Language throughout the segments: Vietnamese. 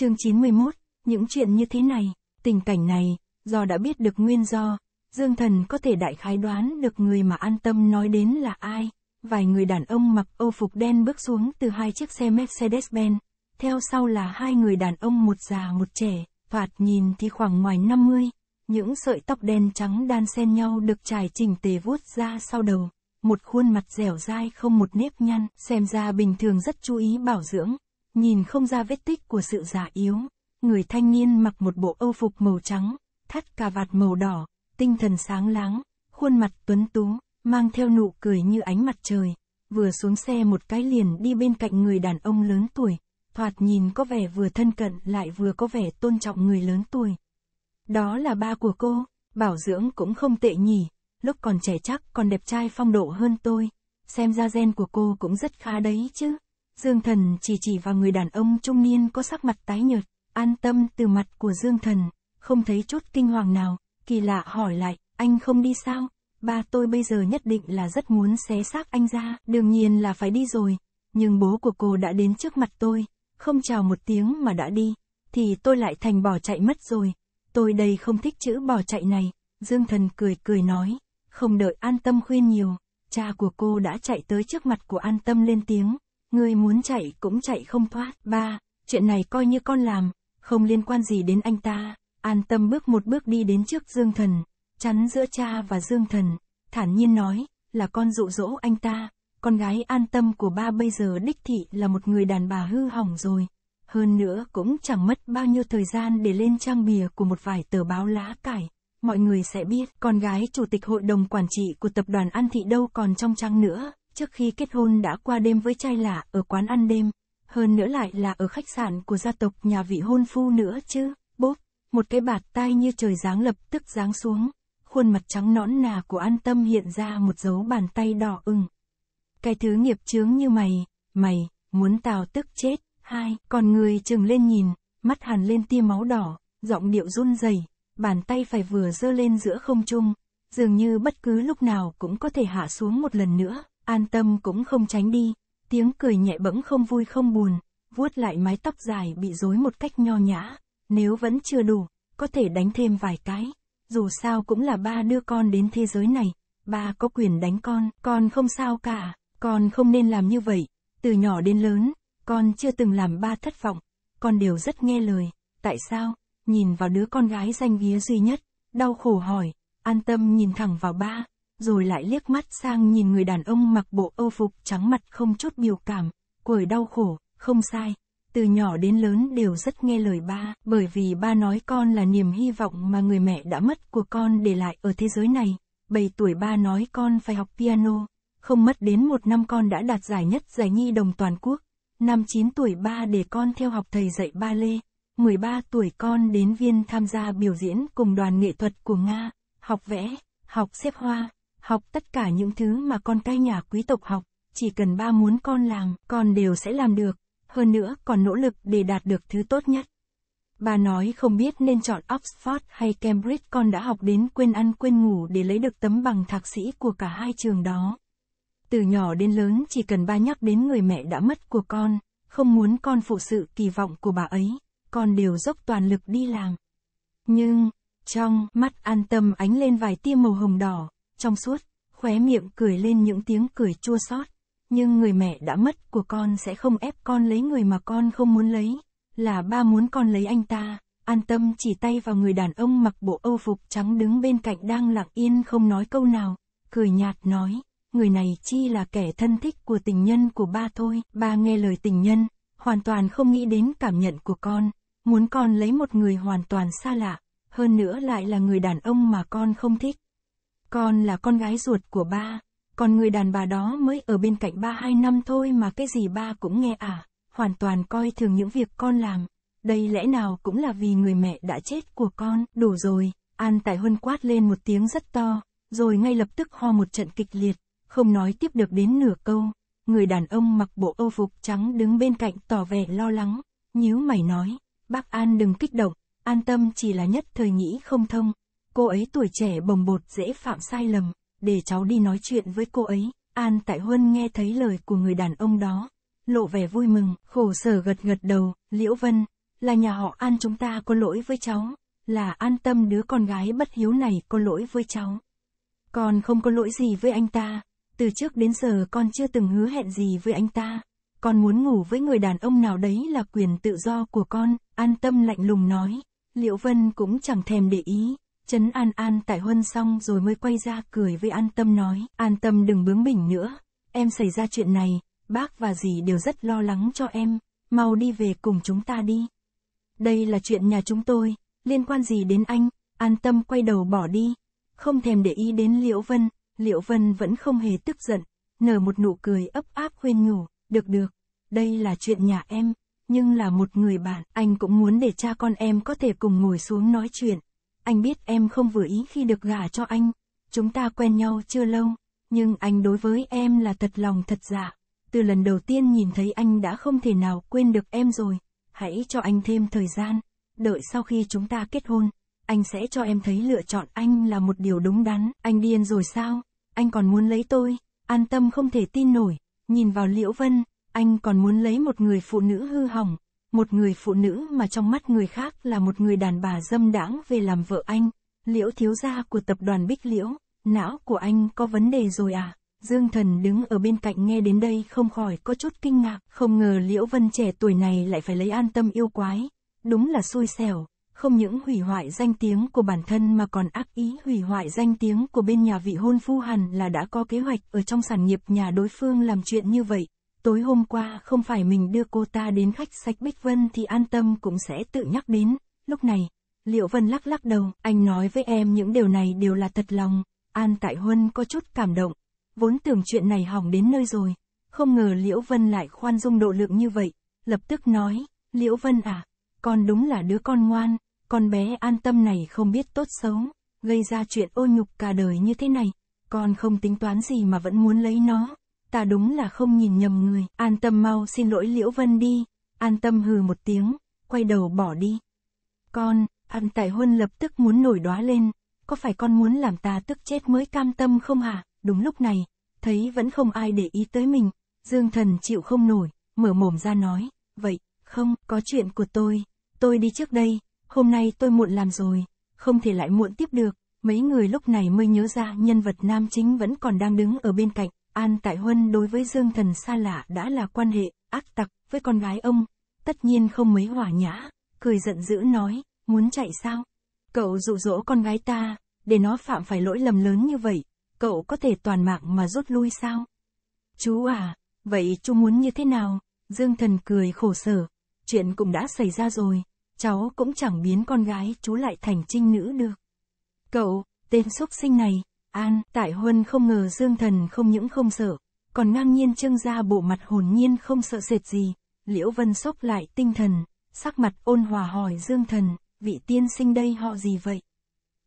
Chương 91, những chuyện như thế này, tình cảnh này, do đã biết được nguyên do, Dương Thần có thể đại khái đoán được người mà an tâm nói đến là ai. Vài người đàn ông mặc ô phục đen bước xuống từ hai chiếc xe Mercedes-Benz, theo sau là hai người đàn ông một già một trẻ, phạt nhìn thì khoảng ngoài 50, những sợi tóc đen trắng đan xen nhau được trải chỉnh tề vuốt ra sau đầu, một khuôn mặt dẻo dai không một nếp nhăn, xem ra bình thường rất chú ý bảo dưỡng, nhìn không ra vết tích của sự già yếu. Người thanh niên mặc một bộ âu phục màu trắng, thắt cà vạt màu đỏ, tinh thần sáng láng, khuôn mặt tuấn tú, mang theo nụ cười như ánh mặt trời. Vừa xuống xe một cái liền đi bên cạnh người đàn ông lớn tuổi, thoạt nhìn có vẻ vừa thân cận lại vừa có vẻ tôn trọng người lớn tuổi. Đó là ba của cô, bảo dưỡng cũng không tệ nhỉ, lúc còn trẻ chắc còn đẹp trai phong độ hơn tôi, xem ra gen của cô cũng rất khá đấy chứ. Dương Thần chỉ chỉ vào người đàn ông trung niên có sắc mặt tái nhợt, an tâm từ mặt của Dương Thần, không thấy chút kinh hoàng nào, kỳ lạ hỏi lại, anh không đi sao? Ba tôi bây giờ nhất định là rất muốn xé xác anh ra, đương nhiên là phải đi rồi, nhưng bố của cô đã đến trước mặt tôi, không chào một tiếng mà đã đi, thì tôi lại thành bỏ chạy mất rồi. Tôi đây không thích chữ bỏ chạy này, Dương Thần cười cười nói, không đợi an tâm khuyên nhiều, cha của cô đã chạy tới trước mặt của an tâm lên tiếng, Ngươi muốn chạy cũng chạy không thoát. Ba, chuyện này coi như con làm, không liên quan gì đến anh ta. An tâm bước một bước đi đến trước Dương Thần, chắn giữa cha và Dương Thần, thản nhiên nói, là con dụ dỗ anh ta. Con gái an tâm của ba bây giờ đích thị là một người đàn bà hư hỏng rồi. Hơn nữa cũng chẳng mất bao nhiêu thời gian để lên trang bìa của một vài tờ báo lá cải. Mọi người sẽ biết con gái chủ tịch hội đồng quản trị của tập đoàn An Thị đâu còn trong trang nữa trước khi kết hôn đã qua đêm với trai lạ ở quán ăn đêm, hơn nữa lại là ở khách sạn của gia tộc nhà vị hôn phu nữa chứ, bốp, một cái bạt tai như trời giáng lập tức giáng xuống, khuôn mặt trắng nõn nà của an tâm hiện ra một dấu bàn tay đỏ ửng. Cái thứ nghiệp chướng như mày, mày, muốn tào tức chết, hai, còn người trừng lên nhìn, mắt hàn lên tia máu đỏ, giọng điệu run rẩy, bàn tay phải vừa giơ lên giữa không trung, dường như bất cứ lúc nào cũng có thể hạ xuống một lần nữa. An tâm cũng không tránh đi, tiếng cười nhẹ bẫng không vui không buồn, vuốt lại mái tóc dài bị rối một cách nho nhã, nếu vẫn chưa đủ, có thể đánh thêm vài cái, dù sao cũng là ba đưa con đến thế giới này, ba có quyền đánh con, con không sao cả, con không nên làm như vậy, từ nhỏ đến lớn, con chưa từng làm ba thất vọng, con đều rất nghe lời, tại sao, nhìn vào đứa con gái danh vía duy nhất, đau khổ hỏi, an tâm nhìn thẳng vào ba, rồi lại liếc mắt sang nhìn người đàn ông mặc bộ âu phục trắng mặt không chút biểu cảm, cười đau khổ, không sai. Từ nhỏ đến lớn đều rất nghe lời ba, bởi vì ba nói con là niềm hy vọng mà người mẹ đã mất của con để lại ở thế giới này. bảy tuổi ba nói con phải học piano, không mất đến một năm con đã đạt giải nhất giải nhi đồng toàn quốc. Năm 9 tuổi ba để con theo học thầy dạy ba lê. 13 tuổi con đến viên tham gia biểu diễn cùng đoàn nghệ thuật của Nga, học vẽ, học xếp hoa, học tất cả những thứ mà con cái nhà quý tộc học, chỉ cần ba muốn con làm, con đều sẽ làm được, hơn nữa còn nỗ lực để đạt được thứ tốt nhất. Bà nói không biết nên chọn Oxford hay Cambridge con đã học đến quên ăn quên ngủ để lấy được tấm bằng thạc sĩ của cả hai trường đó. Từ nhỏ đến lớn chỉ cần ba nhắc đến người mẹ đã mất của con, không muốn con phụ sự kỳ vọng của bà ấy, con đều dốc toàn lực đi làm. Nhưng, trong mắt an tâm ánh lên vài tia màu hồng đỏ, trong suốt, khóe miệng cười lên những tiếng cười chua xót. Nhưng người mẹ đã mất của con sẽ không ép con lấy người mà con không muốn lấy, là ba muốn con lấy anh ta. An tâm chỉ tay vào người đàn ông mặc bộ âu phục trắng đứng bên cạnh đang lặng yên không nói câu nào, cười nhạt nói, người này chi là kẻ thân thích của tình nhân của ba thôi, ba nghe lời tình nhân, hoàn toàn không nghĩ đến cảm nhận của con, muốn con lấy một người hoàn toàn xa lạ, hơn nữa lại là người đàn ông mà con không thích. Con là con gái ruột của ba, còn người đàn bà đó mới ở bên cạnh ba hai năm thôi mà cái gì ba cũng nghe à, hoàn toàn coi thường những việc con làm. Đây lẽ nào cũng là vì người mẹ đã chết của con, đủ rồi, An Tài Huân quát lên một tiếng rất to, rồi ngay lập tức ho một trận kịch liệt, không nói tiếp được đến nửa câu. Người đàn ông mặc bộ ô phục trắng đứng bên cạnh tỏ vẻ lo lắng, nhíu mày nói, bác An đừng kích động, an tâm chỉ là nhất thời nghĩ không thông, cô ấy tuổi trẻ bồng bột dễ phạm sai lầm, để cháu đi nói chuyện với cô ấy. An Tại Huân nghe thấy lời của người đàn ông đó, lộ vẻ vui mừng, khổ sở gật gật đầu, Liễu Vân, là nhà họ An chúng ta có lỗi với cháu, là an tâm đứa con gái bất hiếu này có lỗi với cháu. Con không có lỗi gì với anh ta, từ trước đến giờ con chưa từng hứa hẹn gì với anh ta, con muốn ngủ với người đàn ông nào đấy là quyền tự do của con, an tâm lạnh lùng nói, Liễu Vân cũng chẳng thèm để ý, Trấn An An tại huân xong rồi mới quay ra cười với An Tâm nói, An Tâm đừng bướng bỉnh nữa, em xảy ra chuyện này, bác và dì đều rất lo lắng cho em, mau đi về cùng chúng ta đi. Đây là chuyện nhà chúng tôi, liên quan gì đến anh, An Tâm quay đầu bỏ đi, không thèm để ý đến Liễu Vân, Liễu Vân vẫn không hề tức giận, nở một nụ cười ấp áp khuyên nhủ, được được, đây là chuyện nhà em, nhưng là một người bạn, anh cũng muốn để cha con em có thể cùng ngồi xuống nói chuyện anh biết em không vừa ý khi được gả cho anh. Chúng ta quen nhau chưa lâu, nhưng anh đối với em là thật lòng thật dạ. Từ lần đầu tiên nhìn thấy anh đã không thể nào quên được em rồi. Hãy cho anh thêm thời gian, đợi sau khi chúng ta kết hôn, anh sẽ cho em thấy lựa chọn anh là một điều đúng đắn. Anh điên rồi sao? Anh còn muốn lấy tôi? An tâm không thể tin nổi, nhìn vào Liễu Vân, anh còn muốn lấy một người phụ nữ hư hỏng, một người phụ nữ mà trong mắt người khác là một người đàn bà dâm đãng về làm vợ anh, liễu thiếu gia của tập đoàn Bích Liễu, não của anh có vấn đề rồi à? Dương Thần đứng ở bên cạnh nghe đến đây không khỏi có chút kinh ngạc, không ngờ Liễu Vân trẻ tuổi này lại phải lấy an tâm yêu quái, đúng là xui xẻo, không những hủy hoại danh tiếng của bản thân mà còn ác ý hủy hoại danh tiếng của bên nhà vị hôn phu hẳn là đã có kế hoạch ở trong sản nghiệp nhà đối phương làm chuyện như vậy, tối hôm qua không phải mình đưa cô ta đến khách sạch Bích Vân thì an tâm cũng sẽ tự nhắc đến, lúc này, Liệu Vân lắc lắc đầu, anh nói với em những điều này đều là thật lòng, An Tại Huân có chút cảm động, vốn tưởng chuyện này hỏng đến nơi rồi, không ngờ Liễu Vân lại khoan dung độ lượng như vậy, lập tức nói, Liễu Vân à, con đúng là đứa con ngoan, con bé an tâm này không biết tốt xấu, gây ra chuyện ô nhục cả đời như thế này, con không tính toán gì mà vẫn muốn lấy nó ta đúng là không nhìn nhầm người, an tâm mau xin lỗi Liễu Vân đi, an tâm hừ một tiếng, quay đầu bỏ đi. Con, An Tài Huân lập tức muốn nổi đóa lên, có phải con muốn làm ta tức chết mới cam tâm không hả? Đúng lúc này, thấy vẫn không ai để ý tới mình, Dương Thần chịu không nổi, mở mồm ra nói, vậy, không, có chuyện của tôi, tôi đi trước đây, hôm nay tôi muộn làm rồi, không thể lại muộn tiếp được, mấy người lúc này mới nhớ ra nhân vật nam chính vẫn còn đang đứng ở bên cạnh, An Tại Huân đối với Dương Thần xa lạ đã là quan hệ, ác tặc, với con gái ông, tất nhiên không mấy hỏa nhã, cười giận dữ nói, muốn chạy sao? Cậu dụ dỗ con gái ta, để nó phạm phải lỗi lầm lớn như vậy, cậu có thể toàn mạng mà rút lui sao? Chú à, vậy chú muốn như thế nào? Dương Thần cười khổ sở, chuyện cũng đã xảy ra rồi, cháu cũng chẳng biến con gái chú lại thành trinh nữ được. Cậu, tên xúc sinh này, an, tại huân không ngờ dương thần không những không sợ, còn ngang nhiên trương ra bộ mặt hồn nhiên không sợ sệt gì, liễu vân sốc lại tinh thần, sắc mặt ôn hòa hỏi dương thần, vị tiên sinh đây họ gì vậy?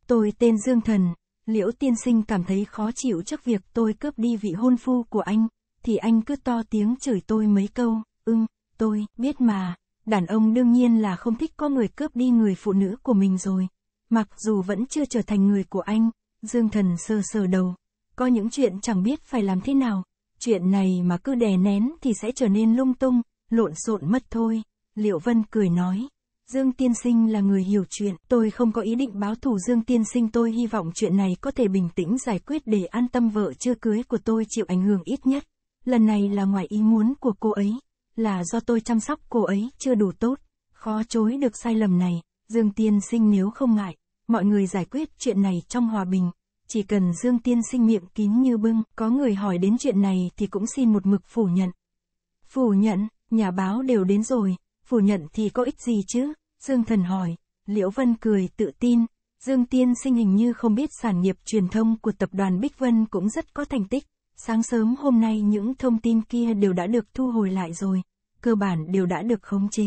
Tôi tên dương thần, liễu tiên sinh cảm thấy khó chịu trước việc tôi cướp đi vị hôn phu của anh, thì anh cứ to tiếng chửi tôi mấy câu, ưng, tôi, biết mà, đàn ông đương nhiên là không thích có người cướp đi người phụ nữ của mình rồi, mặc dù vẫn chưa trở thành người của anh, Dương thần sơ sờ đầu. Có những chuyện chẳng biết phải làm thế nào. Chuyện này mà cứ đè nén thì sẽ trở nên lung tung, lộn xộn mất thôi. Liệu Vân cười nói. Dương tiên sinh là người hiểu chuyện. Tôi không có ý định báo thù Dương tiên sinh. Tôi hy vọng chuyện này có thể bình tĩnh giải quyết để an tâm vợ chưa cưới của tôi chịu ảnh hưởng ít nhất. Lần này là ngoài ý muốn của cô ấy. Là do tôi chăm sóc cô ấy chưa đủ tốt. Khó chối được sai lầm này. Dương tiên sinh nếu không ngại, mọi người giải quyết chuyện này trong hòa bình. Chỉ cần Dương Tiên sinh miệng kín như bưng, có người hỏi đến chuyện này thì cũng xin một mực phủ nhận. Phủ nhận, nhà báo đều đến rồi, phủ nhận thì có ích gì chứ? Dương Thần hỏi, Liễu Vân cười tự tin, Dương Tiên sinh hình như không biết sản nghiệp truyền thông của tập đoàn Bích Vân cũng rất có thành tích. Sáng sớm hôm nay những thông tin kia đều đã được thu hồi lại rồi, cơ bản đều đã được khống chế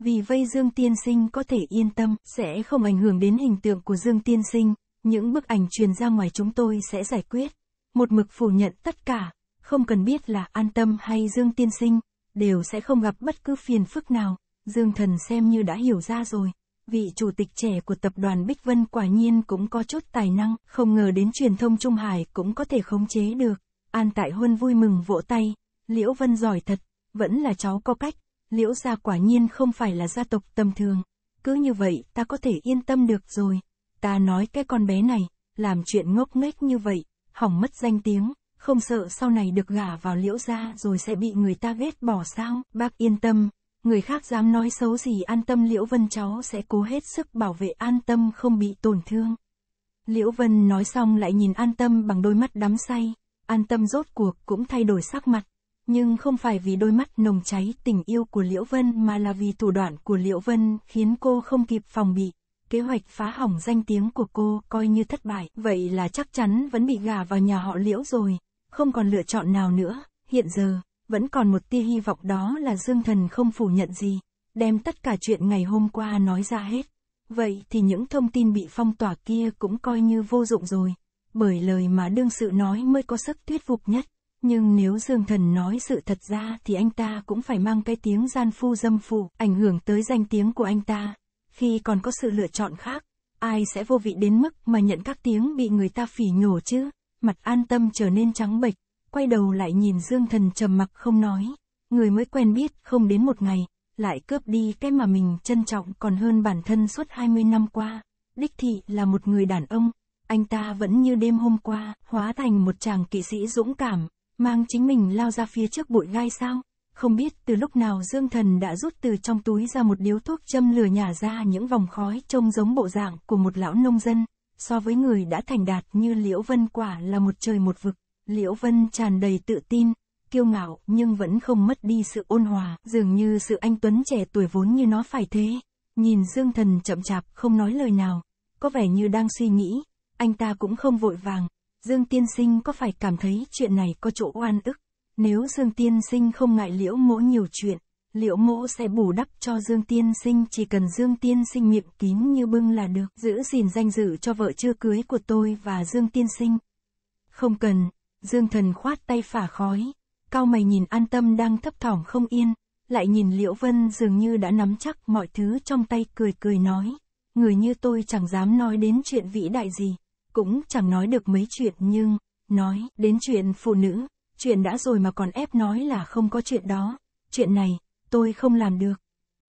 vì vây Dương Tiên Sinh có thể yên tâm, sẽ không ảnh hưởng đến hình tượng của Dương Tiên Sinh, những bức ảnh truyền ra ngoài chúng tôi sẽ giải quyết. Một mực phủ nhận tất cả, không cần biết là an tâm hay Dương Tiên Sinh, đều sẽ không gặp bất cứ phiền phức nào, Dương Thần xem như đã hiểu ra rồi. Vị chủ tịch trẻ của tập đoàn Bích Vân quả nhiên cũng có chút tài năng, không ngờ đến truyền thông Trung Hải cũng có thể khống chế được. An Tại Huân vui mừng vỗ tay, Liễu Vân giỏi thật, vẫn là cháu có cách liễu gia quả nhiên không phải là gia tộc tầm thường. Cứ như vậy, ta có thể yên tâm được rồi. Ta nói cái con bé này, làm chuyện ngốc nghếch như vậy, hỏng mất danh tiếng, không sợ sau này được gả vào liễu gia rồi sẽ bị người ta ghét bỏ sao, bác yên tâm. Người khác dám nói xấu gì an tâm Liễu Vân cháu sẽ cố hết sức bảo vệ an tâm không bị tổn thương. Liễu Vân nói xong lại nhìn an tâm bằng đôi mắt đắm say, an tâm rốt cuộc cũng thay đổi sắc mặt, nhưng không phải vì đôi mắt nồng cháy tình yêu của Liễu Vân mà là vì thủ đoạn của Liễu Vân khiến cô không kịp phòng bị. Kế hoạch phá hỏng danh tiếng của cô coi như thất bại, vậy là chắc chắn vẫn bị gà vào nhà họ Liễu rồi, không còn lựa chọn nào nữa, hiện giờ, vẫn còn một tia hy vọng đó là Dương Thần không phủ nhận gì, đem tất cả chuyện ngày hôm qua nói ra hết. Vậy thì những thông tin bị phong tỏa kia cũng coi như vô dụng rồi, bởi lời mà đương sự nói mới có sức thuyết phục nhất. Nhưng nếu Dương Thần nói sự thật ra thì anh ta cũng phải mang cái tiếng gian phu dâm phụ, ảnh hưởng tới danh tiếng của anh ta. Khi còn có sự lựa chọn khác, ai sẽ vô vị đến mức mà nhận các tiếng bị người ta phỉ nhổ chứ? Mặt an tâm trở nên trắng bệch, quay đầu lại nhìn Dương Thần trầm mặc không nói. Người mới quen biết không đến một ngày, lại cướp đi cái mà mình trân trọng còn hơn bản thân suốt 20 năm qua. Đích thị là một người đàn ông, anh ta vẫn như đêm hôm qua, hóa thành một chàng kỵ sĩ dũng cảm, mang chính mình lao ra phía trước bụi gai sao? Không biết từ lúc nào Dương Thần đã rút từ trong túi ra một điếu thuốc châm lửa nhả ra những vòng khói trông giống bộ dạng của một lão nông dân, so với người đã thành đạt như Liễu Vân quả là một trời một vực. Liễu Vân tràn đầy tự tin, kiêu ngạo nhưng vẫn không mất đi sự ôn hòa, dường như sự anh tuấn trẻ tuổi vốn như nó phải thế. Nhìn Dương Thần chậm chạp không nói lời nào, có vẻ như đang suy nghĩ, anh ta cũng không vội vàng, Dương Tiên Sinh có phải cảm thấy chuyện này có chỗ oan ức? Nếu Dương Tiên Sinh không ngại liễu mỗ nhiều chuyện, liễu mỗ sẽ bù đắp cho Dương Tiên Sinh chỉ cần Dương Tiên Sinh miệng kín như bưng là được. Giữ gìn danh dự cho vợ chưa cưới của tôi và Dương Tiên Sinh. Không cần, Dương Thần khoát tay phả khói. Cao mày nhìn an tâm đang thấp thỏm không yên, lại nhìn Liễu Vân dường như đã nắm chắc mọi thứ trong tay cười cười nói. Người như tôi chẳng dám nói đến chuyện vĩ đại gì cũng chẳng nói được mấy chuyện nhưng, nói đến chuyện phụ nữ, chuyện đã rồi mà còn ép nói là không có chuyện đó, chuyện này, tôi không làm được.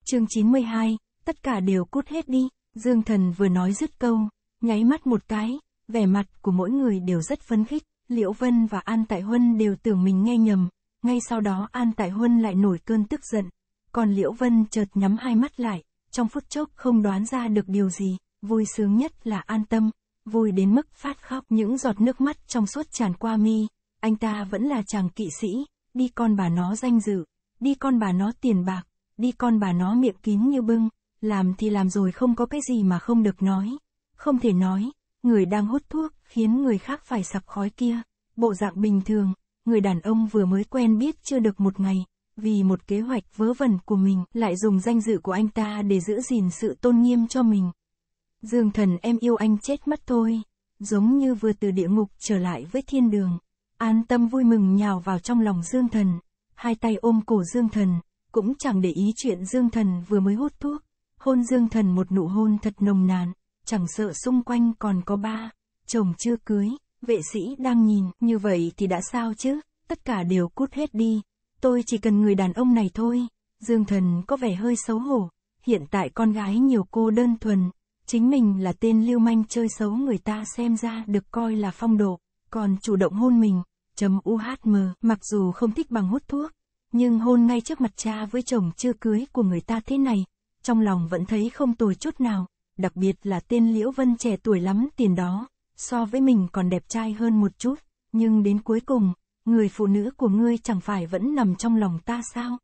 chương 92, tất cả đều cút hết đi, Dương Thần vừa nói dứt câu, nháy mắt một cái, vẻ mặt của mỗi người đều rất phấn khích, Liễu Vân và An Tại Huân đều tưởng mình nghe nhầm, ngay sau đó An Tại Huân lại nổi cơn tức giận, còn Liễu Vân chợt nhắm hai mắt lại, trong phút chốc không đoán ra được điều gì, vui sướng nhất là an tâm, vui đến mức phát khóc những giọt nước mắt trong suốt tràn qua mi, anh ta vẫn là chàng kỵ sĩ, đi con bà nó danh dự, đi con bà nó tiền bạc, đi con bà nó miệng kín như bưng, làm thì làm rồi không có cái gì mà không được nói, không thể nói, người đang hút thuốc khiến người khác phải sập khói kia, bộ dạng bình thường, người đàn ông vừa mới quen biết chưa được một ngày, vì một kế hoạch vớ vẩn của mình lại dùng danh dự của anh ta để giữ gìn sự tôn nghiêm cho mình. Dương thần em yêu anh chết mất thôi, giống như vừa từ địa ngục trở lại với thiên đường. An tâm vui mừng nhào vào trong lòng Dương thần, hai tay ôm cổ Dương thần, cũng chẳng để ý chuyện Dương thần vừa mới hút thuốc. Hôn Dương thần một nụ hôn thật nồng nàn, chẳng sợ xung quanh còn có ba, chồng chưa cưới, vệ sĩ đang nhìn, như vậy thì đã sao chứ, tất cả đều cút hết đi, tôi chỉ cần người đàn ông này thôi. Dương thần có vẻ hơi xấu hổ, hiện tại con gái nhiều cô đơn thuần, chính mình là tên lưu manh chơi xấu người ta xem ra được coi là phong độ, còn chủ động hôn mình, chấm UHM, mặc dù không thích bằng hút thuốc, nhưng hôn ngay trước mặt cha với chồng chưa cưới của người ta thế này, trong lòng vẫn thấy không tồi chút nào, đặc biệt là tên Liễu Vân trẻ tuổi lắm tiền đó, so với mình còn đẹp trai hơn một chút, nhưng đến cuối cùng, người phụ nữ của ngươi chẳng phải vẫn nằm trong lòng ta sao?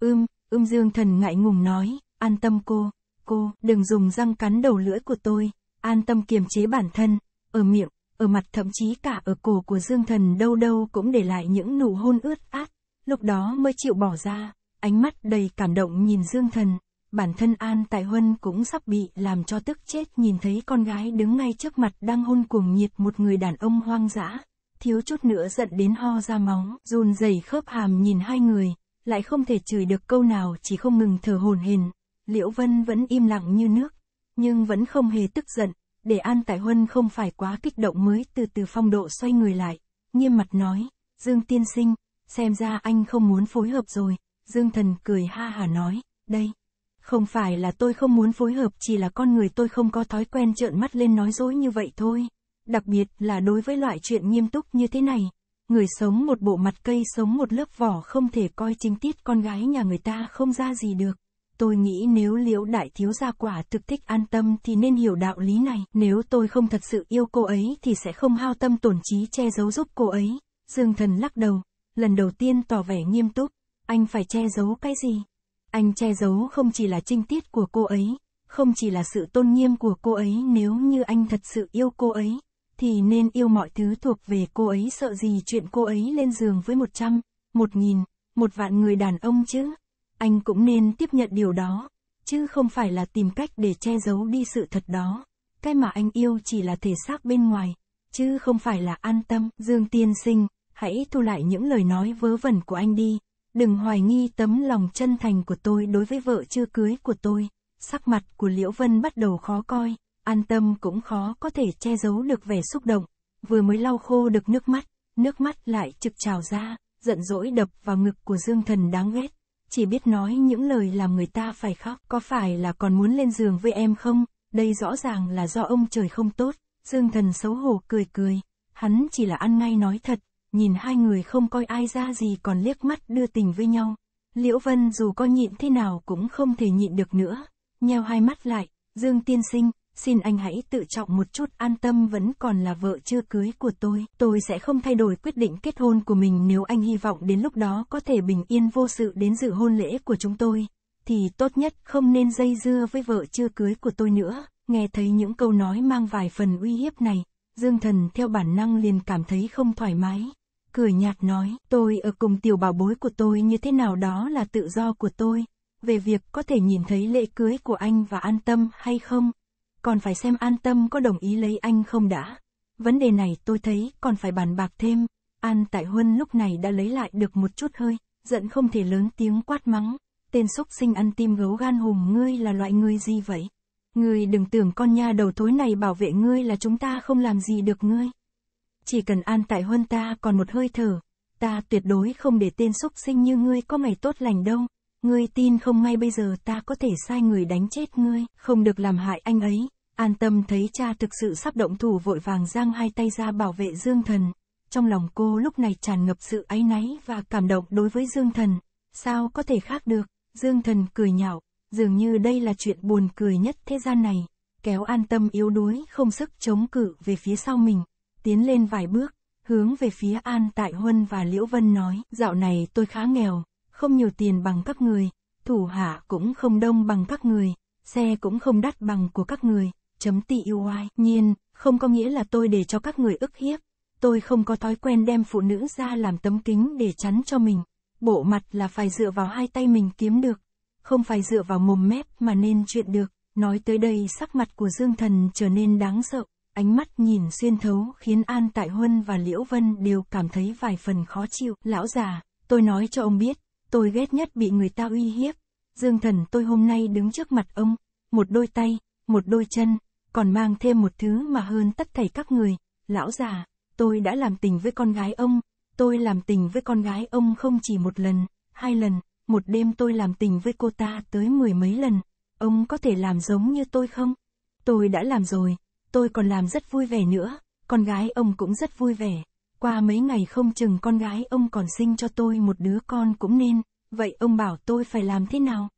Ưm, ưm Dương Thần ngại ngùng nói, an tâm cô, cô, đừng dùng răng cắn đầu lưỡi của tôi, an tâm kiềm chế bản thân, ở miệng, ở mặt thậm chí cả ở cổ của Dương Thần đâu đâu cũng để lại những nụ hôn ướt át, lúc đó mới chịu bỏ ra, ánh mắt đầy cảm động nhìn Dương Thần, bản thân An tại Huân cũng sắp bị làm cho tức chết nhìn thấy con gái đứng ngay trước mặt đang hôn cuồng nhiệt một người đàn ông hoang dã, thiếu chút nữa giận đến ho ra máu, run rẩy khớp hàm nhìn hai người, lại không thể chửi được câu nào chỉ không ngừng thở hồn hển, Liễu Vân vẫn im lặng như nước, nhưng vẫn không hề tức giận, để An Tài Huân không phải quá kích động mới từ từ phong độ xoay người lại, nghiêm mặt nói, Dương Tiên Sinh, xem ra anh không muốn phối hợp rồi, Dương Thần cười ha hà nói, đây, không phải là tôi không muốn phối hợp chỉ là con người tôi không có thói quen trợn mắt lên nói dối như vậy thôi, đặc biệt là đối với loại chuyện nghiêm túc như thế này, người sống một bộ mặt cây sống một lớp vỏ không thể coi chính tiết con gái nhà người ta không ra gì được tôi nghĩ nếu liễu đại thiếu gia quả thực thích an tâm thì nên hiểu đạo lý này. Nếu tôi không thật sự yêu cô ấy thì sẽ không hao tâm tổn trí che giấu giúp cô ấy. Dương thần lắc đầu, lần đầu tiên tỏ vẻ nghiêm túc, anh phải che giấu cái gì? Anh che giấu không chỉ là trinh tiết của cô ấy, không chỉ là sự tôn nghiêm của cô ấy nếu như anh thật sự yêu cô ấy, thì nên yêu mọi thứ thuộc về cô ấy sợ gì chuyện cô ấy lên giường với một trăm, một nghìn, một vạn người đàn ông chứ anh cũng nên tiếp nhận điều đó, chứ không phải là tìm cách để che giấu đi sự thật đó. Cái mà anh yêu chỉ là thể xác bên ngoài, chứ không phải là an tâm. Dương tiên sinh, hãy thu lại những lời nói vớ vẩn của anh đi. Đừng hoài nghi tấm lòng chân thành của tôi đối với vợ chưa cưới của tôi. Sắc mặt của Liễu Vân bắt đầu khó coi, an tâm cũng khó có thể che giấu được vẻ xúc động. Vừa mới lau khô được nước mắt, nước mắt lại trực trào ra, giận dỗi đập vào ngực của Dương Thần đáng ghét chỉ biết nói những lời làm người ta phải khóc. Có phải là còn muốn lên giường với em không? Đây rõ ràng là do ông trời không tốt. Dương thần xấu hổ cười cười. Hắn chỉ là ăn ngay nói thật. Nhìn hai người không coi ai ra gì còn liếc mắt đưa tình với nhau. Liễu Vân dù có nhịn thế nào cũng không thể nhịn được nữa. Nheo hai mắt lại. Dương tiên sinh, xin anh hãy tự trọng một chút an tâm vẫn còn là vợ chưa cưới của tôi. Tôi sẽ không thay đổi quyết định kết hôn của mình nếu anh hy vọng đến lúc đó có thể bình yên vô sự đến dự hôn lễ của chúng tôi. Thì tốt nhất không nên dây dưa với vợ chưa cưới của tôi nữa. Nghe thấy những câu nói mang vài phần uy hiếp này, Dương Thần theo bản năng liền cảm thấy không thoải mái. Cười nhạt nói, tôi ở cùng tiểu bảo bối của tôi như thế nào đó là tự do của tôi. Về việc có thể nhìn thấy lễ cưới của anh và an tâm hay không, còn phải xem an tâm có đồng ý lấy anh không đã. Vấn đề này tôi thấy còn phải bàn bạc thêm. An Tại Huân lúc này đã lấy lại được một chút hơi, giận không thể lớn tiếng quát mắng. Tên xúc sinh ăn tim gấu gan hùm ngươi là loại ngươi gì vậy? Ngươi đừng tưởng con nha đầu thối này bảo vệ ngươi là chúng ta không làm gì được ngươi. Chỉ cần An Tại Huân ta còn một hơi thở, ta tuyệt đối không để tên xúc sinh như ngươi có ngày tốt lành đâu. Ngươi tin không ngay bây giờ ta có thể sai người đánh chết ngươi, không được làm hại anh ấy. An tâm thấy cha thực sự sắp động thủ vội vàng giang hai tay ra bảo vệ Dương Thần. Trong lòng cô lúc này tràn ngập sự áy náy và cảm động đối với Dương Thần. Sao có thể khác được, Dương Thần cười nhạo, dường như đây là chuyện buồn cười nhất thế gian này. Kéo an tâm yếu đuối không sức chống cự về phía sau mình, tiến lên vài bước, hướng về phía An Tại Huân và Liễu Vân nói, dạo này tôi khá nghèo, không nhiều tiền bằng các người, thủ hạ cũng không đông bằng các người, xe cũng không đắt bằng của các người, tui, nhiên, không có nghĩa là tôi để cho các người ức hiếp. Tôi không có thói quen đem phụ nữ ra làm tấm kính để chắn cho mình. Bộ mặt là phải dựa vào hai tay mình kiếm được, không phải dựa vào mồm mép mà nên chuyện được. Nói tới đây sắc mặt của Dương Thần trở nên đáng sợ, ánh mắt nhìn xuyên thấu khiến An Tại Huân và Liễu Vân đều cảm thấy vài phần khó chịu. Lão già, tôi nói cho ông biết, tôi ghét nhất bị người ta uy hiếp. Dương Thần tôi hôm nay đứng trước mặt ông, một đôi tay, một đôi chân, còn mang thêm một thứ mà hơn tất thảy các người, lão già, tôi đã làm tình với con gái ông, tôi làm tình với con gái ông không chỉ một lần, hai lần, một đêm tôi làm tình với cô ta tới mười mấy lần, ông có thể làm giống như tôi không? Tôi đã làm rồi, tôi còn làm rất vui vẻ nữa, con gái ông cũng rất vui vẻ, qua mấy ngày không chừng con gái ông còn sinh cho tôi một đứa con cũng nên, vậy ông bảo tôi phải làm thế nào?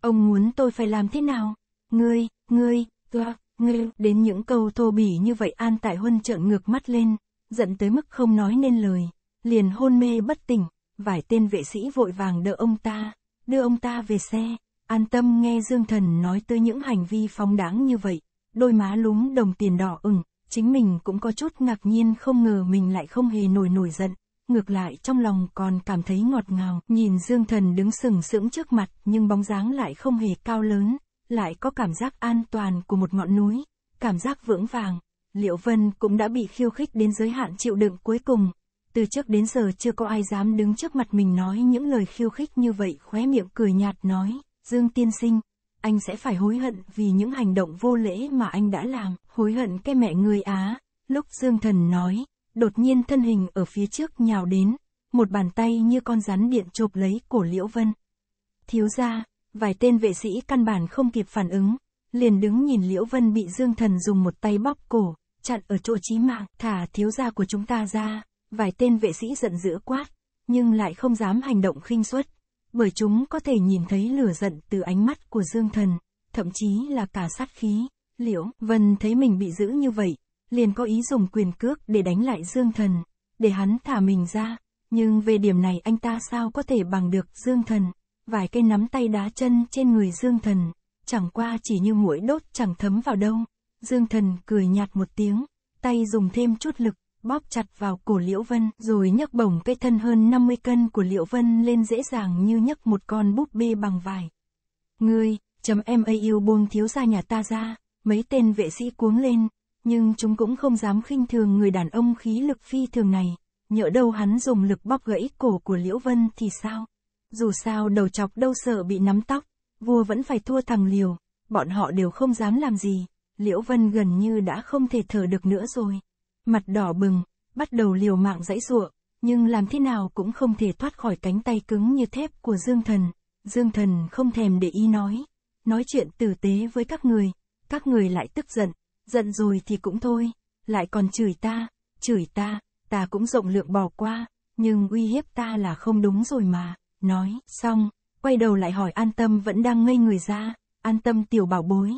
Ông muốn tôi phải làm thế nào? Ngươi, ngươi, gạc. Ngư, đến những câu thô bỉ như vậy An Tại Huân trợn ngược mắt lên, giận tới mức không nói nên lời, liền hôn mê bất tỉnh, vài tên vệ sĩ vội vàng đỡ ông ta, đưa ông ta về xe, an tâm nghe Dương Thần nói tới những hành vi phóng đáng như vậy, đôi má lúm đồng tiền đỏ ửng, chính mình cũng có chút ngạc nhiên không ngờ mình lại không hề nổi nổi giận, ngược lại trong lòng còn cảm thấy ngọt ngào, nhìn Dương Thần đứng sừng sững trước mặt nhưng bóng dáng lại không hề cao lớn, lại có cảm giác an toàn của một ngọn núi, cảm giác vững vàng. Liệu Vân cũng đã bị khiêu khích đến giới hạn chịu đựng cuối cùng. Từ trước đến giờ chưa có ai dám đứng trước mặt mình nói những lời khiêu khích như vậy khóe miệng cười nhạt nói, Dương Tiên Sinh, anh sẽ phải hối hận vì những hành động vô lễ mà anh đã làm, hối hận cái mẹ người Á. Lúc Dương Thần nói, đột nhiên thân hình ở phía trước nhào đến, một bàn tay như con rắn điện chộp lấy cổ Liễu Vân. Thiếu gia, vài tên vệ sĩ căn bản không kịp phản ứng, liền đứng nhìn Liễu Vân bị Dương Thần dùng một tay bóp cổ, chặn ở chỗ chí mạng, thả thiếu gia của chúng ta ra, vài tên vệ sĩ giận dữ quát, nhưng lại không dám hành động khinh suất, bởi chúng có thể nhìn thấy lửa giận từ ánh mắt của Dương Thần, thậm chí là cả sát khí. Liễu Vân thấy mình bị giữ như vậy, liền có ý dùng quyền cước để đánh lại Dương Thần, để hắn thả mình ra, nhưng về điểm này anh ta sao có thể bằng được Dương Thần vài cây nắm tay đá chân trên người Dương Thần, chẳng qua chỉ như mũi đốt chẳng thấm vào đâu. Dương Thần cười nhạt một tiếng, tay dùng thêm chút lực, bóp chặt vào cổ Liễu Vân, rồi nhấc bổng cái thân hơn 50 cân của Liễu Vân lên dễ dàng như nhấc một con búp bê bằng vải. Ngươi, chấm em yêu buông thiếu gia nhà ta ra, mấy tên vệ sĩ cuống lên, nhưng chúng cũng không dám khinh thường người đàn ông khí lực phi thường này, nhỡ đâu hắn dùng lực bóp gãy cổ của Liễu Vân thì sao? Dù sao đầu chọc đâu sợ bị nắm tóc, vua vẫn phải thua thằng Liều, bọn họ đều không dám làm gì. Liễu Vân gần như đã không thể thở được nữa rồi. Mặt đỏ bừng, bắt đầu liều mạng dãy ruộng, nhưng làm thế nào cũng không thể thoát khỏi cánh tay cứng như thép của Dương Thần. Dương Thần không thèm để ý nói, nói chuyện tử tế với các người, các người lại tức giận, giận rồi thì cũng thôi, lại còn chửi ta, chửi ta, ta cũng rộng lượng bỏ qua, nhưng uy hiếp ta là không đúng rồi mà nói, xong, quay đầu lại hỏi an tâm vẫn đang ngây người ra, an tâm tiểu bảo bối,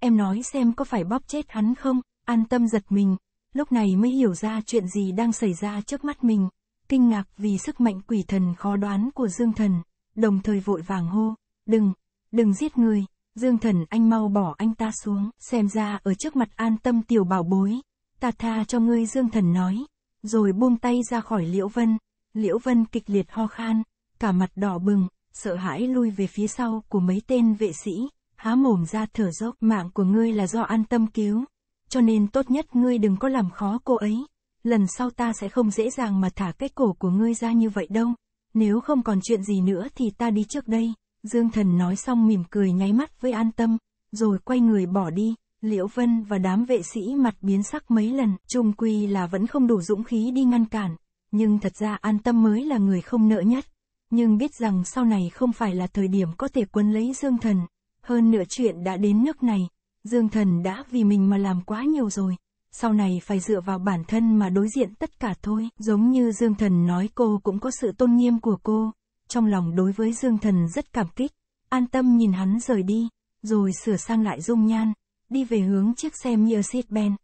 em nói xem có phải bóp chết hắn không, an tâm giật mình, lúc này mới hiểu ra chuyện gì đang xảy ra trước mắt mình, kinh ngạc vì sức mạnh quỷ thần khó đoán của Dương Thần, đồng thời vội vàng hô, đừng, đừng giết người, Dương Thần anh mau bỏ anh ta xuống, xem ra ở trước mặt an tâm tiểu bảo bối, ta tha cho ngươi Dương Thần nói, rồi buông tay ra khỏi Liễu Vân, Liễu Vân kịch liệt ho khan, cả mặt đỏ bừng, sợ hãi lui về phía sau của mấy tên vệ sĩ, há mồm ra thở dốc mạng của ngươi là do an tâm cứu. Cho nên tốt nhất ngươi đừng có làm khó cô ấy, lần sau ta sẽ không dễ dàng mà thả cái cổ của ngươi ra như vậy đâu, nếu không còn chuyện gì nữa thì ta đi trước đây. Dương thần nói xong mỉm cười nháy mắt với an tâm, rồi quay người bỏ đi, Liễu Vân và đám vệ sĩ mặt biến sắc mấy lần, trung quy là vẫn không đủ dũng khí đi ngăn cản, nhưng thật ra an tâm mới là người không nợ nhất nhưng biết rằng sau này không phải là thời điểm có thể quân lấy Dương Thần, hơn nữa chuyện đã đến nước này, Dương Thần đã vì mình mà làm quá nhiều rồi, sau này phải dựa vào bản thân mà đối diện tất cả thôi, giống như Dương Thần nói cô cũng có sự tôn nghiêm của cô, trong lòng đối với Dương Thần rất cảm kích, an tâm nhìn hắn rời đi, rồi sửa sang lại dung nhan, đi về hướng chiếc xe Mercedes-Benz.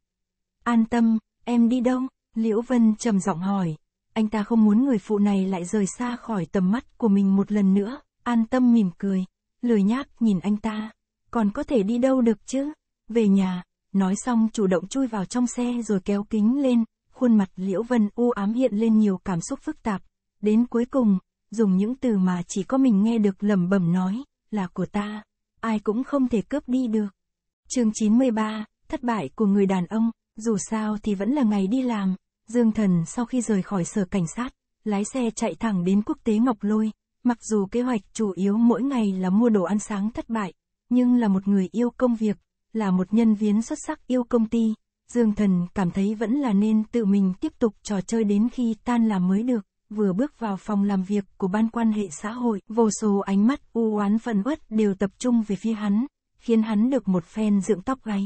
An tâm, em đi đâu? Liễu Vân trầm giọng hỏi, anh ta không muốn người phụ này lại rời xa khỏi tầm mắt của mình một lần nữa, an tâm mỉm cười, lười nhác nhìn anh ta, còn có thể đi đâu được chứ, về nhà, nói xong chủ động chui vào trong xe rồi kéo kính lên, khuôn mặt Liễu Vân u ám hiện lên nhiều cảm xúc phức tạp, đến cuối cùng, dùng những từ mà chỉ có mình nghe được lẩm bẩm nói, là của ta, ai cũng không thể cướp đi được. Chương 93, thất bại của người đàn ông, dù sao thì vẫn là ngày đi làm, Dương Thần sau khi rời khỏi sở cảnh sát, lái xe chạy thẳng đến quốc tế Ngọc Lôi, mặc dù kế hoạch chủ yếu mỗi ngày là mua đồ ăn sáng thất bại, nhưng là một người yêu công việc, là một nhân viên xuất sắc yêu công ty, Dương Thần cảm thấy vẫn là nên tự mình tiếp tục trò chơi đến khi tan làm mới được. Vừa bước vào phòng làm việc của ban quan hệ xã hội, vô số ánh mắt u oán phẫn uất đều tập trung về phía hắn, khiến hắn được một phen dựng tóc gáy.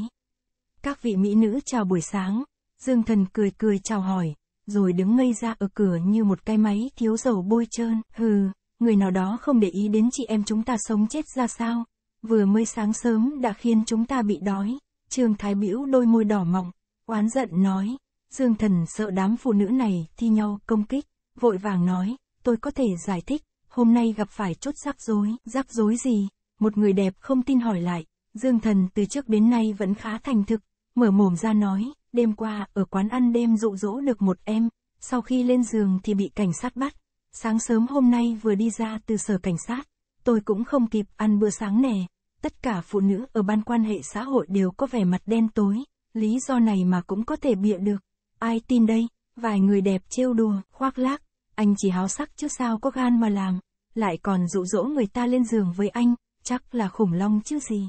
Các vị mỹ nữ chào buổi sáng, Dương thần cười cười chào hỏi, rồi đứng ngây ra ở cửa như một cái máy thiếu dầu bôi trơn, hừ, người nào đó không để ý đến chị em chúng ta sống chết ra sao, vừa mới sáng sớm đã khiến chúng ta bị đói, Trương Thái Biểu đôi môi đỏ mọng, oán giận nói, Dương Thần sợ đám phụ nữ này thi nhau công kích, vội vàng nói, tôi có thể giải thích, hôm nay gặp phải chút rắc rối, rắc rối gì, một người đẹp không tin hỏi lại, Dương Thần từ trước đến nay vẫn khá thành thực, mở mồm ra nói, đêm qua, ở quán ăn đêm dụ dỗ được một em, sau khi lên giường thì bị cảnh sát bắt. Sáng sớm hôm nay vừa đi ra từ sở cảnh sát, tôi cũng không kịp ăn bữa sáng nè. Tất cả phụ nữ ở ban quan hệ xã hội đều có vẻ mặt đen tối, lý do này mà cũng có thể bịa được. Ai tin đây, vài người đẹp trêu đùa, khoác lác, anh chỉ háo sắc chứ sao có gan mà làm, lại còn dụ dỗ người ta lên giường với anh, chắc là khủng long chứ gì.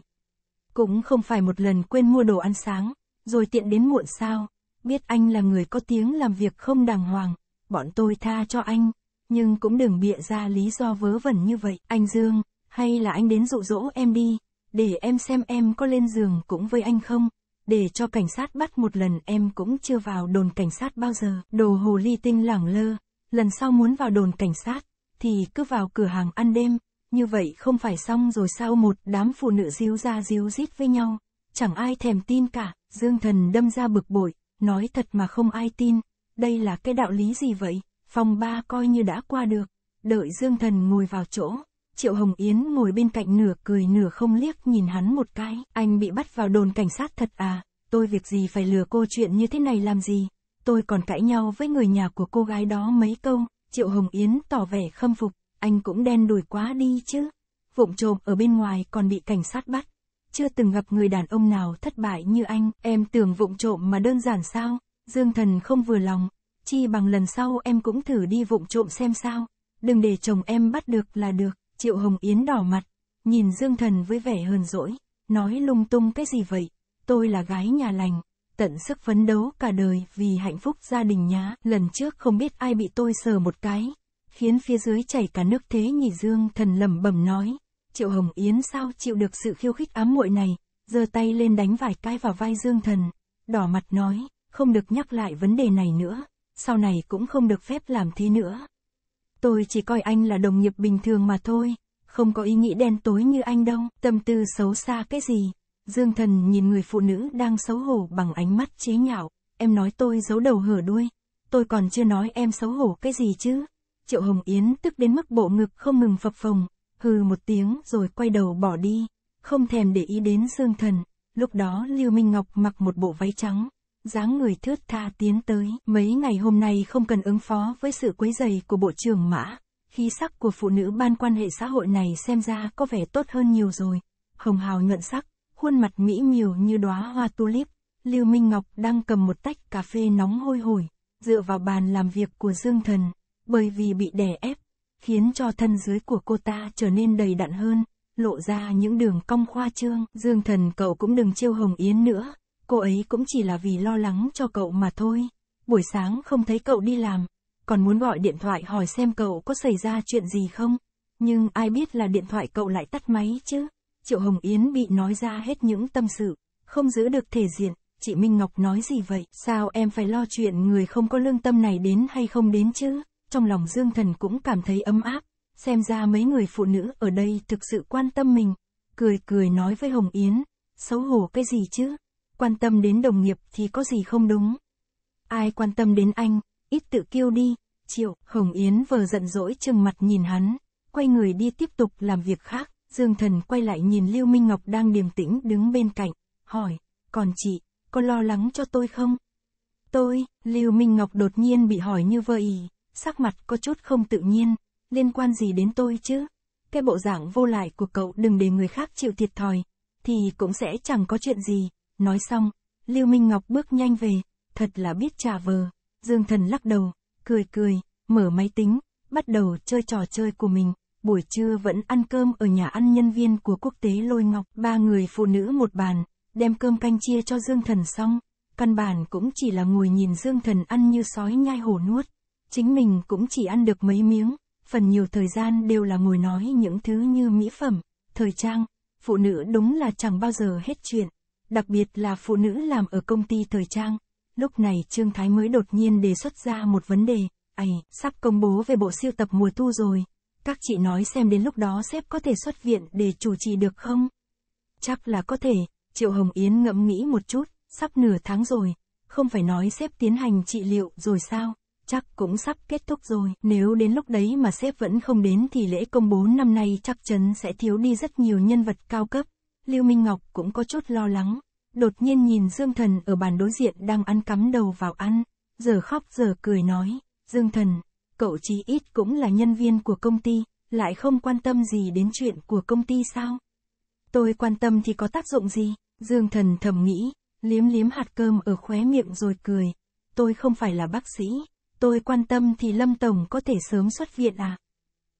Cũng không phải một lần quên mua đồ ăn sáng, rồi tiện đến muộn sao, biết anh là người có tiếng làm việc không đàng hoàng, bọn tôi tha cho anh, nhưng cũng đừng bịa ra lý do vớ vẩn như vậy, anh Dương, hay là anh đến dụ dỗ em đi, để em xem em có lên giường cũng với anh không, để cho cảnh sát bắt một lần em cũng chưa vào đồn cảnh sát bao giờ, đồ hồ ly tinh lẳng lơ, lần sau muốn vào đồn cảnh sát, thì cứ vào cửa hàng ăn đêm, như vậy không phải xong rồi sao một đám phụ nữ díu ra díu rít với nhau, chẳng ai thèm tin cả. Dương Thần đâm ra bực bội, nói thật mà không ai tin, đây là cái đạo lý gì vậy, phòng ba coi như đã qua được, đợi Dương Thần ngồi vào chỗ, Triệu Hồng Yến ngồi bên cạnh nửa cười nửa không liếc nhìn hắn một cái, anh bị bắt vào đồn cảnh sát thật à, tôi việc gì phải lừa cô chuyện như thế này làm gì, tôi còn cãi nhau với người nhà của cô gái đó mấy câu, Triệu Hồng Yến tỏ vẻ khâm phục, anh cũng đen đùi quá đi chứ, vụng trộm ở bên ngoài còn bị cảnh sát bắt, chưa từng gặp người đàn ông nào thất bại như anh, em tưởng vụng trộm mà đơn giản sao, Dương Thần không vừa lòng, chi bằng lần sau em cũng thử đi vụng trộm xem sao, đừng để chồng em bắt được là được, Triệu Hồng Yến đỏ mặt, nhìn Dương Thần với vẻ hờn dỗi, nói lung tung cái gì vậy, tôi là gái nhà lành, tận sức phấn đấu cả đời vì hạnh phúc gia đình nhá, lần trước không biết ai bị tôi sờ một cái, khiến phía dưới chảy cả nước thế nhỉ Dương Thần lẩm bẩm nói. Triệu Hồng Yến sao chịu được sự khiêu khích ám muội này, giơ tay lên đánh vài cái vào vai Dương Thần, đỏ mặt nói, không được nhắc lại vấn đề này nữa, sau này cũng không được phép làm thế nữa. Tôi chỉ coi anh là đồng nghiệp bình thường mà thôi, không có ý nghĩ đen tối như anh đâu, tâm tư xấu xa cái gì. Dương Thần nhìn người phụ nữ đang xấu hổ bằng ánh mắt chế nhạo, em nói tôi giấu đầu hở đuôi, tôi còn chưa nói em xấu hổ cái gì chứ. Triệu Hồng Yến tức đến mức bộ ngực không ngừng phập phồng, hừ một tiếng rồi quay đầu bỏ đi, không thèm để ý đến Dương Thần. Lúc đó Lưu Minh Ngọc mặc một bộ váy trắng, dáng người thướt tha tiến tới. Mấy ngày hôm nay không cần ứng phó với sự quấy dày của bộ trưởng Mã, khí sắc của phụ nữ ban quan hệ xã hội này xem ra có vẻ tốt hơn nhiều rồi. Hồng hào nhuận sắc, khuôn mặt mỹ miều như đóa hoa tulip, Lưu Minh Ngọc đang cầm một tách cà phê nóng hôi hổi, dựa vào bàn làm việc của Dương Thần, bởi vì bị đè ép, khiến cho thân dưới của cô ta trở nên đầy đặn hơn, lộ ra những đường cong khoa trương. Dương thần cậu cũng đừng trêu Hồng Yến nữa, cô ấy cũng chỉ là vì lo lắng cho cậu mà thôi. Buổi sáng không thấy cậu đi làm, còn muốn gọi điện thoại hỏi xem cậu có xảy ra chuyện gì không. Nhưng ai biết là điện thoại cậu lại tắt máy chứ. Triệu Hồng Yến bị nói ra hết những tâm sự, không giữ được thể diện. Chị Minh Ngọc nói gì vậy? Sao em phải lo chuyện người không có lương tâm này đến hay không đến chứ? trong lòng Dương Thần cũng cảm thấy ấm áp, xem ra mấy người phụ nữ ở đây thực sự quan tâm mình, cười cười nói với Hồng Yến, xấu hổ cái gì chứ, quan tâm đến đồng nghiệp thì có gì không đúng. Ai quan tâm đến anh, ít tự kiêu đi, triệu, Hồng Yến vờ giận dỗi chừng mặt nhìn hắn, quay người đi tiếp tục làm việc khác, Dương Thần quay lại nhìn Lưu Minh Ngọc đang điềm tĩnh đứng bên cạnh, hỏi, còn chị, có lo lắng cho tôi không? Tôi, Lưu Minh Ngọc đột nhiên bị hỏi như vậy sắc mặt có chút không tự nhiên, liên quan gì đến tôi chứ? Cái bộ dạng vô lại của cậu đừng để người khác chịu thiệt thòi, thì cũng sẽ chẳng có chuyện gì. Nói xong, Lưu Minh Ngọc bước nhanh về, thật là biết trả vờ. Dương Thần lắc đầu, cười cười, mở máy tính, bắt đầu chơi trò chơi của mình. Buổi trưa vẫn ăn cơm ở nhà ăn nhân viên của quốc tế Lôi Ngọc. Ba người phụ nữ một bàn, đem cơm canh chia cho Dương Thần xong. Căn bản cũng chỉ là ngồi nhìn Dương Thần ăn như sói nhai hổ nuốt chính mình cũng chỉ ăn được mấy miếng, phần nhiều thời gian đều là ngồi nói những thứ như mỹ phẩm, thời trang, phụ nữ đúng là chẳng bao giờ hết chuyện, đặc biệt là phụ nữ làm ở công ty thời trang. Lúc này Trương Thái mới đột nhiên đề xuất ra một vấn đề, ầy, sắp công bố về bộ siêu tập mùa thu rồi, các chị nói xem đến lúc đó sếp có thể xuất viện để chủ trì được không? Chắc là có thể, Triệu Hồng Yến ngẫm nghĩ một chút, sắp nửa tháng rồi, không phải nói sếp tiến hành trị liệu rồi sao? chắc cũng sắp kết thúc rồi. Nếu đến lúc đấy mà sếp vẫn không đến thì lễ công bố năm nay chắc chắn sẽ thiếu đi rất nhiều nhân vật cao cấp. Lưu Minh Ngọc cũng có chút lo lắng. Đột nhiên nhìn Dương Thần ở bàn đối diện đang ăn cắm đầu vào ăn. Giờ khóc giờ cười nói, Dương Thần, cậu chí ít cũng là nhân viên của công ty, lại không quan tâm gì đến chuyện của công ty sao? Tôi quan tâm thì có tác dụng gì? Dương Thần thầm nghĩ, liếm liếm hạt cơm ở khóe miệng rồi cười. Tôi không phải là bác sĩ, tôi quan tâm thì Lâm Tổng có thể sớm xuất viện à?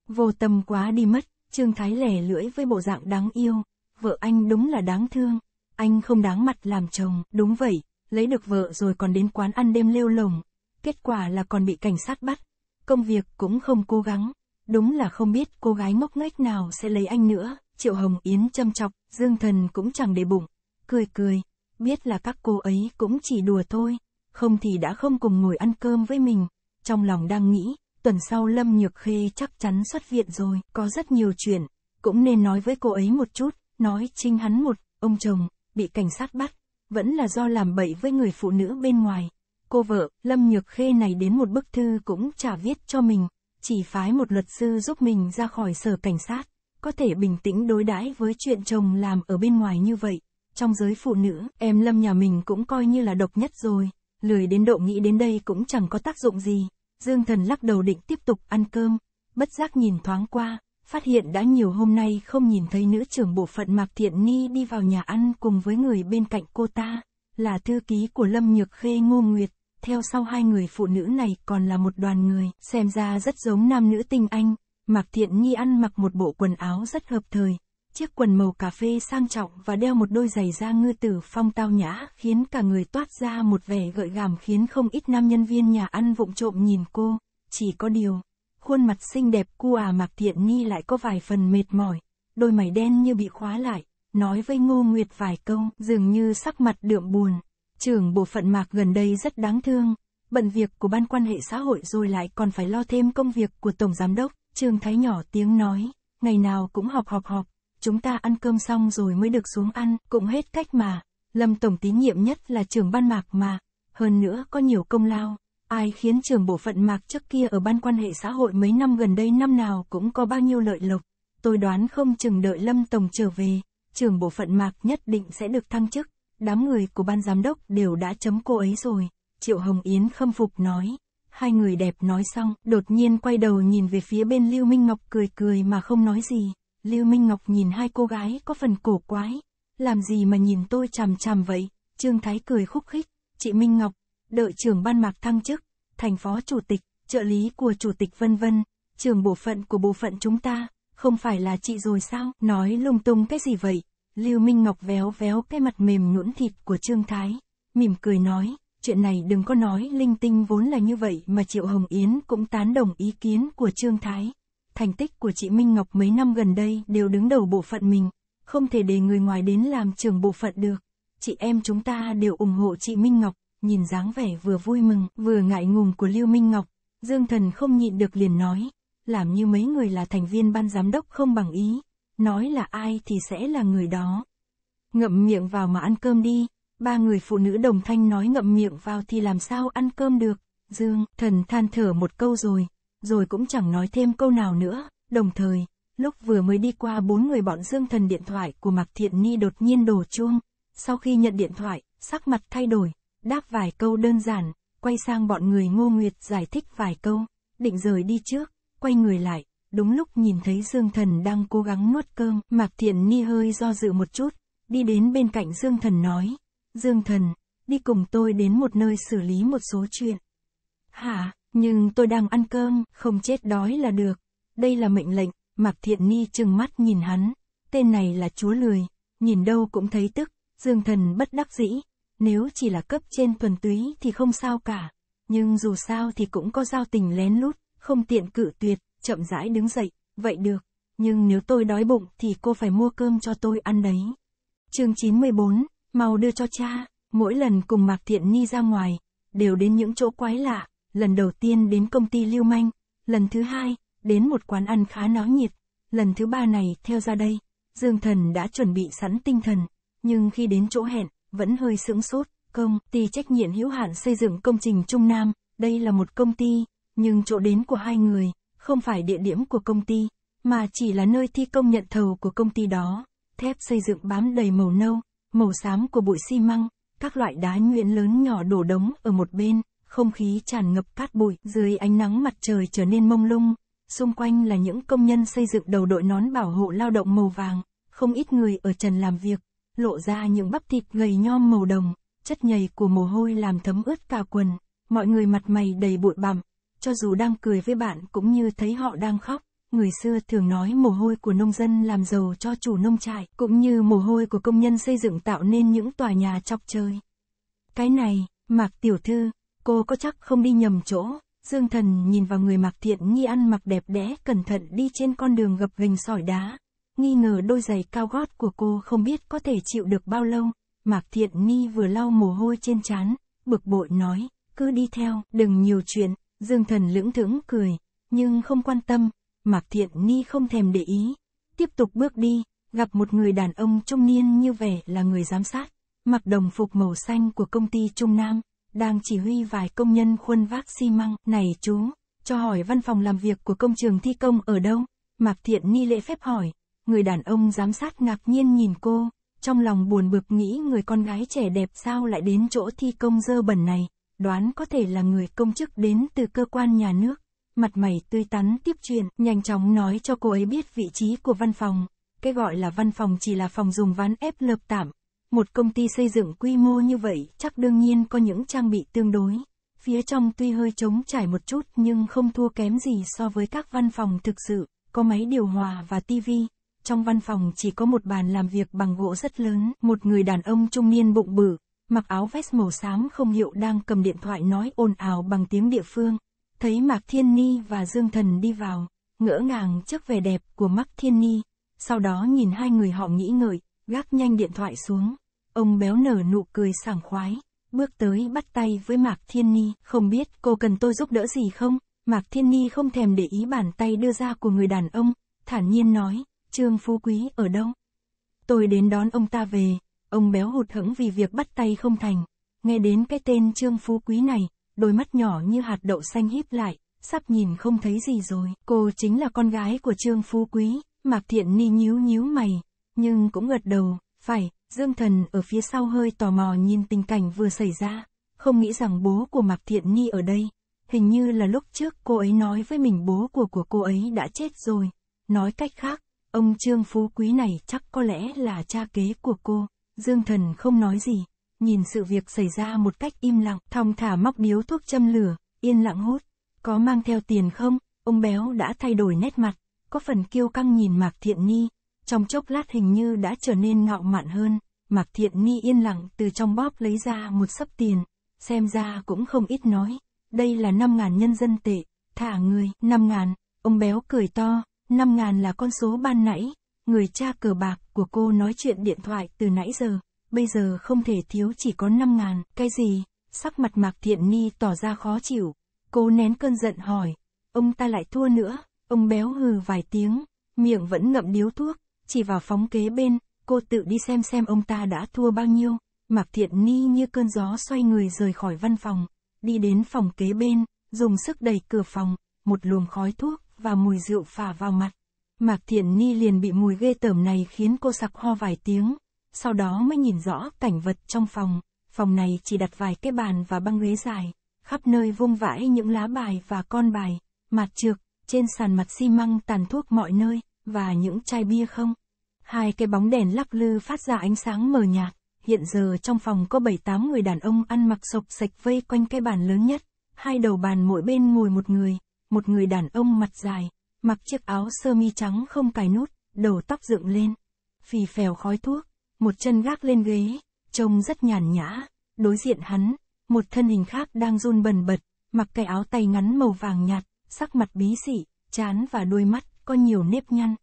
Vô tâm quá đi mất, Trương Thái lẻ lưỡi với bộ dạng đáng yêu, vợ anh đúng là đáng thương, anh không đáng mặt làm chồng, đúng vậy, lấy được vợ rồi còn đến quán ăn đêm lêu lồng, kết quả là còn bị cảnh sát bắt, công việc cũng không cố gắng, đúng là không biết cô gái ngốc nghếch nào sẽ lấy anh nữa, Triệu Hồng Yến châm chọc, Dương Thần cũng chẳng để bụng, cười cười, biết là các cô ấy cũng chỉ đùa thôi không thì đã không cùng ngồi ăn cơm với mình. Trong lòng đang nghĩ, tuần sau Lâm Nhược Khê chắc chắn xuất viện rồi, có rất nhiều chuyện, cũng nên nói với cô ấy một chút, nói trinh hắn một, ông chồng, bị cảnh sát bắt, vẫn là do làm bậy với người phụ nữ bên ngoài. Cô vợ, Lâm Nhược Khê này đến một bức thư cũng chả viết cho mình, chỉ phái một luật sư giúp mình ra khỏi sở cảnh sát, có thể bình tĩnh đối đãi với chuyện chồng làm ở bên ngoài như vậy. Trong giới phụ nữ, em Lâm nhà mình cũng coi như là độc nhất rồi lười đến độ nghĩ đến đây cũng chẳng có tác dụng gì. Dương Thần lắc đầu định tiếp tục ăn cơm, bất giác nhìn thoáng qua, phát hiện đã nhiều hôm nay không nhìn thấy nữ trưởng bộ phận Mạc Thiện Ni đi vào nhà ăn cùng với người bên cạnh cô ta, là thư ký của Lâm Nhược Khê Ngô Nguyệt, theo sau hai người phụ nữ này còn là một đoàn người, xem ra rất giống nam nữ tinh anh. Mạc Thiện Nhi ăn mặc một bộ quần áo rất hợp thời, chiếc quần màu cà phê sang trọng và đeo một đôi giày da ngư tử phong tao nhã, khiến cả người toát ra một vẻ gợi gàm khiến không ít nam nhân viên nhà ăn vụng trộm nhìn cô. Chỉ có điều, khuôn mặt xinh đẹp cu à Mạc Thiện Nghi lại có vài phần mệt mỏi, đôi mày đen như bị khóa lại, nói với Ngô Nguyệt vài câu, dường như sắc mặt đượm buồn. Trưởng bộ phận Mạc gần đây rất đáng thương, bận việc của ban quan hệ xã hội rồi lại còn phải lo thêm công việc của Tổng Giám đốc, Trường Thái nhỏ tiếng nói, ngày nào cũng họp họp họp, chúng ta ăn cơm xong rồi mới được xuống ăn, cũng hết cách mà. Lâm Tổng tín nhiệm nhất là trưởng ban mạc mà, hơn nữa có nhiều công lao. Ai khiến trưởng bộ phận mạc trước kia ở ban quan hệ xã hội mấy năm gần đây năm nào cũng có bao nhiêu lợi lộc. Tôi đoán không chừng đợi Lâm Tổng trở về, trưởng bộ phận mạc nhất định sẽ được thăng chức. Đám người của ban giám đốc đều đã chấm cô ấy rồi. Triệu Hồng Yến khâm phục nói. Hai người đẹp nói xong, đột nhiên quay đầu nhìn về phía bên Lưu Minh Ngọc cười cười mà không nói gì. Lưu Minh Ngọc nhìn hai cô gái có phần cổ quái. Làm gì mà nhìn tôi chằm chằm vậy? Trương Thái cười khúc khích. Chị Minh Ngọc, đợi trưởng ban mạc thăng chức, thành phó chủ tịch, trợ lý của chủ tịch vân vân, trưởng bộ phận của bộ phận chúng ta, không phải là chị rồi sao? Nói lung tung cái gì vậy? Lưu Minh Ngọc véo véo cái mặt mềm nhũn thịt của Trương Thái, mỉm cười nói, chuyện này đừng có nói linh tinh vốn là như vậy mà Triệu Hồng Yến cũng tán đồng ý kiến của Trương Thái. Thành tích của chị Minh Ngọc mấy năm gần đây đều đứng đầu bộ phận mình, không thể để người ngoài đến làm trưởng bộ phận được. Chị em chúng ta đều ủng hộ chị Minh Ngọc, nhìn dáng vẻ vừa vui mừng, vừa ngại ngùng của Lưu Minh Ngọc, Dương Thần không nhịn được liền nói, làm như mấy người là thành viên ban giám đốc không bằng ý, nói là ai thì sẽ là người đó. Ngậm miệng vào mà ăn cơm đi, ba người phụ nữ đồng thanh nói ngậm miệng vào thì làm sao ăn cơm được, Dương Thần than thở một câu rồi, rồi cũng chẳng nói thêm câu nào nữa, đồng thời, lúc vừa mới đi qua bốn người bọn Dương Thần điện thoại của Mạc Thiện Ni đột nhiên đổ chuông, sau khi nhận điện thoại, sắc mặt thay đổi, đáp vài câu đơn giản, quay sang bọn người Ngô Nguyệt giải thích vài câu, định rời đi trước, quay người lại, đúng lúc nhìn thấy Dương Thần đang cố gắng nuốt cơm, Mạc Thiện Ni hơi do dự một chút, đi đến bên cạnh Dương Thần nói, Dương Thần, đi cùng tôi đến một nơi xử lý một số chuyện. Hả? Nhưng tôi đang ăn cơm, không chết đói là được. Đây là mệnh lệnh, Mạc Thiện Ni trừng mắt nhìn hắn. Tên này là chúa lười, nhìn đâu cũng thấy tức, Dương Thần bất đắc dĩ. Nếu chỉ là cấp trên thuần túy thì không sao cả. Nhưng dù sao thì cũng có giao tình lén lút, không tiện cự tuyệt, chậm rãi đứng dậy, vậy được. Nhưng nếu tôi đói bụng thì cô phải mua cơm cho tôi ăn đấy. chương 94, mau đưa cho cha, mỗi lần cùng Mạc Thiện Ni ra ngoài, đều đến những chỗ quái lạ, lần đầu tiên đến công ty lưu manh, lần thứ hai, đến một quán ăn khá náo nhiệt, lần thứ ba này theo ra đây, Dương Thần đã chuẩn bị sẵn tinh thần, nhưng khi đến chỗ hẹn, vẫn hơi sững sốt, công ty trách nhiệm hữu hạn xây dựng công trình Trung Nam, đây là một công ty, nhưng chỗ đến của hai người, không phải địa điểm của công ty, mà chỉ là nơi thi công nhận thầu của công ty đó, thép xây dựng bám đầy màu nâu, màu xám của bụi xi măng, các loại đá nhuyễn lớn nhỏ đổ đống ở một bên, không khí tràn ngập cát bụi, dưới ánh nắng mặt trời trở nên mông lung, xung quanh là những công nhân xây dựng đầu đội nón bảo hộ lao động màu vàng, không ít người ở trần làm việc, lộ ra những bắp thịt gầy nhom màu đồng, chất nhầy của mồ hôi làm thấm ướt cả quần, mọi người mặt mày đầy bụi bặm, cho dù đang cười với bạn cũng như thấy họ đang khóc. Người xưa thường nói mồ hôi của nông dân làm giàu cho chủ nông trại, cũng như mồ hôi của công nhân xây dựng tạo nên những tòa nhà chọc trời. Cái này, Mạc Tiểu Thư, cô có chắc không đi nhầm chỗ, Dương Thần nhìn vào người mặc thiện nghi ăn mặc đẹp đẽ cẩn thận đi trên con đường gập ghềnh sỏi đá, nghi ngờ đôi giày cao gót của cô không biết có thể chịu được bao lâu, Mạc Thiện Nghi vừa lau mồ hôi trên trán, bực bội nói, cứ đi theo, đừng nhiều chuyện, Dương Thần lưỡng thững cười, nhưng không quan tâm, Mạc Thiện Nghi không thèm để ý, tiếp tục bước đi, gặp một người đàn ông trung niên như vẻ là người giám sát, mặc đồng phục màu xanh của công ty Trung Nam, đang chỉ huy vài công nhân khuôn vác xi măng. Này chú, cho hỏi văn phòng làm việc của công trường thi công ở đâu? Mạc Thiện Ni lễ phép hỏi. Người đàn ông giám sát ngạc nhiên nhìn cô, trong lòng buồn bực nghĩ người con gái trẻ đẹp sao lại đến chỗ thi công dơ bẩn này, đoán có thể là người công chức đến từ cơ quan nhà nước. Mặt mày tươi tắn tiếp chuyện, nhanh chóng nói cho cô ấy biết vị trí của văn phòng. Cái gọi là văn phòng chỉ là phòng dùng ván ép lợp tạm, một công ty xây dựng quy mô như vậy chắc đương nhiên có những trang bị tương đối. Phía trong tuy hơi trống trải một chút nhưng không thua kém gì so với các văn phòng thực sự, có máy điều hòa và tivi. Trong văn phòng chỉ có một bàn làm việc bằng gỗ rất lớn, một người đàn ông trung niên bụng bự, mặc áo vest màu xám không hiệu đang cầm điện thoại nói ồn ào bằng tiếng địa phương. Thấy Mạc Thiên Ni và Dương Thần đi vào, ngỡ ngàng trước vẻ đẹp của Mạc Thiên Ni, sau đó nhìn hai người họ nghĩ ngợi, gác nhanh điện thoại xuống. Ông béo nở nụ cười sảng khoái, bước tới bắt tay với Mạc Thiên Ni, không biết cô cần tôi giúp đỡ gì không? Mạc Thiên Ni không thèm để ý bàn tay đưa ra của người đàn ông, thản nhiên nói, Trương Phú Quý ở đâu? Tôi đến đón ông ta về, ông béo hụt hẫng vì việc bắt tay không thành. Nghe đến cái tên Trương Phú Quý này, đôi mắt nhỏ như hạt đậu xanh híp lại, sắp nhìn không thấy gì rồi. Cô chính là con gái của Trương Phú Quý, Mạc Thiện Ni nhíu nhíu mày, nhưng cũng gật đầu, phải, Dương Thần ở phía sau hơi tò mò nhìn tình cảnh vừa xảy ra, không nghĩ rằng bố của Mạc Thiện Nhi ở đây, hình như là lúc trước cô ấy nói với mình bố của của cô ấy đã chết rồi, nói cách khác, ông Trương Phú Quý này chắc có lẽ là cha kế của cô, Dương Thần không nói gì, nhìn sự việc xảy ra một cách im lặng, thong thả móc điếu thuốc châm lửa, yên lặng hút, có mang theo tiền không, ông béo đã thay đổi nét mặt, có phần kiêu căng nhìn Mạc Thiện Nhi trong chốc lát hình như đã trở nên ngạo mạn hơn, Mạc Thiện Ni yên lặng từ trong bóp lấy ra một sấp tiền, xem ra cũng không ít nói, đây là 5.000 nhân dân tệ, thả người, 5.000, ông béo cười to, 5.000 là con số ban nãy, người cha cờ bạc của cô nói chuyện điện thoại từ nãy giờ, bây giờ không thể thiếu chỉ có 5.000, cái gì, sắc mặt Mạc Thiện Ni tỏ ra khó chịu, cô nén cơn giận hỏi, ông ta lại thua nữa, ông béo hừ vài tiếng, miệng vẫn ngậm điếu thuốc, chỉ vào phóng kế bên, cô tự đi xem xem ông ta đã thua bao nhiêu. Mạc Thiện Ni như cơn gió xoay người rời khỏi văn phòng, đi đến phòng kế bên, dùng sức đẩy cửa phòng, một luồng khói thuốc và mùi rượu phả vào mặt. Mạc Thiện Ni liền bị mùi ghê tởm này khiến cô sặc ho vài tiếng, sau đó mới nhìn rõ cảnh vật trong phòng, phòng này chỉ đặt vài cái bàn và băng ghế dài, khắp nơi vung vãi những lá bài và con bài, mặt trược, trên sàn mặt xi măng tàn thuốc mọi nơi, và những chai bia không? Hai cái bóng đèn lắc lư phát ra ánh sáng mờ nhạt, hiện giờ trong phòng có bảy tám người đàn ông ăn mặc sộc sạch vây quanh cái bàn lớn nhất, hai đầu bàn mỗi bên ngồi một người, một người đàn ông mặt dài, mặc chiếc áo sơ mi trắng không cài nút, đầu tóc dựng lên, phì phèo khói thuốc, một chân gác lên ghế, trông rất nhàn nhã, đối diện hắn, một thân hình khác đang run bần bật, mặc cái áo tay ngắn màu vàng nhạt, sắc mặt bí xỉ, chán và đôi mắt có nhiều nếp nhăn.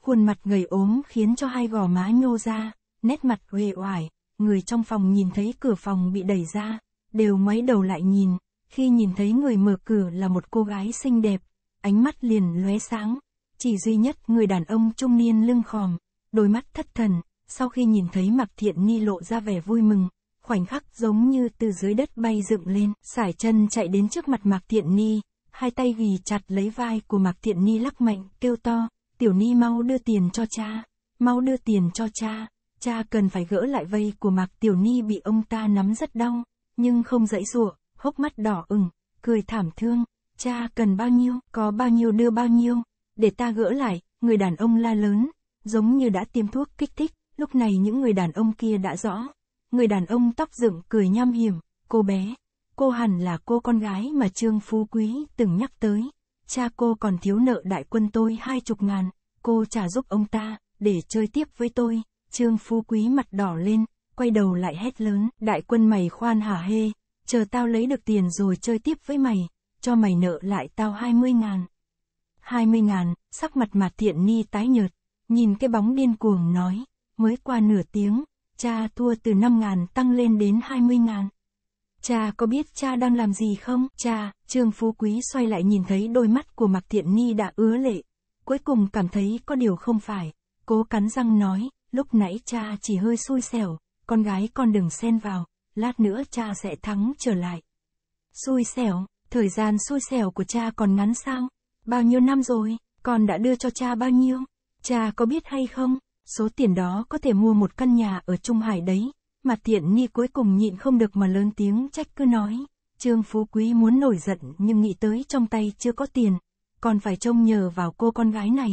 Khuôn mặt người ốm khiến cho hai gò má nhô ra, nét mặt uể oải, người trong phòng nhìn thấy cửa phòng bị đẩy ra, đều ngoái đầu lại nhìn, khi nhìn thấy người mở cửa là một cô gái xinh đẹp, ánh mắt liền lóe sáng, chỉ duy nhất người đàn ông trung niên lưng khòm, đôi mắt thất thần, sau khi nhìn thấy Mạc Thiện Ni lộ ra vẻ vui mừng, khoảnh khắc giống như từ dưới đất bay dựng lên, sải chân chạy đến trước mặt Mạc Thiện Ni, hai tay ghì chặt lấy vai của Mạc Thiện Ni lắc mạnh, kêu to, Tiểu Ni mau đưa tiền cho cha, mau đưa tiền cho cha, cha cần phải gỡ lại vây của Mạc Tiểu Ni bị ông ta nắm rất đau, nhưng không dãy dụa, hốc mắt đỏ ửng, cười thảm thương, cha cần bao nhiêu, có bao nhiêu đưa bao nhiêu, để ta gỡ lại, người đàn ông la lớn, giống như đã tiêm thuốc kích thích, lúc này những người đàn ông kia đã rõ, người đàn ông tóc dựng cười nham hiểm, cô bé, cô hẳn là cô con gái mà Trương Phú Quý từng nhắc tới. Cha cô còn thiếu nợ đại quân tôi hai chục ngàn, cô trả giúp ông ta, để chơi tiếp với tôi. Trương Phú Quý mặt đỏ lên, quay đầu lại hét lớn, đại quân mày khoan hả hê, chờ tao lấy được tiền rồi chơi tiếp với mày, cho mày nợ lại tao hai mươi ngàn. hai mươi ngàn, sắc mặt mặt thiện ni tái nhợt, nhìn cái bóng điên cuồng nói, mới qua nửa tiếng, cha thua từ năm ngàn tăng lên đến hai mươi ngàn. Cha có biết cha đang làm gì không? Cha, Trương Phú Quý xoay lại nhìn thấy đôi mắt của Mặc Tiện Ni đã ứa lệ. Cuối cùng cảm thấy có điều không phải. Cố cắn răng nói, lúc nãy cha chỉ hơi xui xẻo, con gái con đừng xen vào, lát nữa cha sẽ thắng trở lại. Xui xẻo, thời gian xui xẻo của cha còn ngắn sao? Bao nhiêu năm rồi, con đã đưa cho cha bao nhiêu? Cha có biết hay không? Số tiền đó có thể mua một căn nhà ở Trung Hải đấy mặt Tiện ni cuối cùng nhịn không được mà lớn tiếng trách cứ nói. Trương Phú Quý muốn nổi giận nhưng nghĩ tới trong tay chưa có tiền, còn phải trông nhờ vào cô con gái này.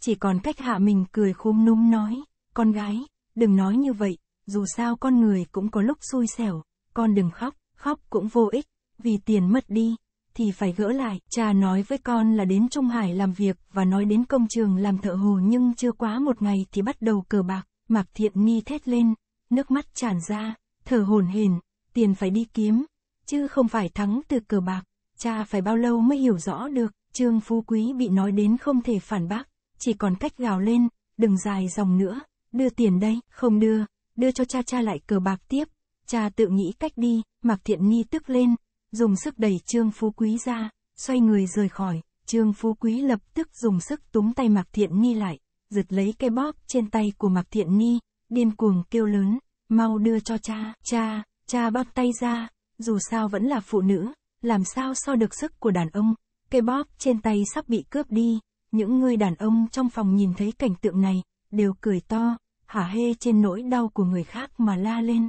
Chỉ còn cách hạ mình cười khúm núm nói, con gái, đừng nói như vậy, dù sao con người cũng có lúc xui xẻo, con đừng khóc, khóc cũng vô ích, vì tiền mất đi, thì phải gỡ lại. Cha nói với con là đến Trung Hải làm việc và nói đến công trường làm thợ hồ nhưng chưa quá một ngày thì bắt đầu cờ bạc, Mạc Thiện Ni thét lên, nước mắt tràn ra, thở hổn hển, tiền phải đi kiếm, chứ không phải thắng từ cờ bạc, cha phải bao lâu mới hiểu rõ được, Trương Phú Quý bị nói đến không thể phản bác, chỉ còn cách gào lên, đừng dài dòng nữa, đưa tiền đây, không đưa, đưa cho cha cha lại cờ bạc tiếp, cha tự nghĩ cách đi, Mạc Thiện Ni tức lên, dùng sức đẩy Trương Phú Quý ra, xoay người rời khỏi, Trương Phú Quý lập tức dùng sức túm tay Mạc Thiện Ni lại, giật lấy cái bóp trên tay của Mạc Thiện Ni, điên cuồng kêu lớn, mau đưa cho cha, cha, cha bóp tay ra, dù sao vẫn là phụ nữ, làm sao so được sức của đàn ông, cây bóp trên tay sắp bị cướp đi, những người đàn ông trong phòng nhìn thấy cảnh tượng này, đều cười to, hả hê trên nỗi đau của người khác mà la lên.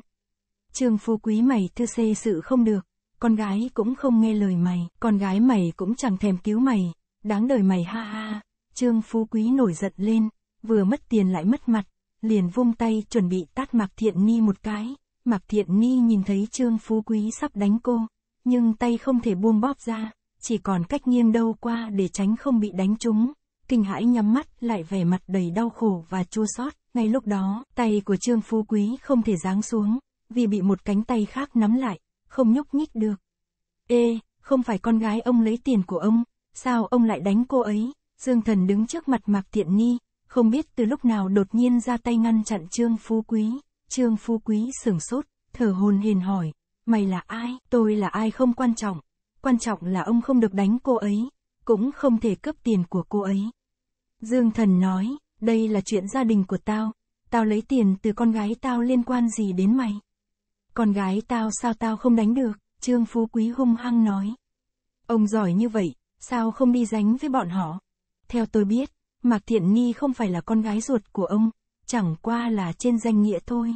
Trương phú quý mày thư xê sự không được, con gái cũng không nghe lời mày, con gái mày cũng chẳng thèm cứu mày, đáng đời mày ha ha. Trương phú quý nổi giận lên, vừa mất tiền lại mất mặt, liền vung tay chuẩn bị tát Mạc Thiện Ni một cái. Mạc Thiện Ni nhìn thấy Trương Phú Quý sắp đánh cô, nhưng tay không thể buông bóp ra, chỉ còn cách nghiêng đâu qua để tránh không bị đánh trúng. Kinh hãi nhắm mắt lại vẻ mặt đầy đau khổ và chua xót. Ngay lúc đó, tay của Trương Phú Quý không thể giáng xuống, vì bị một cánh tay khác nắm lại, không nhúc nhích được. Ê, không phải con gái ông lấy tiền của ông, sao ông lại đánh cô ấy? Dương Thần đứng trước mặt Mạc Thiện Ni, không biết từ lúc nào đột nhiên ra tay ngăn chặn Trương Phú Quý. Trương Phú Quý sửng sốt, thở hồn hền hỏi, mày là ai, tôi là ai không quan trọng, quan trọng là ông không được đánh cô ấy, cũng không thể cướp tiền của cô ấy. Dương Thần nói, đây là chuyện gia đình của tao, tao lấy tiền từ con gái tao liên quan gì đến mày. Con gái tao sao tao không đánh được, Trương Phú Quý hung hăng nói. Ông giỏi như vậy, sao không đi dánh với bọn họ? Theo tôi biết, Mạc Thiện Ni không phải là con gái ruột của ông, chẳng qua là trên danh nghĩa thôi.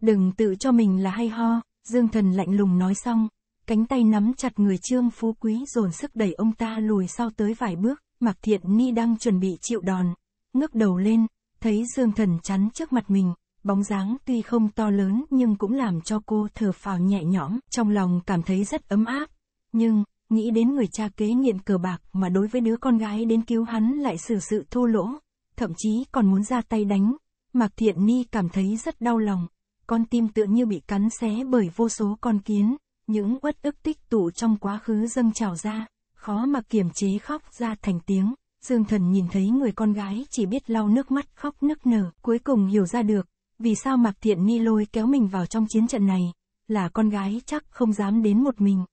Đừng tự cho mình là hay ho, Dương Thần lạnh lùng nói xong, cánh tay nắm chặt người Trương Phú Quý dồn sức đẩy ông ta lùi sau tới vài bước, Mạc Thiện Ni đang chuẩn bị chịu đòn, ngước đầu lên, thấy Dương Thần chắn trước mặt mình, bóng dáng tuy không to lớn nhưng cũng làm cho cô thở phào nhẹ nhõm, trong lòng cảm thấy rất ấm áp, nhưng nghĩ đến người cha kế nghiện cờ bạc mà đối với đứa con gái đến cứu hắn lại xử sự thô lỗ, thậm chí còn muốn ra tay đánh, Mạc Thiện Ni cảm thấy rất đau lòng, con tim tựa như bị cắn xé bởi vô số con kiến, những uất ức tích tụ trong quá khứ dâng trào ra, khó mà kiềm chế khóc ra thành tiếng. Dương Thần nhìn thấy người con gái chỉ biết lau nước mắt khóc nức nở, cuối cùng hiểu ra được, vì sao Mạc Thiện Ni lôi kéo mình vào trong chiến trận này, là con gái chắc không dám đến một mình.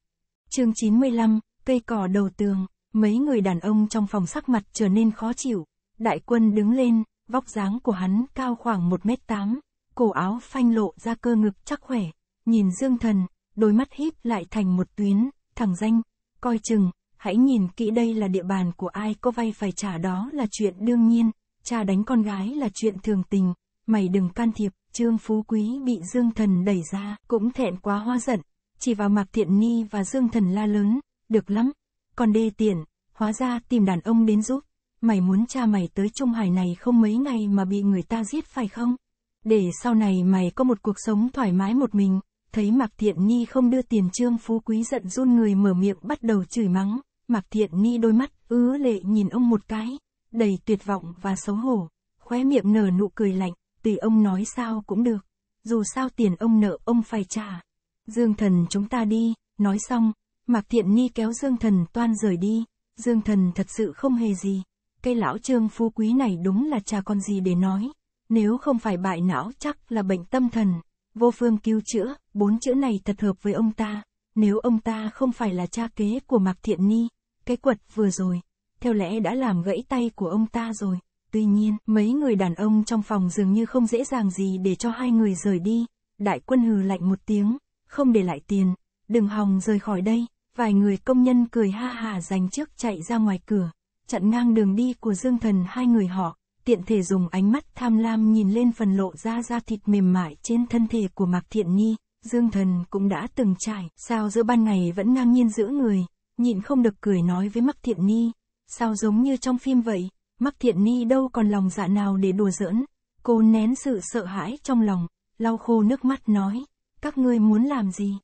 Chương 95, cây cỏ đầu tường, mấy người đàn ông trong phòng sắc mặt trở nên khó chịu. Đại quân đứng lên, vóc dáng của hắn cao khoảng 1m8, cổ áo phanh lộ ra cơ ngực chắc khỏe. Nhìn Dương Thần, đôi mắt híp lại thành một tuyến, thẳng danh, coi chừng, hãy nhìn kỹ đây là địa bàn của ai có vay phải trả đó là chuyện đương nhiên, cha đánh con gái là chuyện thường tình, mày đừng can thiệp, Trương Phú Quý bị Dương Thần đẩy ra, cũng thẹn quá hoa giận, chỉ vào Mạc Thiện Ni và Dương Thần la lớn, được lắm, còn đê tiện, hóa ra tìm đàn ông đến giúp, mày muốn cha mày tới Trung Hải này không mấy ngày mà bị người ta giết phải không? Để sau này mày có một cuộc sống thoải mái một mình, thấy Mạc Thiện Ni không đưa tiền trương phú quý giận run người mở miệng bắt đầu chửi mắng, Mạc Thiện Ni đôi mắt ứa lệ nhìn ông một cái, đầy tuyệt vọng và xấu hổ, khóe miệng nở nụ cười lạnh, tùy ông nói sao cũng được, dù sao tiền ông nợ ông phải trả. Dương thần chúng ta đi, nói xong, Mạc Thiện Ni kéo Dương thần toan rời đi, Dương thần thật sự không hề gì, cây lão trương phú quý này đúng là cha con gì để nói, nếu không phải bại não chắc là bệnh tâm thần, vô phương cứu chữa, bốn chữ này thật hợp với ông ta, nếu ông ta không phải là cha kế của Mạc Thiện Ni, cái quật vừa rồi, theo lẽ đã làm gãy tay của ông ta rồi. Tuy nhiên, mấy người đàn ông trong phòng dường như không dễ dàng gì để cho hai người rời đi. Đại quân hừ lạnh một tiếng, không để lại tiền, đừng hòng rời khỏi đây, vài người công nhân cười ha hà giành trước chạy ra ngoài cửa, chặn ngang đường đi của Dương Thần hai người họ, tiện thể dùng ánh mắt tham lam nhìn lên phần lộ ra da thịt mềm mại trên thân thể của Mạc Thiện Nhi, Dương Thần cũng đã từng trải, sao giữa ban ngày vẫn ngang nhiên giữ người, nhịn không được cười nói với Mạc Thiện Nhi, sao giống như trong phim vậy, Mạc Thiện Nhi đâu còn lòng dạ nào để đùa giỡn, cô nén sự sợ hãi trong lòng, lau khô nước mắt nói. Các ngươi muốn làm gì?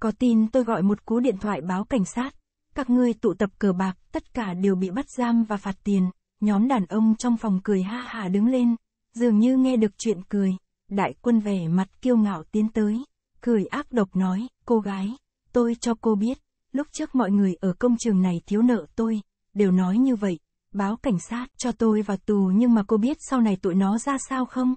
Có tin tôi gọi một cú điện thoại báo cảnh sát. Các ngươi tụ tập cờ bạc, tất cả đều bị bắt giam và phạt tiền. Nhóm đàn ông trong phòng cười ha hả đứng lên, dường như nghe được chuyện cười. Đại quân vẻ mặt kiêu ngạo tiến tới, cười ác độc nói, cô gái, tôi cho cô biết, lúc trước mọi người ở công trường này thiếu nợ tôi, đều nói như vậy, báo cảnh sát cho tôi vào tù nhưng mà cô biết sau này tụi nó ra sao không?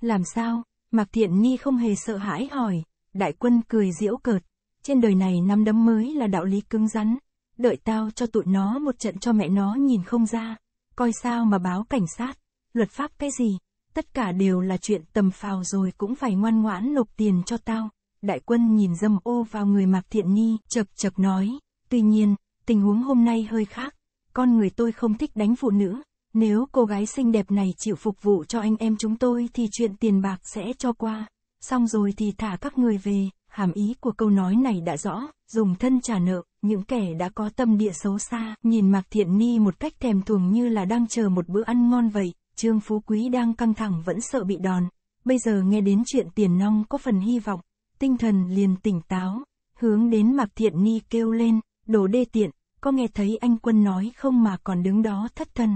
Làm sao, Mạc Thiện ni không hề sợ hãi hỏi, đại quân cười diễu cợt, trên đời này năm đấm mới là đạo lý cứng rắn, đợi tao cho tụi nó một trận cho mẹ nó nhìn không ra, coi sao mà báo cảnh sát, luật pháp cái gì, tất cả đều là chuyện tầm phào rồi cũng phải ngoan ngoãn nộp tiền cho tao. Đại quân nhìn dâm ô vào người Mạc Thiện ni chập chập nói, tuy nhiên, tình huống hôm nay hơi khác, con người tôi không thích đánh phụ nữ, nếu cô gái xinh đẹp này chịu phục vụ cho anh em chúng tôi thì chuyện tiền bạc sẽ cho qua. Xong rồi thì thả các người về, hàm ý của câu nói này đã rõ, dùng thân trả nợ, những kẻ đã có tâm địa xấu xa, nhìn Mạc Thiện Ni một cách thèm thuồng như là đang chờ một bữa ăn ngon vậy, Trương Phú Quý đang căng thẳng vẫn sợ bị đòn, bây giờ nghe đến chuyện tiền nong có phần hy vọng, tinh thần liền tỉnh táo, hướng đến Mạc Thiện Ni kêu lên, đồ đê tiện, có nghe thấy anh quân nói không mà còn đứng đó thất thần.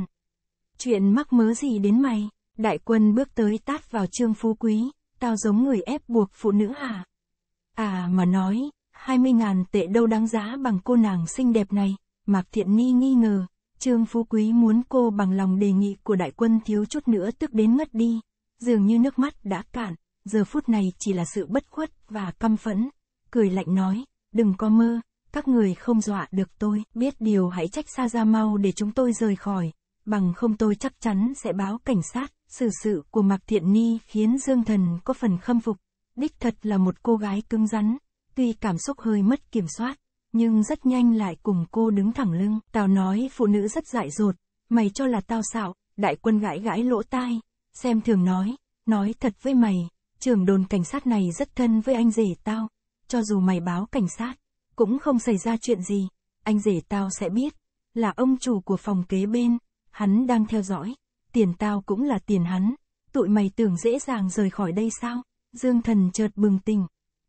Chuyện mắc mớ gì đến mày? Đại quân bước tới tát vào Trương Phú Quý, tao giống người ép buộc phụ nữ à? À mà nói, 20 ngàn tệ đâu đáng giá bằng cô nàng xinh đẹp này, Mạc Thiện Ni nghi ngờ, Trương Phú Quý muốn cô bằng lòng đề nghị của đại quân thiếu chút nữa tức đến ngất đi, dường như nước mắt đã cạn, giờ phút này chỉ là sự bất khuất và căm phẫn, cười lạnh nói, đừng có mơ, các người không dọa được tôi, biết điều hãy trách xa ra mau để chúng tôi rời khỏi, bằng không tôi chắc chắn sẽ báo cảnh sát. Sự sự của Mạc Thiện Ni khiến Dương Thần có phần khâm phục. Đích thật là một cô gái cứng rắn, tuy cảm xúc hơi mất kiểm soát, nhưng rất nhanh lại cùng cô đứng thẳng lưng. Tao nói phụ nữ rất dại dột, mày cho là tao xạo, đại quân gãi gãi lỗ tai, xem thường nói, nói thật với mày, trưởng đồn cảnh sát này rất thân với anh rể tao, cho dù mày báo cảnh sát, cũng không xảy ra chuyện gì, anh rể tao sẽ biết, là ông chủ của phòng kế bên, hắn đang theo dõi, tiền tao cũng là tiền hắn, tụi mày tưởng dễ dàng rời khỏi đây sao? Dương thần chợt bừng tỉnh,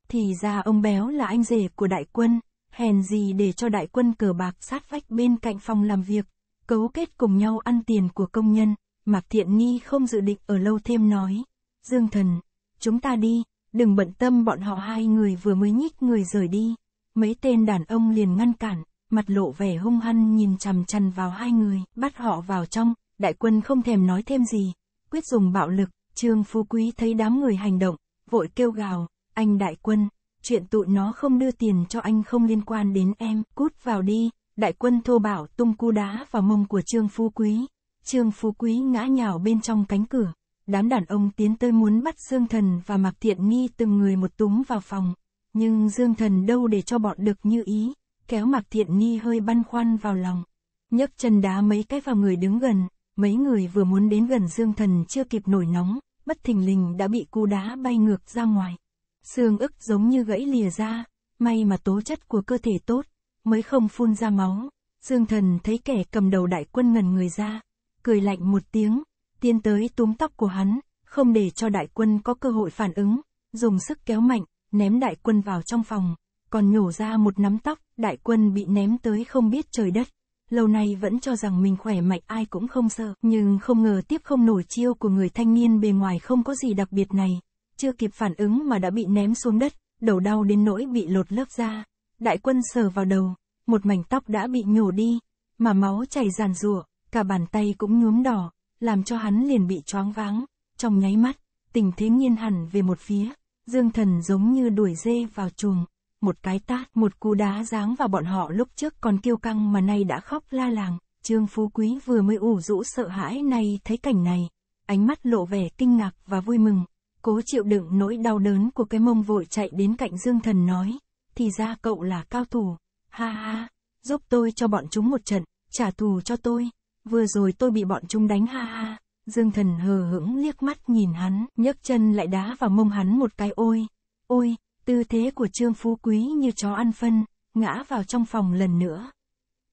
thì ra ông béo là anh rể của đại quân, hèn gì để cho đại quân cờ bạc sát vách bên cạnh phòng làm việc, cấu kết cùng nhau ăn tiền của công nhân, Mạc Thiện Nghi không dự định ở lâu thêm nói, Dương thần, chúng ta đi, đừng bận tâm bọn họ hai người vừa mới nhích người rời đi, mấy tên đàn ông liền ngăn cản mặt lộ vẻ hung hăng nhìn chằm chằm vào hai người, bắt họ vào trong, đại quân không thèm nói thêm gì, quyết dùng bạo lực, Trương Phú Quý thấy đám người hành động, vội kêu gào, anh đại quân, chuyện tụi nó không đưa tiền cho anh không liên quan đến em, cút vào đi, đại quân thô bảo tung cu đá vào mông của Trương Phú Quý, Trương Phú Quý ngã nhào bên trong cánh cửa, đám đàn ông tiến tới muốn bắt Dương Thần và Mạc Thiện Nghi từng người một túm vào phòng, nhưng Dương Thần đâu để cho bọn được như ý kéo Mạc Thiện Ni hơi băn khoăn vào lòng. nhấc chân đá mấy cái vào người đứng gần, mấy người vừa muốn đến gần Dương Thần chưa kịp nổi nóng, bất thình lình đã bị cú đá bay ngược ra ngoài. Xương ức giống như gãy lìa ra, may mà tố chất của cơ thể tốt, mới không phun ra máu. Dương Thần thấy kẻ cầm đầu đại quân ngần người ra, cười lạnh một tiếng, tiến tới túm tóc của hắn, không để cho đại quân có cơ hội phản ứng, dùng sức kéo mạnh, ném đại quân vào trong phòng, còn nhổ ra một nắm tóc, đại quân bị ném tới không biết trời đất. Lâu nay vẫn cho rằng mình khỏe mạnh ai cũng không sợ, nhưng không ngờ tiếp không nổi chiêu của người thanh niên bề ngoài không có gì đặc biệt này. Chưa kịp phản ứng mà đã bị ném xuống đất, đầu đau đến nỗi bị lột lớp da. Đại quân sờ vào đầu, một mảnh tóc đã bị nhổ đi, mà máu chảy ràn rụa, cả bàn tay cũng nhuốm đỏ, làm cho hắn liền bị choáng váng. Trong nháy mắt, tình thế nghiêng hẳn về một phía, dương thần giống như đuổi dê vào chuồng một cái tát, một cú đá giáng vào bọn họ lúc trước còn kiêu căng mà nay đã khóc la làng. Trương Phú Quý vừa mới ủ rũ sợ hãi nay thấy cảnh này, ánh mắt lộ vẻ kinh ngạc và vui mừng, cố chịu đựng nỗi đau đớn của cái mông vội chạy đến cạnh Dương Thần nói, thì ra cậu là cao thủ, ha ha, giúp tôi cho bọn chúng một trận, trả thù cho tôi, vừa rồi tôi bị bọn chúng đánh ha ha. Dương Thần hờ hững liếc mắt nhìn hắn, nhấc chân lại đá vào mông hắn một cái ôi, ôi, Tư thế của Trương Phú Quý như chó ăn phân, ngã vào trong phòng lần nữa.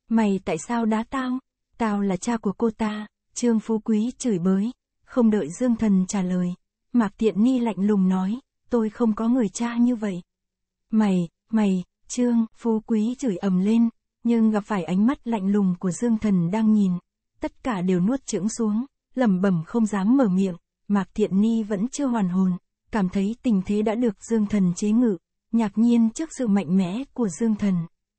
Mày tại sao đá tao? Tao là cha của cô ta, Trương Phú Quý chửi bới, không đợi Dương Thần trả lời. Mạc Tiện Ni lạnh lùng nói, tôi không có người cha như vậy. Mày, mày, Trương, Phú Quý chửi ầm lên, nhưng gặp phải ánh mắt lạnh lùng của Dương Thần đang nhìn. Tất cả đều nuốt chững xuống, lẩm bẩm không dám mở miệng, Mạc Tiện Ni vẫn chưa hoàn hồn cảm thấy tình thế đã được Dương Thần chế ngự, nhạc nhiên trước sự mạnh mẽ của Dương Thần,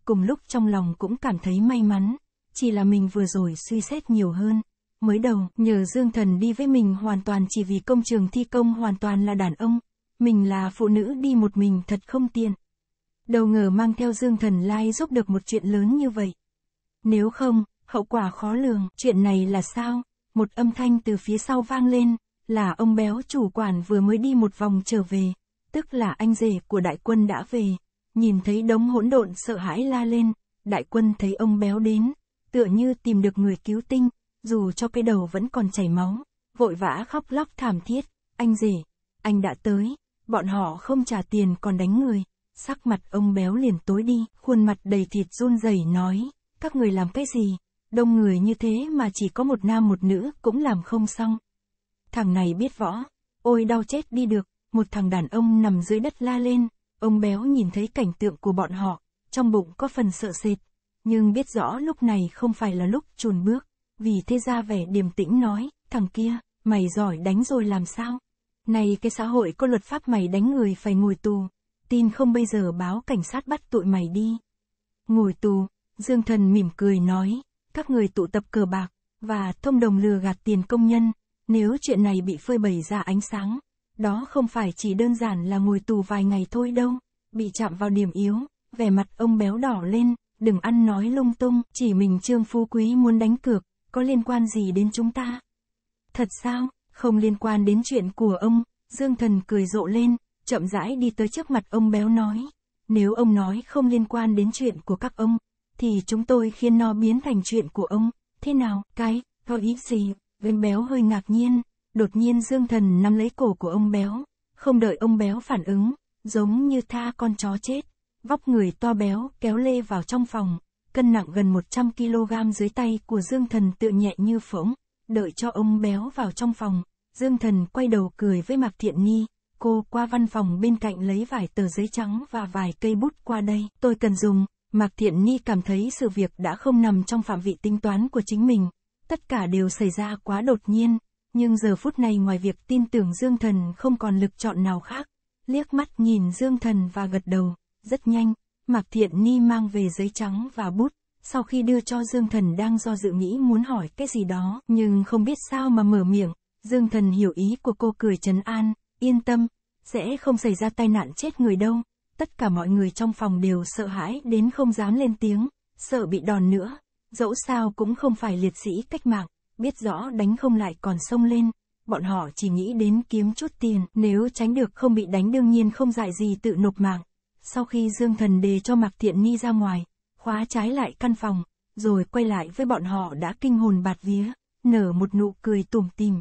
cùng lúc trong lòng cũng cảm thấy may mắn, chỉ là mình vừa rồi suy xét nhiều hơn. Mới đầu, nhờ Dương Thần đi với mình hoàn toàn chỉ vì công trường thi công hoàn toàn là đàn ông, mình là phụ nữ đi một mình thật không tiện. Đầu ngờ mang theo Dương Thần lai giúp được một chuyện lớn như vậy. Nếu không, hậu quả khó lường, chuyện này là sao? Một âm thanh từ phía sau vang lên, là ông béo chủ quản vừa mới đi một vòng trở về, tức là anh rể của đại quân đã về, nhìn thấy đống hỗn độn sợ hãi la lên, đại quân thấy ông béo đến, tựa như tìm được người cứu tinh, dù cho cái đầu vẫn còn chảy máu, vội vã khóc lóc thảm thiết, anh rể, anh đã tới, bọn họ không trả tiền còn đánh người, sắc mặt ông béo liền tối đi, khuôn mặt đầy thịt run rẩy nói, các người làm cái gì, đông người như thế mà chỉ có một nam một nữ cũng làm không xong, thằng này biết võ, ôi đau chết đi được, một thằng đàn ông nằm dưới đất la lên, ông béo nhìn thấy cảnh tượng của bọn họ, trong bụng có phần sợ sệt, nhưng biết rõ lúc này không phải là lúc chùn bước, vì thế ra vẻ điềm tĩnh nói, thằng kia, mày giỏi đánh rồi làm sao? Này cái xã hội có luật pháp mày đánh người phải ngồi tù, tin không bây giờ báo cảnh sát bắt tụi mày đi. Ngồi tù, Dương Thần mỉm cười nói, các người tụ tập cờ bạc, và thông đồng lừa gạt tiền công nhân, nếu chuyện này bị phơi bày ra ánh sáng, đó không phải chỉ đơn giản là ngồi tù vài ngày thôi đâu, bị chạm vào điểm yếu, vẻ mặt ông béo đỏ lên, đừng ăn nói lung tung, chỉ mình Trương Phú Quý muốn đánh cược, có liên quan gì đến chúng ta? Thật sao, không liên quan đến chuyện của ông, Dương Thần cười rộ lên, chậm rãi đi tới trước mặt ông béo nói, nếu ông nói không liên quan đến chuyện của các ông, thì chúng tôi khiến nó biến thành chuyện của ông, thế nào, cái, có ý gì? Bên béo hơi ngạc nhiên, đột nhiên Dương Thần nắm lấy cổ của ông béo, không đợi ông béo phản ứng, giống như tha con chó chết, vóc người to béo kéo lê vào trong phòng, cân nặng gần 100 kg dưới tay của Dương Thần tựa nhẹ như phỗng, đợi cho ông béo vào trong phòng, Dương Thần quay đầu cười với Mạc Thiện Nghi, cô qua văn phòng bên cạnh lấy vài tờ giấy trắng và vài cây bút qua đây, tôi cần dùng, Mạc Thiện Nghi cảm thấy sự việc đã không nằm trong phạm vị tính toán của chính mình, Tất cả đều xảy ra quá đột nhiên, nhưng giờ phút này ngoài việc tin tưởng Dương Thần không còn lực chọn nào khác, liếc mắt nhìn Dương Thần và gật đầu, rất nhanh, Mạc Thiện Ni mang về giấy trắng và bút, sau khi đưa cho Dương Thần đang do dự nghĩ muốn hỏi cái gì đó, nhưng không biết sao mà mở miệng, Dương Thần hiểu ý của cô cười trấn an, yên tâm, sẽ không xảy ra tai nạn chết người đâu, tất cả mọi người trong phòng đều sợ hãi đến không dám lên tiếng, sợ bị đòn nữa, Dẫu sao cũng không phải liệt sĩ cách mạng, biết rõ đánh không lại còn sông lên, bọn họ chỉ nghĩ đến kiếm chút tiền, nếu tránh được không bị đánh đương nhiên không dại gì tự nộp mạng. Sau khi Dương Thần đề cho Mạc Thiện Ni ra ngoài, khóa trái lại căn phòng, rồi quay lại với bọn họ đã kinh hồn bạt vía, nở một nụ cười tủm tỉm.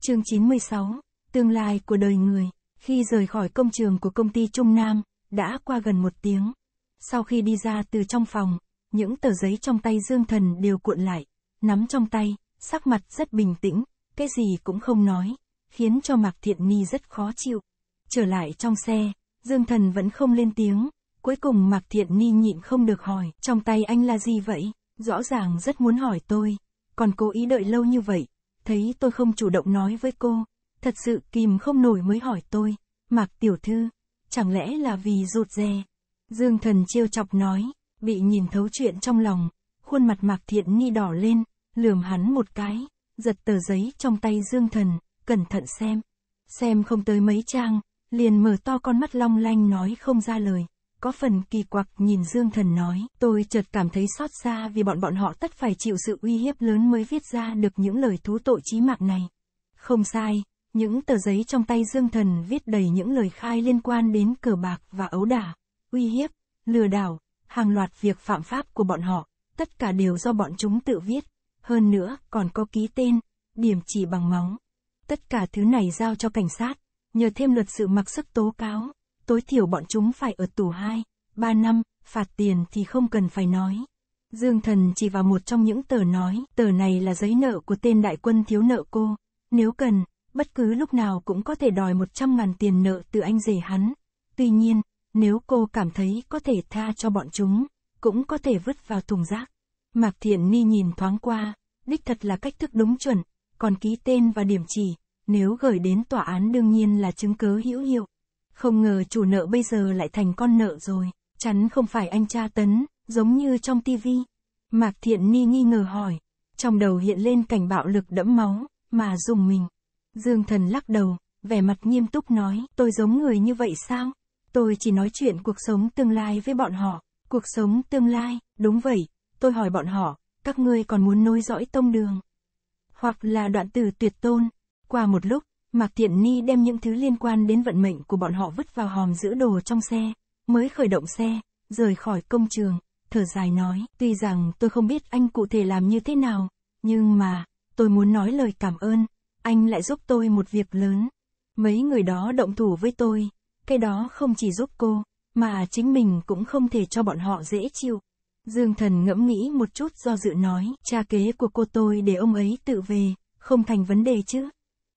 Chương 96, tương lai của đời người, khi rời khỏi công trường của công ty Trung Nam, đã qua gần một tiếng. Sau khi đi ra từ trong phòng, những tờ giấy trong tay Dương Thần đều cuộn lại, nắm trong tay, sắc mặt rất bình tĩnh, cái gì cũng không nói, khiến cho Mạc Thiện Ni rất khó chịu. Trở lại trong xe, Dương Thần vẫn không lên tiếng, cuối cùng Mạc Thiện Ni nhịn không được hỏi, trong tay anh là gì vậy? Rõ ràng rất muốn hỏi tôi, còn cố ý đợi lâu như vậy, thấy tôi không chủ động nói với cô, thật sự kìm không nổi mới hỏi tôi, Mạc Tiểu Thư, chẳng lẽ là vì rụt rè? Dương Thần trêu chọc nói, bị nhìn thấu chuyện trong lòng, khuôn mặt Mạc Thiện Ni đỏ lên, lườm hắn một cái, giật tờ giấy trong tay Dương Thần, cẩn thận xem. Xem không tới mấy trang, liền mở to con mắt long lanh nói không ra lời, có phần kỳ quặc nhìn Dương Thần nói, tôi chợt cảm thấy xót xa vì bọn bọn họ tất phải chịu sự uy hiếp lớn mới viết ra được những lời thú tội chí mạng này. Không sai, những tờ giấy trong tay Dương Thần viết đầy những lời khai liên quan đến cờ bạc và ấu đả, uy hiếp, lừa đảo, hàng loạt việc phạm pháp của bọn họ, tất cả đều do bọn chúng tự viết, hơn nữa còn có ký tên, điểm chỉ bằng móng. Tất cả thứ này giao cho cảnh sát, nhờ thêm luật sự mặc sức tố cáo, tối thiểu bọn chúng phải ở tù 2, 3 năm, phạt tiền thì không cần phải nói. Dương Thần chỉ vào một trong những tờ nói, tờ này là giấy nợ của tên đại quân thiếu nợ cô, nếu cần, bất cứ lúc nào cũng có thể đòi 100 ngàn tiền nợ từ anh rể hắn. Tuy nhiên, nếu cô cảm thấy có thể tha cho bọn chúng, cũng có thể vứt vào thùng rác. Mạc Thiện Ni nhìn thoáng qua, đích thật là cách thức đúng chuẩn, còn ký tên và điểm chỉ, nếu gửi đến tòa án đương nhiên là chứng cứ hữu hiệu. Không ngờ chủ nợ bây giờ lại thành con nợ rồi, chắn không phải anh cha tấn, giống như trong tivi. Mạc Thiện Ni nghi ngờ hỏi, trong đầu hiện lên cảnh bạo lực đẫm máu, mà dùng mình. Dương Thần lắc đầu, vẻ mặt nghiêm túc nói, tôi giống người như vậy sao? Tôi chỉ nói chuyện cuộc sống tương lai với bọn họ. Cuộc sống tương lai, đúng vậy, tôi hỏi bọn họ, các ngươi còn muốn nối dõi tông đường. Hoặc là đoạn từ tuyệt tôn. Qua một lúc, Mạc thiện Ni đem những thứ liên quan đến vận mệnh của bọn họ vứt vào hòm giữ đồ trong xe, mới khởi động xe, rời khỏi công trường, thở dài nói, tuy rằng tôi không biết anh cụ thể làm như thế nào, nhưng mà, tôi muốn nói lời cảm ơn, anh lại giúp tôi một việc lớn. Mấy người đó động thủ với tôi, cái đó không chỉ giúp cô, mà chính mình cũng không thể cho bọn họ dễ chịu. Dương thần ngẫm nghĩ một chút do dự nói, cha kế của cô tôi để ông ấy tự về, không thành vấn đề chứ.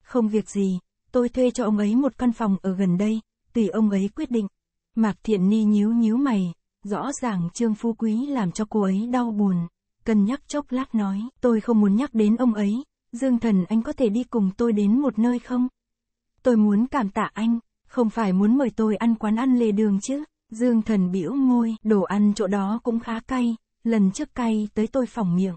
Không việc gì, tôi thuê cho ông ấy một căn phòng ở gần đây, tùy ông ấy quyết định. Mạc Thiện Ni nhíu nhíu mày, rõ ràng Trương Phu Quý làm cho cô ấy đau buồn. cần nhắc chốc lát nói, tôi không muốn nhắc đến ông ấy, Dương Thần anh có thể đi cùng tôi đến một nơi không? Tôi muốn cảm tạ anh, không phải muốn mời tôi ăn quán ăn lề đường chứ. Dương thần bĩu môi, đồ ăn chỗ đó cũng khá cay, lần trước cay tới tôi phòng miệng.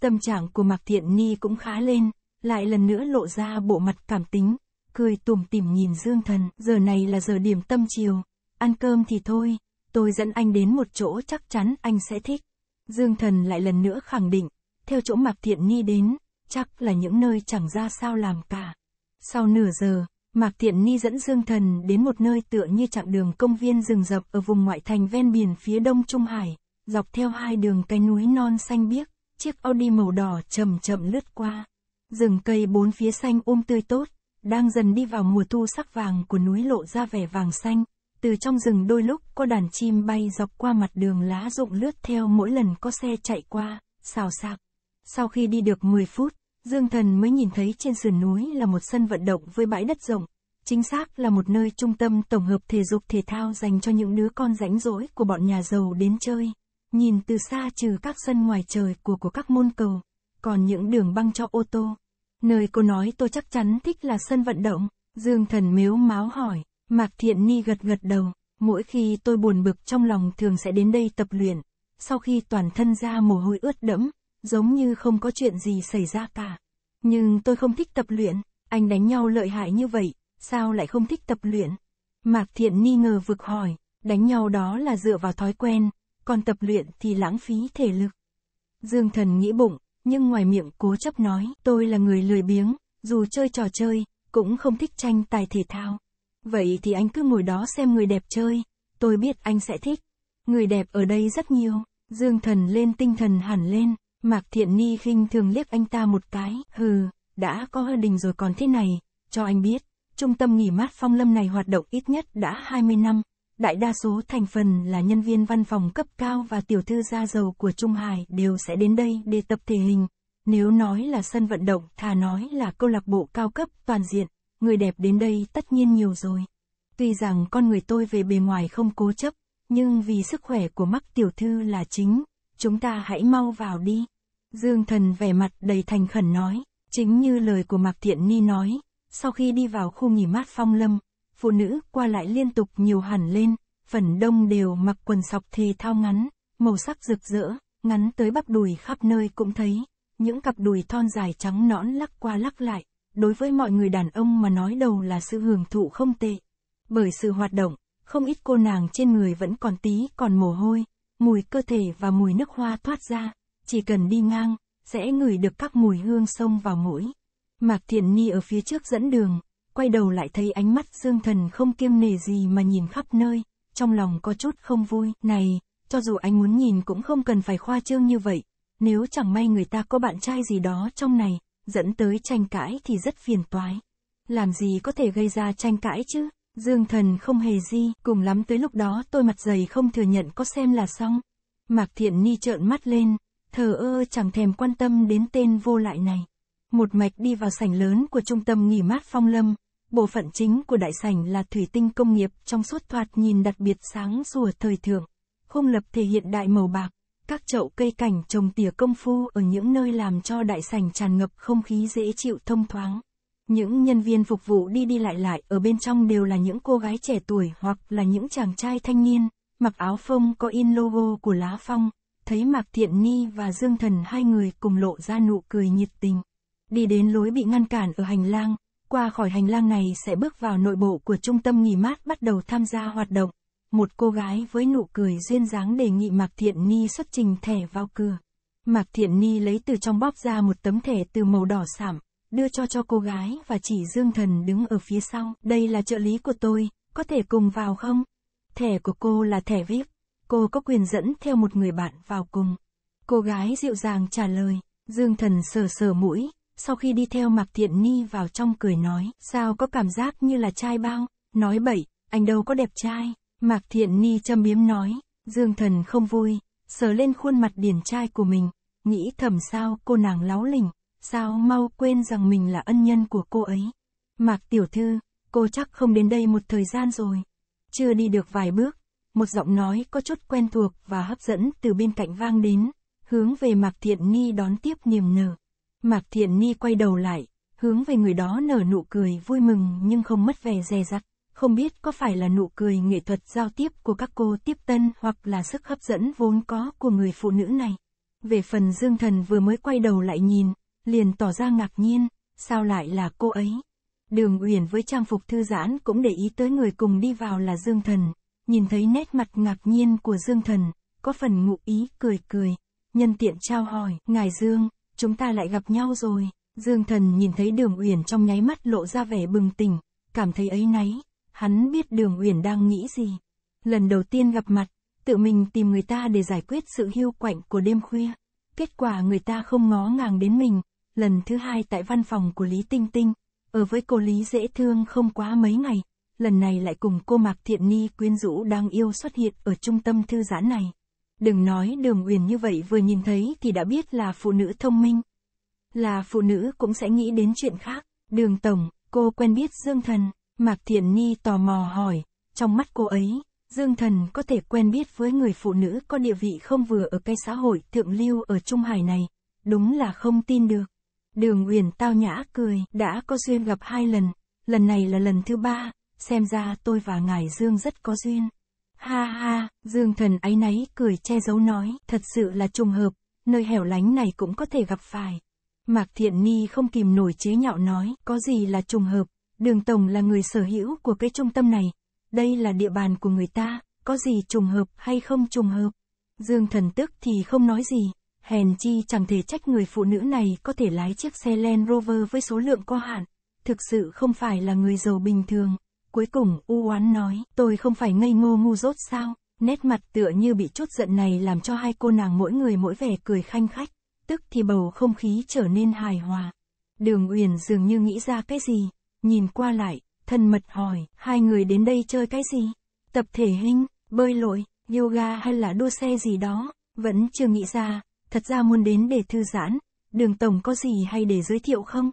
Tâm trạng của Mạc Thiện Ni cũng khá lên, lại lần nữa lộ ra bộ mặt cảm tính, cười tủm tìm nhìn Dương thần, giờ này là giờ điểm tâm chiều, ăn cơm thì thôi, tôi dẫn anh đến một chỗ chắc chắn anh sẽ thích. Dương thần lại lần nữa khẳng định, theo chỗ Mạc Thiện Ni đến, chắc là những nơi chẳng ra sao làm cả. Sau nửa giờ, Mạc Tiện Ni dẫn Dương Thần đến một nơi tựa như chặng đường công viên rừng rậm ở vùng ngoại thành ven biển phía đông Trung Hải, dọc theo hai đường cây núi non xanh biếc, chiếc Audi màu đỏ chậm chậm lướt qua. Rừng cây bốn phía xanh um tươi tốt, đang dần đi vào mùa thu sắc vàng của núi lộ ra vẻ vàng xanh, từ trong rừng đôi lúc có đàn chim bay dọc qua mặt đường lá rụng lướt theo mỗi lần có xe chạy qua, xào xạc. Sau khi đi được 10 phút, Dương Thần mới nhìn thấy trên sườn núi là một sân vận động với bãi đất rộng, chính xác là một nơi trung tâm tổng hợp thể dục thể thao dành cho những đứa con rảnh rỗi của bọn nhà giàu đến chơi. Nhìn từ xa trừ các sân ngoài trời của của các môn cầu, còn những đường băng cho ô tô. Nơi cô nói tôi chắc chắn thích là sân vận động, Dương Thần mếu máo hỏi, Mạc Thiện Ni gật gật đầu, mỗi khi tôi buồn bực trong lòng thường sẽ đến đây tập luyện, sau khi toàn thân ra mồ hôi ướt đẫm, giống như không có chuyện gì xảy ra cả. Nhưng tôi không thích tập luyện, anh đánh nhau lợi hại như vậy, sao lại không thích tập luyện? Mạc Thiện nghi ngờ vực hỏi, đánh nhau đó là dựa vào thói quen, còn tập luyện thì lãng phí thể lực. Dương Thần nghĩ bụng, nhưng ngoài miệng cố chấp nói, tôi là người lười biếng, dù chơi trò chơi, cũng không thích tranh tài thể thao. Vậy thì anh cứ ngồi đó xem người đẹp chơi, tôi biết anh sẽ thích. Người đẹp ở đây rất nhiều, Dương Thần lên tinh thần hẳn lên. Mạc Thiện Ni khinh thường liếc anh ta một cái, hừ, đã có hơ đình rồi còn thế này, cho anh biết, trung tâm nghỉ mát phong lâm này hoạt động ít nhất đã 20 năm, đại đa số thành phần là nhân viên văn phòng cấp cao và tiểu thư gia giàu của Trung Hải đều sẽ đến đây để tập thể hình. Nếu nói là sân vận động, thà nói là câu lạc bộ cao cấp, toàn diện, người đẹp đến đây tất nhiên nhiều rồi. Tuy rằng con người tôi về bề ngoài không cố chấp, nhưng vì sức khỏe của mắc tiểu thư là chính, chúng ta hãy mau vào đi. Dương Thần vẻ mặt đầy thành khẩn nói, chính như lời của Mạc Thiện Ni nói, sau khi đi vào khu nghỉ mát phong lâm, phụ nữ qua lại liên tục nhiều hẳn lên, phần đông đều mặc quần sọc thì thao ngắn, màu sắc rực rỡ, ngắn tới bắp đùi khắp nơi cũng thấy, những cặp đùi thon dài trắng nõn lắc qua lắc lại, đối với mọi người đàn ông mà nói đầu là sự hưởng thụ không tệ. Bởi sự hoạt động, không ít cô nàng trên người vẫn còn tí còn mồ hôi, mùi cơ thể và mùi nước hoa thoát ra, chỉ cần đi ngang, sẽ ngửi được các mùi hương sông vào mũi. Mạc Thiện Ni ở phía trước dẫn đường, quay đầu lại thấy ánh mắt Dương Thần không kiêm nề gì mà nhìn khắp nơi, trong lòng có chút không vui, này, cho dù anh muốn nhìn cũng không cần phải khoa trương như vậy, nếu chẳng may người ta có bạn trai gì đó trong này, dẫn tới tranh cãi thì rất phiền toái. Làm gì có thể gây ra tranh cãi chứ, Dương Thần không hề gì, cùng lắm tới lúc đó tôi mặt dày không thừa nhận có xem là xong. Mạc Thiện Ni trợn mắt lên, thờ ơ chẳng thèm quan tâm đến tên vô lại này. Một mạch đi vào sảnh lớn của trung tâm nghỉ mát Phong Lâm, bộ phận chính của đại sảnh là thủy tinh công nghiệp trong suốt thoạt nhìn đặc biệt sáng sủa thời thượng, khung lập thể hiện đại màu bạc, các chậu cây cảnh trồng tỉa công phu ở những nơi làm cho đại sảnh tràn ngập không khí dễ chịu thông thoáng. Những nhân viên phục vụ đi đi lại lại ở bên trong đều là những cô gái trẻ tuổi hoặc là những chàng trai thanh niên, mặc áo phông có in logo của lá phong, thấy Mạc Thiện Ni và Dương Thần hai người cùng lộ ra nụ cười nhiệt tình. Đi đến lối bị ngăn cản ở hành lang, qua khỏi hành lang này sẽ bước vào nội bộ của trung tâm nghỉ mát bắt đầu tham gia hoạt động. Một cô gái với nụ cười duyên dáng đề nghị Mạc Thiện Ni xuất trình thẻ vào cửa. Mạc Thiện Ni lấy từ trong bóp ra một tấm thẻ từ màu đỏ sạm, đưa cho cho cô gái và chỉ Dương Thần đứng ở phía sau. Đây là trợ lý của tôi, có thể cùng vào không? Thẻ của cô là thẻ VIP cô có quyền dẫn theo một người bạn vào cùng. Cô gái dịu dàng trả lời, Dương Thần sờ sờ mũi, sau khi đi theo Mạc Thiện Ni vào trong cười nói, sao có cảm giác như là trai bao, nói bậy, anh đâu có đẹp trai, Mạc Thiện Ni châm biếm nói, Dương Thần không vui, sờ lên khuôn mặt điển trai của mình, nghĩ thầm sao cô nàng láo lỉnh, sao mau quên rằng mình là ân nhân của cô ấy. Mạc Tiểu Thư, cô chắc không đến đây một thời gian rồi, chưa đi được vài bước, một giọng nói có chút quen thuộc và hấp dẫn từ bên cạnh vang đến, hướng về Mạc Thiện Ni đón tiếp niềm nở. Mạc Thiện Ni quay đầu lại, hướng về người đó nở nụ cười vui mừng nhưng không mất vẻ dè dặt, không biết có phải là nụ cười nghệ thuật giao tiếp của các cô tiếp tân hoặc là sức hấp dẫn vốn có của người phụ nữ này. Về phần Dương Thần vừa mới quay đầu lại nhìn, liền tỏ ra ngạc nhiên, sao lại là cô ấy? Đường Uyển với trang phục thư giãn cũng để ý tới người cùng đi vào là Dương Thần, nhìn thấy nét mặt ngạc nhiên của Dương Thần, có phần ngụ ý cười cười, nhân tiện trao hỏi, "Ngài Dương, chúng ta lại gặp nhau rồi." Dương Thần nhìn thấy Đường Uyển trong nháy mắt lộ ra vẻ bừng tỉnh, cảm thấy ấy náy, hắn biết Đường Uyển đang nghĩ gì. Lần đầu tiên gặp mặt, tự mình tìm người ta để giải quyết sự hiu quạnh của đêm khuya, kết quả người ta không ngó ngàng đến mình. Lần thứ hai tại văn phòng của Lý Tinh Tinh, ở với cô Lý dễ thương không quá mấy ngày, lần này lại cùng cô Mạc Thiện Ni quyến rũ đang yêu xuất hiện ở trung tâm thư giãn này. Đừng nói đường uyển như vậy vừa nhìn thấy thì đã biết là phụ nữ thông minh. Là phụ nữ cũng sẽ nghĩ đến chuyện khác. Đường Tổng, cô quen biết Dương Thần, Mạc Thiện Ni tò mò hỏi, trong mắt cô ấy, Dương Thần có thể quen biết với người phụ nữ có địa vị không vừa ở cái xã hội thượng lưu ở Trung Hải này, đúng là không tin được. Đường Uyển tao nhã cười, đã có duyên gặp hai lần, lần này là lần thứ ba, xem ra tôi và ngài Dương rất có duyên. Ha ha, Dương thần ấy náy cười che giấu nói, thật sự là trùng hợp, nơi hẻo lánh này cũng có thể gặp phải. Mạc Thiện Ni không kìm nổi chế nhạo nói, có gì là trùng hợp, đường Tổng là người sở hữu của cái trung tâm này, đây là địa bàn của người ta, có gì trùng hợp hay không trùng hợp. Dương thần tức thì không nói gì, hèn chi chẳng thể trách người phụ nữ này có thể lái chiếc xe Land Rover với số lượng có hạn, thực sự không phải là người giàu bình thường. Cuối cùng, u oán nói, tôi không phải ngây ngô ngu dốt sao? Nét mặt tựa như bị chút giận này làm cho hai cô nàng mỗi người mỗi vẻ cười khanh khách, tức thì bầu không khí trở nên hài hòa. Đường Uyển dường như nghĩ ra cái gì, nhìn qua lại, thân mật hỏi, hai người đến đây chơi cái gì? Tập thể hình, bơi lội, yoga hay là đua xe gì đó, vẫn chưa nghĩ ra, thật ra muốn đến để thư giãn, đường tổng có gì hay để giới thiệu không?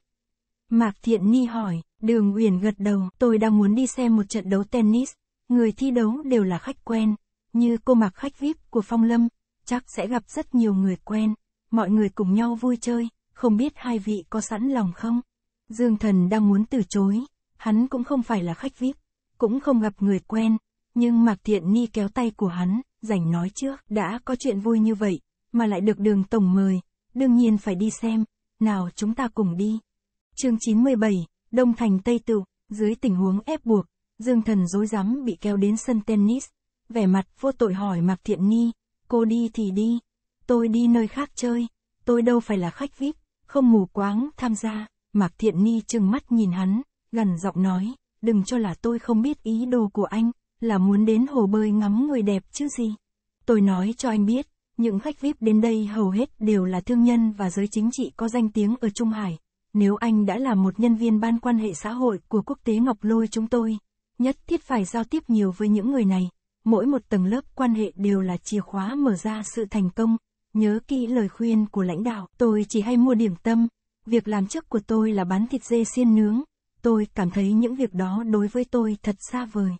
Mạc Thiện Ni hỏi, Đường Uyển gật đầu, tôi đang muốn đi xem một trận đấu tennis, người thi đấu đều là khách quen, như cô Mạc khách VIP của Phong Lâm, chắc sẽ gặp rất nhiều người quen, mọi người cùng nhau vui chơi, không biết hai vị có sẵn lòng không? Dương Thần đang muốn từ chối, hắn cũng không phải là khách VIP, cũng không gặp người quen, nhưng Mạc Thiện Ni kéo tay của hắn, rảnh nói trước, đã có chuyện vui như vậy, mà lại được đường tổng mời, đương nhiên phải đi xem, nào chúng ta cùng đi. Chương 97, Đông Thành Tây Tựu, dưới tình huống ép buộc, Dương Thần dối rắm bị kéo đến sân tennis, vẻ mặt vô tội hỏi Mạc Thiện Ni, cô đi thì đi, tôi đi nơi khác chơi, tôi đâu phải là khách VIP, không mù quáng tham gia, Mạc Thiện Ni trừng mắt nhìn hắn, gần giọng nói, đừng cho là tôi không biết ý đồ của anh, là muốn đến hồ bơi ngắm người đẹp chứ gì. Tôi nói cho anh biết, những khách VIP đến đây hầu hết đều là thương nhân và giới chính trị có danh tiếng ở Trung Hải, nếu anh đã là một nhân viên ban quan hệ xã hội của quốc tế Ngọc Lôi chúng tôi, nhất thiết phải giao tiếp nhiều với những người này. Mỗi một tầng lớp quan hệ đều là chìa khóa mở ra sự thành công. Nhớ kỹ lời khuyên của lãnh đạo, tôi chỉ hay mua điểm tâm. Việc làm trước của tôi là bán thịt dê xiên nướng. Tôi cảm thấy những việc đó đối với tôi thật xa vời.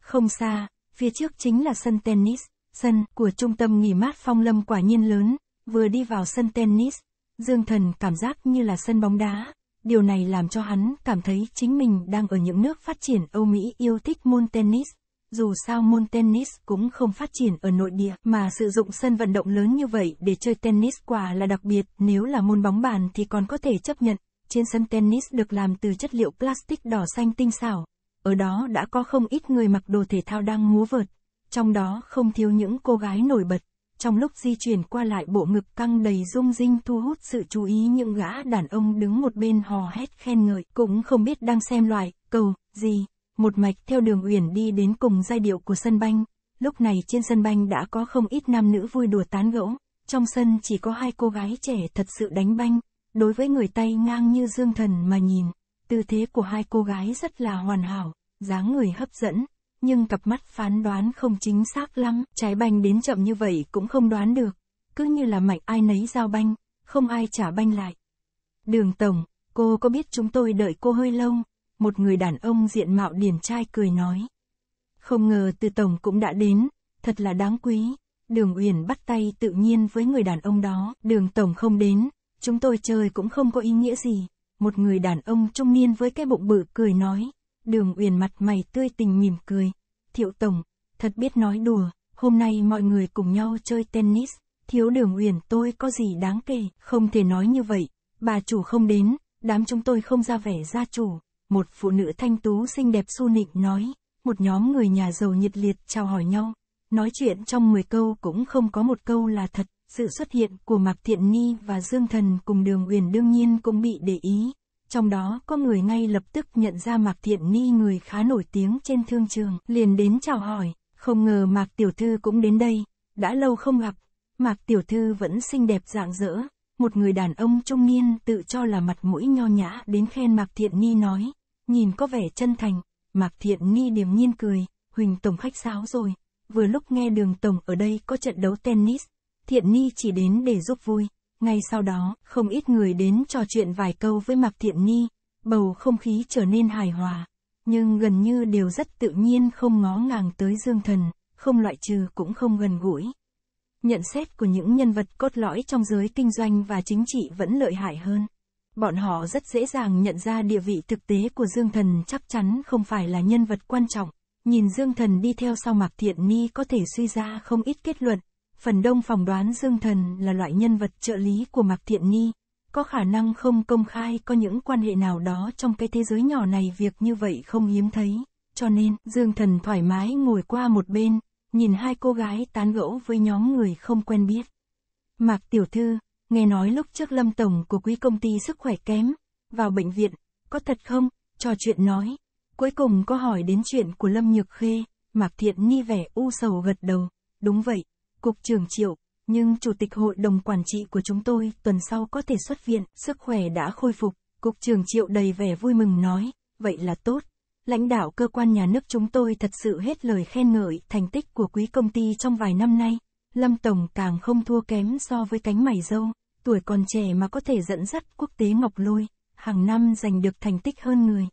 Không xa, phía trước chính là sân tennis. Sân của trung tâm nghỉ mát Phong Lâm quả nhiên lớn, vừa đi vào sân tennis, Dương Thần cảm giác như là sân bóng đá, điều này làm cho hắn cảm thấy chính mình đang ở những nước phát triển Âu Mỹ yêu thích môn tennis. Dù sao môn tennis cũng không phát triển ở nội địa, mà sử dụng sân vận động lớn như vậy để chơi tennis quả là đặc biệt, nếu là môn bóng bàn thì còn có thể chấp nhận. Trên sân tennis được làm từ chất liệu plastic đỏ xanh tinh xảo, ở đó đã có không ít người mặc đồ thể thao đang múa vợt, trong đó không thiếu những cô gái nổi bật trong lúc di chuyển qua lại bộ ngực căng đầy rung rinh thu hút sự chú ý những gã đàn ông đứng một bên hò hét khen ngợi, cũng không biết đang xem loại, cầu, gì. Một mạch theo đường uyển đi đến cùng giai điệu của sân banh, lúc này trên sân banh đã có không ít nam nữ vui đùa tán gẫu, trong sân chỉ có hai cô gái trẻ thật sự đánh banh, đối với người tay ngang như dương thần mà nhìn, tư thế của hai cô gái rất là hoàn hảo, dáng người hấp dẫn, nhưng cặp mắt phán đoán không chính xác lắm, trái banh đến chậm như vậy cũng không đoán được, cứ như là mạnh ai nấy giao banh, không ai trả banh lại. Đường Tổng, cô có biết chúng tôi đợi cô hơi lâu, một người đàn ông diện mạo điển trai cười nói. Không ngờ từ Tổng cũng đã đến, thật là đáng quý, đường Uyển bắt tay tự nhiên với người đàn ông đó, đường Tổng không đến, chúng tôi chơi cũng không có ý nghĩa gì, một người đàn ông trung niên với cái bụng bự cười nói. Đường Uyển mặt mày tươi tình mỉm cười. Thiệu Tổng, thật biết nói đùa, hôm nay mọi người cùng nhau chơi tennis, thiếu đường Uyển tôi có gì đáng kể, không thể nói như vậy, bà chủ không đến, đám chúng tôi không ra vẻ gia chủ. Một phụ nữ thanh tú xinh đẹp su nịnh nói, một nhóm người nhà giàu nhiệt liệt chào hỏi nhau, nói chuyện trong 10 câu cũng không có một câu là thật, sự xuất hiện của Mạc Thiện Ni và Dương Thần cùng Đường Uyển đương nhiên cũng bị để ý trong đó có người ngay lập tức nhận ra Mạc Thiện Ni người khá nổi tiếng trên thương trường, liền đến chào hỏi, không ngờ Mạc Tiểu Thư cũng đến đây, đã lâu không gặp, Mạc Tiểu Thư vẫn xinh đẹp dạng dỡ, một người đàn ông trung niên tự cho là mặt mũi nho nhã đến khen Mạc Thiện Ni nói, nhìn có vẻ chân thành, Mạc Thiện Ni điềm nhiên cười, Huỳnh Tổng khách sáo rồi, vừa lúc nghe đường Tổng ở đây có trận đấu tennis, Thiện Ni chỉ đến để giúp vui, ngay sau đó, không ít người đến trò chuyện vài câu với Mạc Thiện Nhi bầu không khí trở nên hài hòa, nhưng gần như đều rất tự nhiên không ngó ngàng tới Dương Thần, không loại trừ cũng không gần gũi. Nhận xét của những nhân vật cốt lõi trong giới kinh doanh và chính trị vẫn lợi hại hơn. Bọn họ rất dễ dàng nhận ra địa vị thực tế của Dương Thần chắc chắn không phải là nhân vật quan trọng. Nhìn Dương Thần đi theo sau Mạc Thiện Ni có thể suy ra không ít kết luận, phần đông phòng đoán Dương Thần là loại nhân vật trợ lý của Mạc Thiện ni có khả năng không công khai có những quan hệ nào đó trong cái thế giới nhỏ này việc như vậy không hiếm thấy, cho nên Dương Thần thoải mái ngồi qua một bên, nhìn hai cô gái tán gẫu với nhóm người không quen biết. Mạc Tiểu Thư, nghe nói lúc trước Lâm Tổng của quý công ty sức khỏe kém, vào bệnh viện, có thật không, trò chuyện nói, cuối cùng có hỏi đến chuyện của Lâm Nhược Khê, Mạc Thiện ni vẻ u sầu gật đầu, đúng vậy Cục trưởng Triệu, nhưng Chủ tịch Hội đồng Quản trị của chúng tôi tuần sau có thể xuất viện, sức khỏe đã khôi phục. Cục trưởng Triệu đầy vẻ vui mừng nói, vậy là tốt. Lãnh đạo cơ quan nhà nước chúng tôi thật sự hết lời khen ngợi thành tích của quý công ty trong vài năm nay. Lâm Tổng càng không thua kém so với cánh mày dâu, tuổi còn trẻ mà có thể dẫn dắt quốc tế ngọc lôi, hàng năm giành được thành tích hơn người.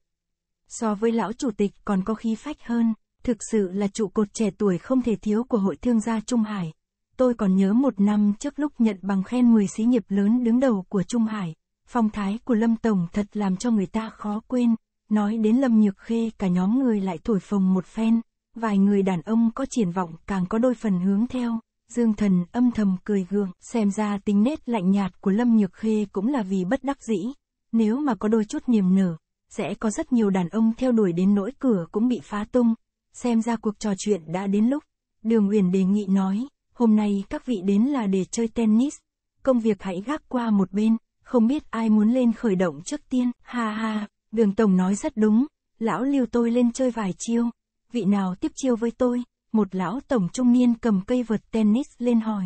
So với lão chủ tịch còn có khí phách hơn, thực sự là trụ cột trẻ tuổi không thể thiếu của hội thương gia Trung Hải. Tôi còn nhớ một năm trước lúc nhận bằng khen 10 sĩ nghiệp lớn đứng đầu của Trung Hải, phong thái của Lâm Tổng thật làm cho người ta khó quên. Nói đến Lâm Nhược Khê cả nhóm người lại thổi phồng một phen, vài người đàn ông có triển vọng càng có đôi phần hướng theo. Dương Thần âm thầm cười gượng, xem ra tính nét lạnh nhạt của Lâm Nhược Khê cũng là vì bất đắc dĩ. Nếu mà có đôi chút niềm nở, sẽ có rất nhiều đàn ông theo đuổi đến nỗi cửa cũng bị phá tung. Xem ra cuộc trò chuyện đã đến lúc. Đường Uyển đề nghị nói hôm nay các vị đến là để chơi tennis, công việc hãy gác qua một bên, không biết ai muốn lên khởi động trước tiên, ha ha, đường tổng nói rất đúng, lão lưu tôi lên chơi vài chiêu, vị nào tiếp chiêu với tôi, một lão tổng trung niên cầm cây vợt tennis lên hỏi.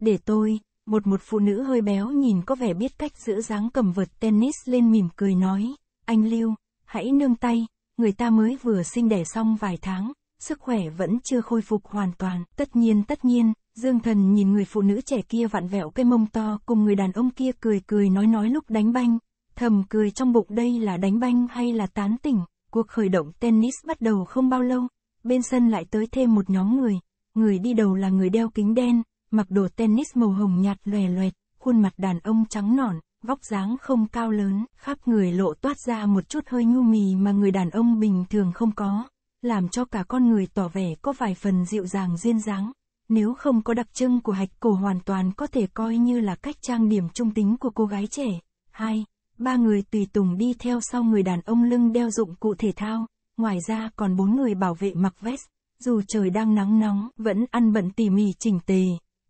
Để tôi, một một phụ nữ hơi béo nhìn có vẻ biết cách giữ dáng cầm vợt tennis lên mỉm cười nói, anh lưu, hãy nương tay, người ta mới vừa sinh đẻ xong vài tháng, sức khỏe vẫn chưa khôi phục hoàn toàn. Tất nhiên tất nhiên, Dương Thần nhìn người phụ nữ trẻ kia vặn vẹo cái mông to cùng người đàn ông kia cười cười nói nói lúc đánh banh, thầm cười trong bụng đây là đánh banh hay là tán tỉnh. Cuộc khởi động tennis bắt đầu không bao lâu, bên sân lại tới thêm một nhóm người, người đi đầu là người đeo kính đen, mặc đồ tennis màu hồng nhạt lòe loẹt, khuôn mặt đàn ông trắng nõn, vóc dáng không cao lớn, khắp người lộ toát ra một chút hơi nhu mì mà người đàn ông bình thường không có làm cho cả con người tỏ vẻ có vài phần dịu dàng duyên dáng. Nếu không có đặc trưng của hạch cổ hoàn toàn có thể coi như là cách trang điểm trung tính của cô gái trẻ. Hai, ba người tùy tùng đi theo sau người đàn ông lưng đeo dụng cụ thể thao, ngoài ra còn bốn người bảo vệ mặc vest, dù trời đang nắng nóng, vẫn ăn bận tỉ mỉ chỉnh tề,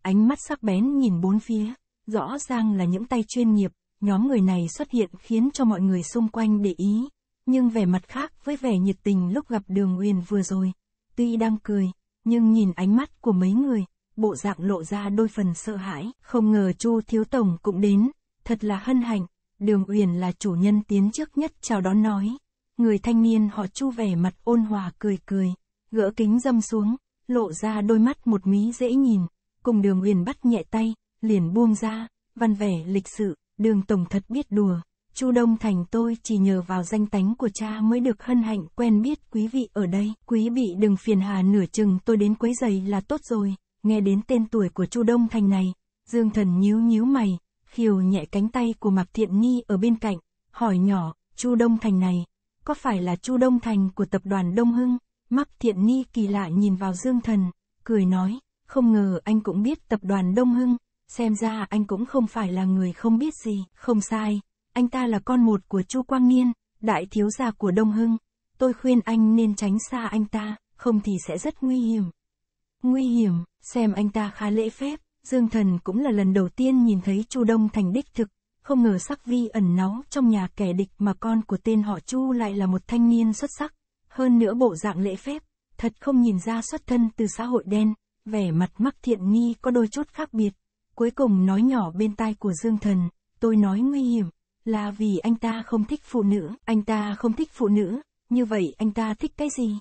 ánh mắt sắc bén nhìn bốn phía, rõ ràng là những tay chuyên nghiệp, nhóm người này xuất hiện khiến cho mọi người xung quanh để ý nhưng vẻ mặt khác với vẻ nhiệt tình lúc gặp Đường Uyển vừa rồi. Tuy đang cười, nhưng nhìn ánh mắt của mấy người, bộ dạng lộ ra đôi phần sợ hãi, không ngờ Chu Thiếu Tổng cũng đến, thật là hân hạnh, Đường Uyển là chủ nhân tiến trước nhất chào đón nói. Người thanh niên họ Chu vẻ mặt ôn hòa cười cười, gỡ kính dâm xuống, lộ ra đôi mắt một mí dễ nhìn, cùng Đường Uyển bắt nhẹ tay, liền buông ra, văn vẻ lịch sự, Đường Tổng thật biết đùa. Chu Đông Thành tôi chỉ nhờ vào danh tánh của cha mới được hân hạnh quen biết quý vị ở đây. Quý vị đừng phiền hà nửa chừng tôi đến quấy giày là tốt rồi. Nghe đến tên tuổi của Chu Đông Thành này, Dương Thần nhíu nhíu mày, khiều nhẹ cánh tay của Mạc Thiện Nhi ở bên cạnh, hỏi nhỏ, Chu Đông Thành này, có phải là Chu Đông Thành của tập đoàn Đông Hưng? Mạc Thiện Nhi kỳ lạ nhìn vào Dương Thần, cười nói, không ngờ anh cũng biết tập đoàn Đông Hưng, xem ra anh cũng không phải là người không biết gì, không sai anh ta là con một của Chu Quang Niên, đại thiếu gia của Đông Hưng. Tôi khuyên anh nên tránh xa anh ta, không thì sẽ rất nguy hiểm. Nguy hiểm, xem anh ta khá lễ phép, Dương Thần cũng là lần đầu tiên nhìn thấy Chu Đông Thành đích thực, không ngờ sắc vi ẩn náu trong nhà kẻ địch mà con của tên họ Chu lại là một thanh niên xuất sắc, hơn nữa bộ dạng lễ phép, thật không nhìn ra xuất thân từ xã hội đen, vẻ mặt mắc thiện nghi có đôi chút khác biệt. Cuối cùng nói nhỏ bên tai của Dương Thần, tôi nói nguy hiểm, là vì anh ta không thích phụ nữ, anh ta không thích phụ nữ, như vậy anh ta thích cái gì?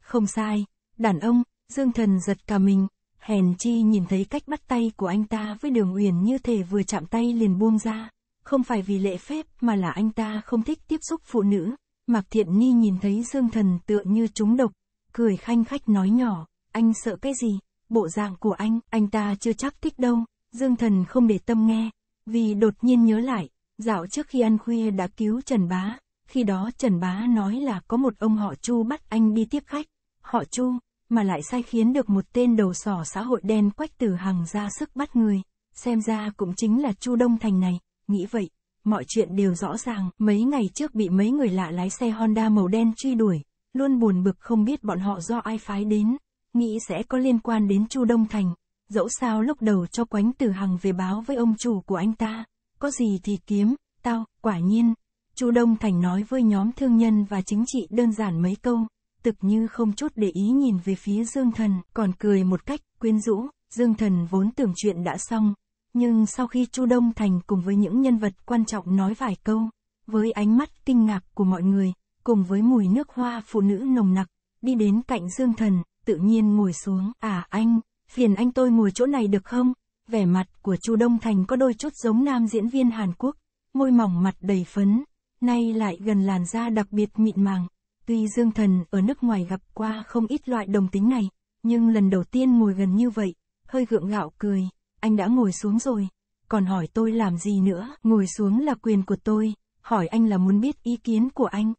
Không sai, đàn ông, Dương Thần giật cả mình, hèn chi nhìn thấy cách bắt tay của anh ta với đường uyển như thể vừa chạm tay liền buông ra. Không phải vì lệ phép mà là anh ta không thích tiếp xúc phụ nữ. Mạc Thiện Ni nhìn thấy Dương Thần tựa như trúng độc, cười khanh khách nói nhỏ, anh sợ cái gì, bộ dạng của anh, anh ta chưa chắc thích đâu. Dương Thần không để tâm nghe, vì đột nhiên nhớ lại, Dạo trước khi ăn khuya đã cứu Trần Bá, khi đó Trần Bá nói là có một ông họ Chu bắt anh đi tiếp khách, họ Chu, mà lại sai khiến được một tên đầu sỏ xã hội đen quách từ hằng ra sức bắt người, xem ra cũng chính là Chu Đông Thành này, nghĩ vậy, mọi chuyện đều rõ ràng, mấy ngày trước bị mấy người lạ lái xe Honda màu đen truy đuổi, luôn buồn bực không biết bọn họ do ai phái đến, nghĩ sẽ có liên quan đến Chu Đông Thành, dẫu sao lúc đầu cho Quánh từ Hằng về báo với ông chủ của anh ta, có gì thì kiếm, tao, quả nhiên. Chu Đông Thành nói với nhóm thương nhân và chính trị đơn giản mấy câu, tực như không chút để ý nhìn về phía Dương Thần, còn cười một cách quyến rũ, Dương Thần vốn tưởng chuyện đã xong, nhưng sau khi Chu Đông Thành cùng với những nhân vật quan trọng nói vài câu, với ánh mắt kinh ngạc của mọi người, cùng với mùi nước hoa phụ nữ nồng nặc, đi đến cạnh Dương Thần, tự nhiên ngồi xuống, "À anh, phiền anh tôi ngồi chỗ này được không?" vẻ mặt của Chu Đông Thành có đôi chút giống nam diễn viên Hàn Quốc, môi mỏng mặt đầy phấn, nay lại gần làn da đặc biệt mịn màng. Tuy Dương Thần ở nước ngoài gặp qua không ít loại đồng tính này, nhưng lần đầu tiên ngồi gần như vậy, hơi gượng gạo cười, anh đã ngồi xuống rồi, còn hỏi tôi làm gì nữa, ngồi xuống là quyền của tôi, hỏi anh là muốn biết ý kiến của anh.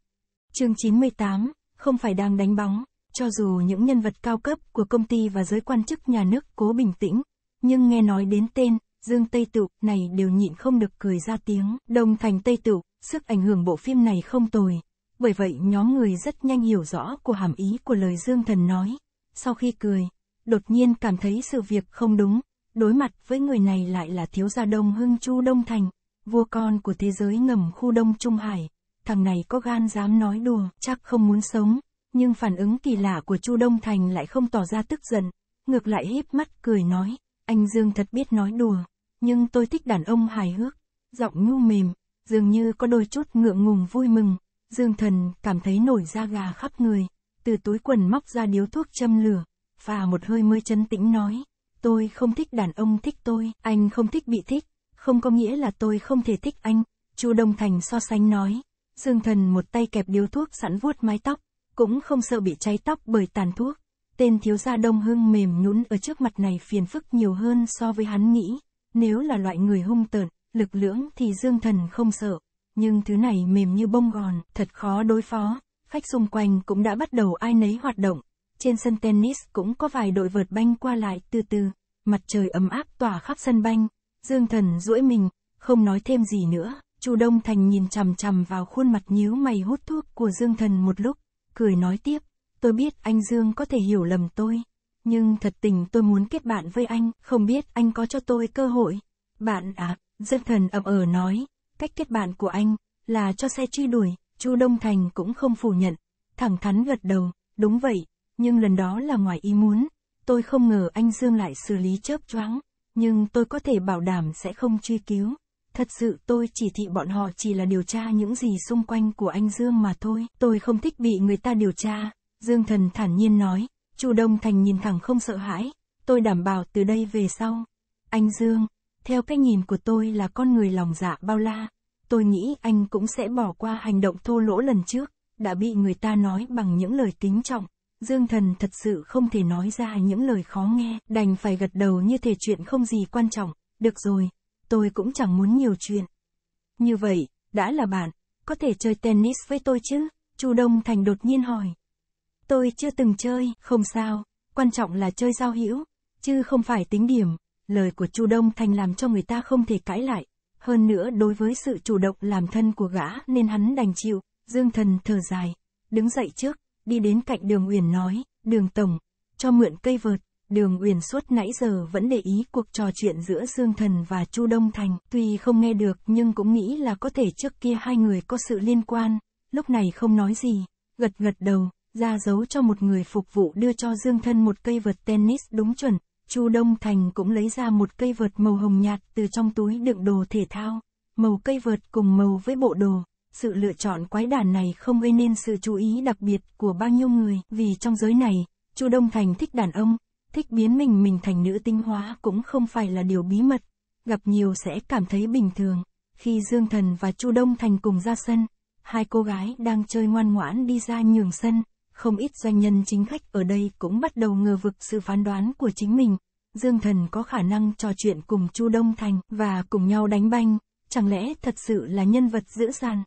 Chương 98, không phải đang đánh bóng, cho dù những nhân vật cao cấp của công ty và giới quan chức nhà nước cố bình tĩnh, nhưng nghe nói đến tên, Dương Tây Tửu này đều nhịn không được cười ra tiếng. Đồng Thành Tây Tửu, sức ảnh hưởng bộ phim này không tồi. Bởi vậy nhóm người rất nhanh hiểu rõ của hàm ý của lời Dương Thần nói. Sau khi cười, đột nhiên cảm thấy sự việc không đúng, đối mặt với người này lại là thiếu gia Đông Hưng Chu Đông Thành, vua con của thế giới ngầm khu Đông Trung Hải. Thằng này có gan dám nói đùa, chắc không muốn sống, nhưng phản ứng kỳ lạ của Chu Đông Thành lại không tỏ ra tức giận, ngược lại híp mắt cười nói, anh Dương thật biết nói đùa, nhưng tôi thích đàn ông hài hước, giọng nhu mềm, dường như có đôi chút ngượng ngùng vui mừng. Dương thần cảm thấy nổi da gà khắp người, từ túi quần móc ra điếu thuốc châm lửa, và một hơi mới chân tĩnh nói, tôi không thích đàn ông thích tôi, anh không thích bị thích, không có nghĩa là tôi không thể thích anh, Chu Đông Thành so sánh nói, Dương thần một tay kẹp điếu thuốc sẵn vuốt mái tóc, cũng không sợ bị cháy tóc bởi tàn thuốc. Tên thiếu gia đông hưng mềm nhũn ở trước mặt này phiền phức nhiều hơn so với hắn nghĩ. Nếu là loại người hung tợn, lực lưỡng thì dương thần không sợ. Nhưng thứ này mềm như bông gòn, thật khó đối phó. Khách xung quanh cũng đã bắt đầu ai nấy hoạt động. Trên sân tennis cũng có vài đội vợt banh qua lại từ từ. Mặt trời ấm áp tỏa khắp sân banh. Dương thần duỗi mình, không nói thêm gì nữa. Chu Đông Thành nhìn chằm chằm vào khuôn mặt nhíu mày hút thuốc của Dương Thần một lúc, cười nói tiếp, tôi biết anh Dương có thể hiểu lầm tôi. Nhưng thật tình tôi muốn kết bạn với anh, không biết anh có cho tôi cơ hội. Bạn à, dân thần ậm ờ nói, cách kết bạn của anh, là cho xe truy đuổi, Chu Đông Thành cũng không phủ nhận, thẳng thắn gật đầu, đúng vậy, nhưng lần đó là ngoài ý muốn, tôi không ngờ anh Dương lại xử lý chớp choáng, nhưng tôi có thể bảo đảm sẽ không truy cứu. Thật sự tôi chỉ thị bọn họ chỉ là điều tra những gì xung quanh của anh Dương mà thôi, tôi không thích bị người ta điều tra, Dương Thần thản nhiên nói, Chu Đông Thành nhìn thẳng không sợ hãi, tôi đảm bảo từ đây về sau. Anh Dương, theo cách nhìn của tôi là con người lòng dạ bao la, tôi nghĩ anh cũng sẽ bỏ qua hành động thô lỗ lần trước, đã bị người ta nói bằng những lời kính trọng. Dương Thần thật sự không thể nói ra những lời khó nghe, đành phải gật đầu như thể chuyện không gì quan trọng, được rồi, tôi cũng chẳng muốn nhiều chuyện. Như vậy, đã là bạn, có thể chơi tennis với tôi chứ? Chu Đông Thành đột nhiên hỏi. Tôi chưa từng chơi, không sao, quan trọng là chơi giao hữu, chứ không phải tính điểm. Lời của Chu Đông Thành làm cho người ta không thể cãi lại. Hơn nữa đối với sự chủ động làm thân của gã nên hắn đành chịu, Dương Thần thở dài, đứng dậy trước, đi đến cạnh đường Uyển nói, đường Tổng, cho mượn cây vợt. Đường Uyển suốt nãy giờ vẫn để ý cuộc trò chuyện giữa Dương Thần và Chu Đông Thành, tuy không nghe được nhưng cũng nghĩ là có thể trước kia hai người có sự liên quan, lúc này không nói gì, gật gật đầu, ra dấu cho một người phục vụ đưa cho Dương Thân một cây vợt tennis đúng chuẩn, Chu Đông Thành cũng lấy ra một cây vợt màu hồng nhạt từ trong túi đựng đồ thể thao, màu cây vợt cùng màu với bộ đồ. Sự lựa chọn quái đản này không gây nên sự chú ý đặc biệt của bao nhiêu người, vì trong giới này, Chu Đông Thành thích đàn ông, thích biến mình mình thành nữ tinh hóa cũng không phải là điều bí mật, gặp nhiều sẽ cảm thấy bình thường. Khi Dương Thần và Chu Đông Thành cùng ra sân, hai cô gái đang chơi ngoan ngoãn đi ra nhường sân, không ít doanh nhân chính khách ở đây cũng bắt đầu ngờ vực sự phán đoán của chính mình. Dương Thần có khả năng trò chuyện cùng Chu Đông Thành và cùng nhau đánh banh, chẳng lẽ thật sự là nhân vật dữ gian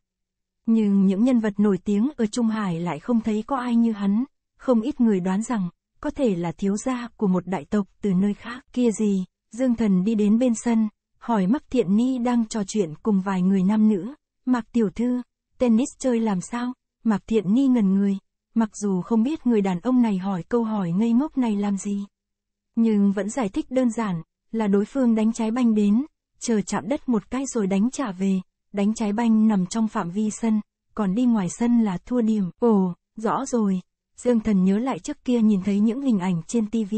Nhưng những nhân vật nổi tiếng ở Trung Hải lại không thấy có ai như hắn, không ít người đoán rằng, có thể là thiếu gia của một đại tộc từ nơi khác kia gì. Dương Thần đi đến bên sân, hỏi Mắc Thiện Ni đang trò chuyện cùng vài người nam nữ, Mạc Tiểu Thư, tennis chơi làm sao? Mạc Thiện Ni ngần người, Mặc dù không biết người đàn ông này hỏi câu hỏi ngây ngốc này làm gì. Nhưng vẫn giải thích đơn giản, là đối phương đánh trái banh đến, chờ chạm đất một cái rồi đánh trả về, đánh trái banh nằm trong phạm vi sân, còn đi ngoài sân là thua điểm. Ồ, rõ rồi. Dương Thần nhớ lại trước kia nhìn thấy những hình ảnh trên TV,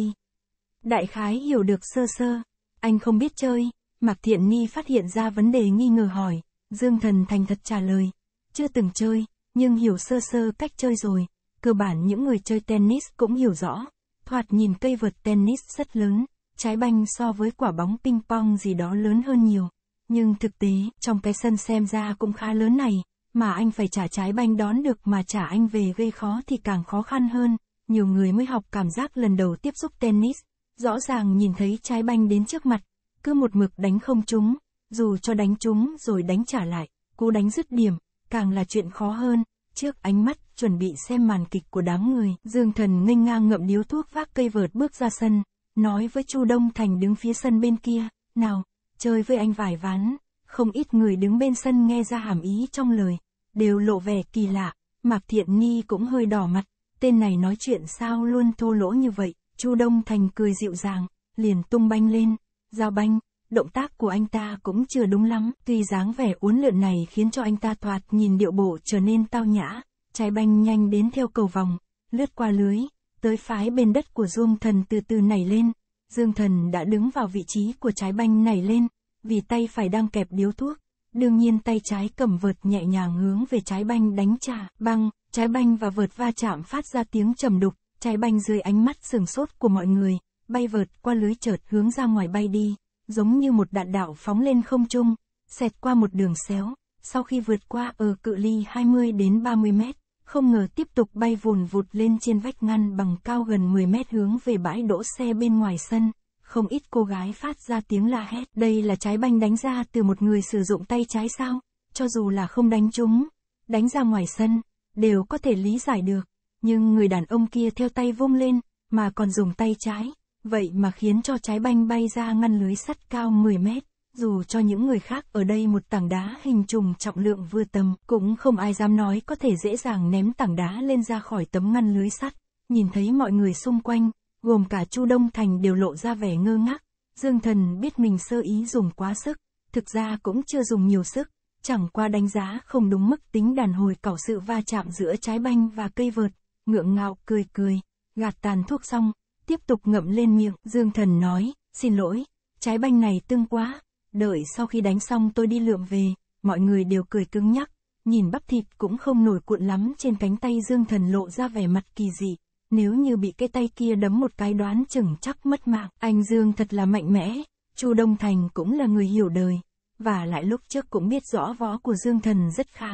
Đại khái hiểu được sơ sơ. Anh không biết chơi. Mạc Thiện Ni phát hiện ra vấn đề nghi ngờ hỏi. Dương Thần thành thật trả lời. Chưa từng chơi, nhưng hiểu sơ sơ cách chơi rồi cơ bản những người chơi tennis cũng hiểu rõ. Thoạt nhìn cây vợt tennis rất lớn, trái banh so với quả bóng ping pong gì đó lớn hơn nhiều. Nhưng thực tế, trong cái sân xem ra cũng khá lớn này, mà anh phải trả trái banh đón được mà trả anh về gây khó thì càng khó khăn hơn. Nhiều người mới học cảm giác lần đầu tiếp xúc tennis, rõ ràng nhìn thấy trái banh đến trước mặt, cứ một mực đánh không trúng, dù cho đánh trúng rồi đánh trả lại, cố đánh dứt điểm, càng là chuyện khó hơn. Trước ánh mắt chuẩn bị xem màn kịch của đám người, Dương Thần nghênh ngang ngậm điếu thuốc vác cây vợt bước ra sân, nói với Chu Đông Thành đứng phía sân bên kia, "Nào, chơi với anh vài ván." Không ít người đứng bên sân nghe ra hàm ý trong lời, đều lộ vẻ kỳ lạ, Mạc Thiện Ni cũng hơi đỏ mặt, tên này nói chuyện sao luôn thô lỗ như vậy, Chu Đông Thành cười dịu dàng, liền tung banh lên, giao banh, động tác của anh ta cũng chưa đúng lắm, tuy dáng vẻ uốn lượn này khiến cho anh ta thoạt nhìn điệu bộ trở nên tao nhã, trái banh nhanh đến theo cầu vòng, lướt qua lưới, tới phái bên đất của Dương Thần từ từ nảy lên, Dương Thần đã đứng vào vị trí của trái banh nảy lên, vì tay phải đang kẹp điếu thuốc, đương nhiên tay trái cầm vợt nhẹ nhàng hướng về trái banh đánh trả, băng, trái banh và vợt va chạm phát ra tiếng trầm đục, trái banh dưới ánh mắt sừng sốt của mọi người, bay vợt qua lưới chợt hướng ra ngoài bay đi giống như một đạn đạo phóng lên không trung, xẹt qua một đường xéo, sau khi vượt qua ở cự ly 20 đến 30 mét, không ngờ tiếp tục bay vùn vụt lên trên vách ngăn bằng cao gần 10 mét hướng về bãi đỗ xe bên ngoài sân. Không ít cô gái phát ra tiếng la hét, đây là trái banh đánh ra từ một người sử dụng tay trái sao, cho dù là không đánh chúng, đánh ra ngoài sân, đều có thể lý giải được, nhưng người đàn ông kia theo tay vung lên, mà còn dùng tay trái, vậy mà khiến cho trái banh bay ra ngăn lưới sắt cao 10 mét. Dù cho những người khác ở đây một tảng đá hình trùng trọng lượng vừa tầm, cũng không ai dám nói có thể dễ dàng ném tảng đá lên ra khỏi tấm ngăn lưới sắt. Nhìn thấy mọi người xung quanh, gồm cả Chu Đông Thành đều lộ ra vẻ ngơ ngác. Dương Thần biết mình sơ ý dùng quá sức, thực ra cũng chưa dùng nhiều sức, chẳng qua đánh giá không đúng mức tính đàn hồi cảo sự va chạm giữa trái banh và cây vợt, ngượng ngạo cười cười, gạt tàn thuốc xong, tiếp tục ngậm lên miệng. Dương thần nói, xin lỗi, trái banh này tương quá. Đợi sau khi đánh xong tôi đi lượm về, mọi người đều cười cứng nhắc. Nhìn bắp thịt cũng không nổi cuộn lắm trên cánh tay Dương thần lộ ra vẻ mặt kỳ dị. Nếu như bị cái tay kia đấm một cái đoán chừng chắc mất mạng. Anh Dương thật là mạnh mẽ. Chu Đông Thành cũng là người hiểu đời. Và lại lúc trước cũng biết rõ võ của Dương thần rất khá.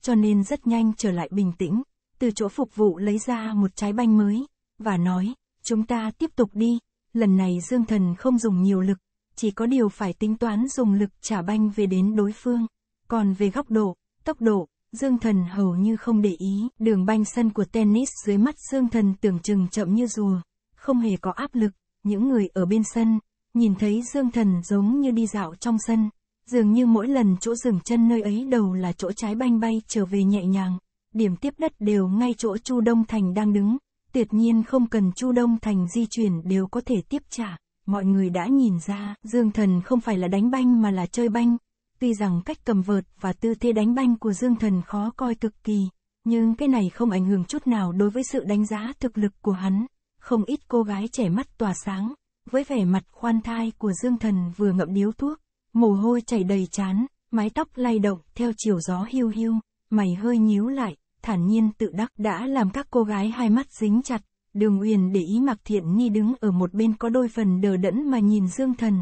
Cho nên rất nhanh trở lại bình tĩnh. Từ chỗ phục vụ lấy ra một trái banh mới. Và nói, Chúng ta tiếp tục đi, lần này Dương Thần không dùng nhiều lực, chỉ có điều phải tính toán dùng lực trả banh về đến đối phương. Còn về góc độ, tốc độ, Dương Thần hầu như không để ý, đường banh sân của tennis dưới mắt Dương Thần tưởng chừng chậm như rùa, không hề có áp lực, những người ở bên sân, nhìn thấy Dương Thần giống như đi dạo trong sân, dường như mỗi lần chỗ dừng chân nơi ấy đầu là chỗ trái banh bay trở về nhẹ nhàng, điểm tiếp đất đều ngay chỗ Chu Đông Thành đang đứng, tuyệt nhiên không cần Chu Đông Thành di chuyển đều có thể tiếp trả. Mọi người đã nhìn ra, Dương Thần không phải là đánh banh mà là chơi banh. Tuy rằng cách cầm vợt và tư thế đánh banh của Dương Thần khó coi cực kỳ, nhưng cái này không ảnh hưởng chút nào đối với sự đánh giá thực lực của hắn. Không ít cô gái trẻ mắt tỏa sáng, với vẻ mặt khoan thai của Dương Thần vừa ngậm điếu thuốc, mồ hôi chảy đầy chán, mái tóc lay động theo chiều gió hiu hiu, mày hơi nhíu lại, thản nhiên tự đắc đã làm các cô gái hai mắt dính chặt. Đường Uyển để ý mặc Thiện nghi đứng ở một bên có đôi phần đờ đẫn mà nhìn Dương Thần.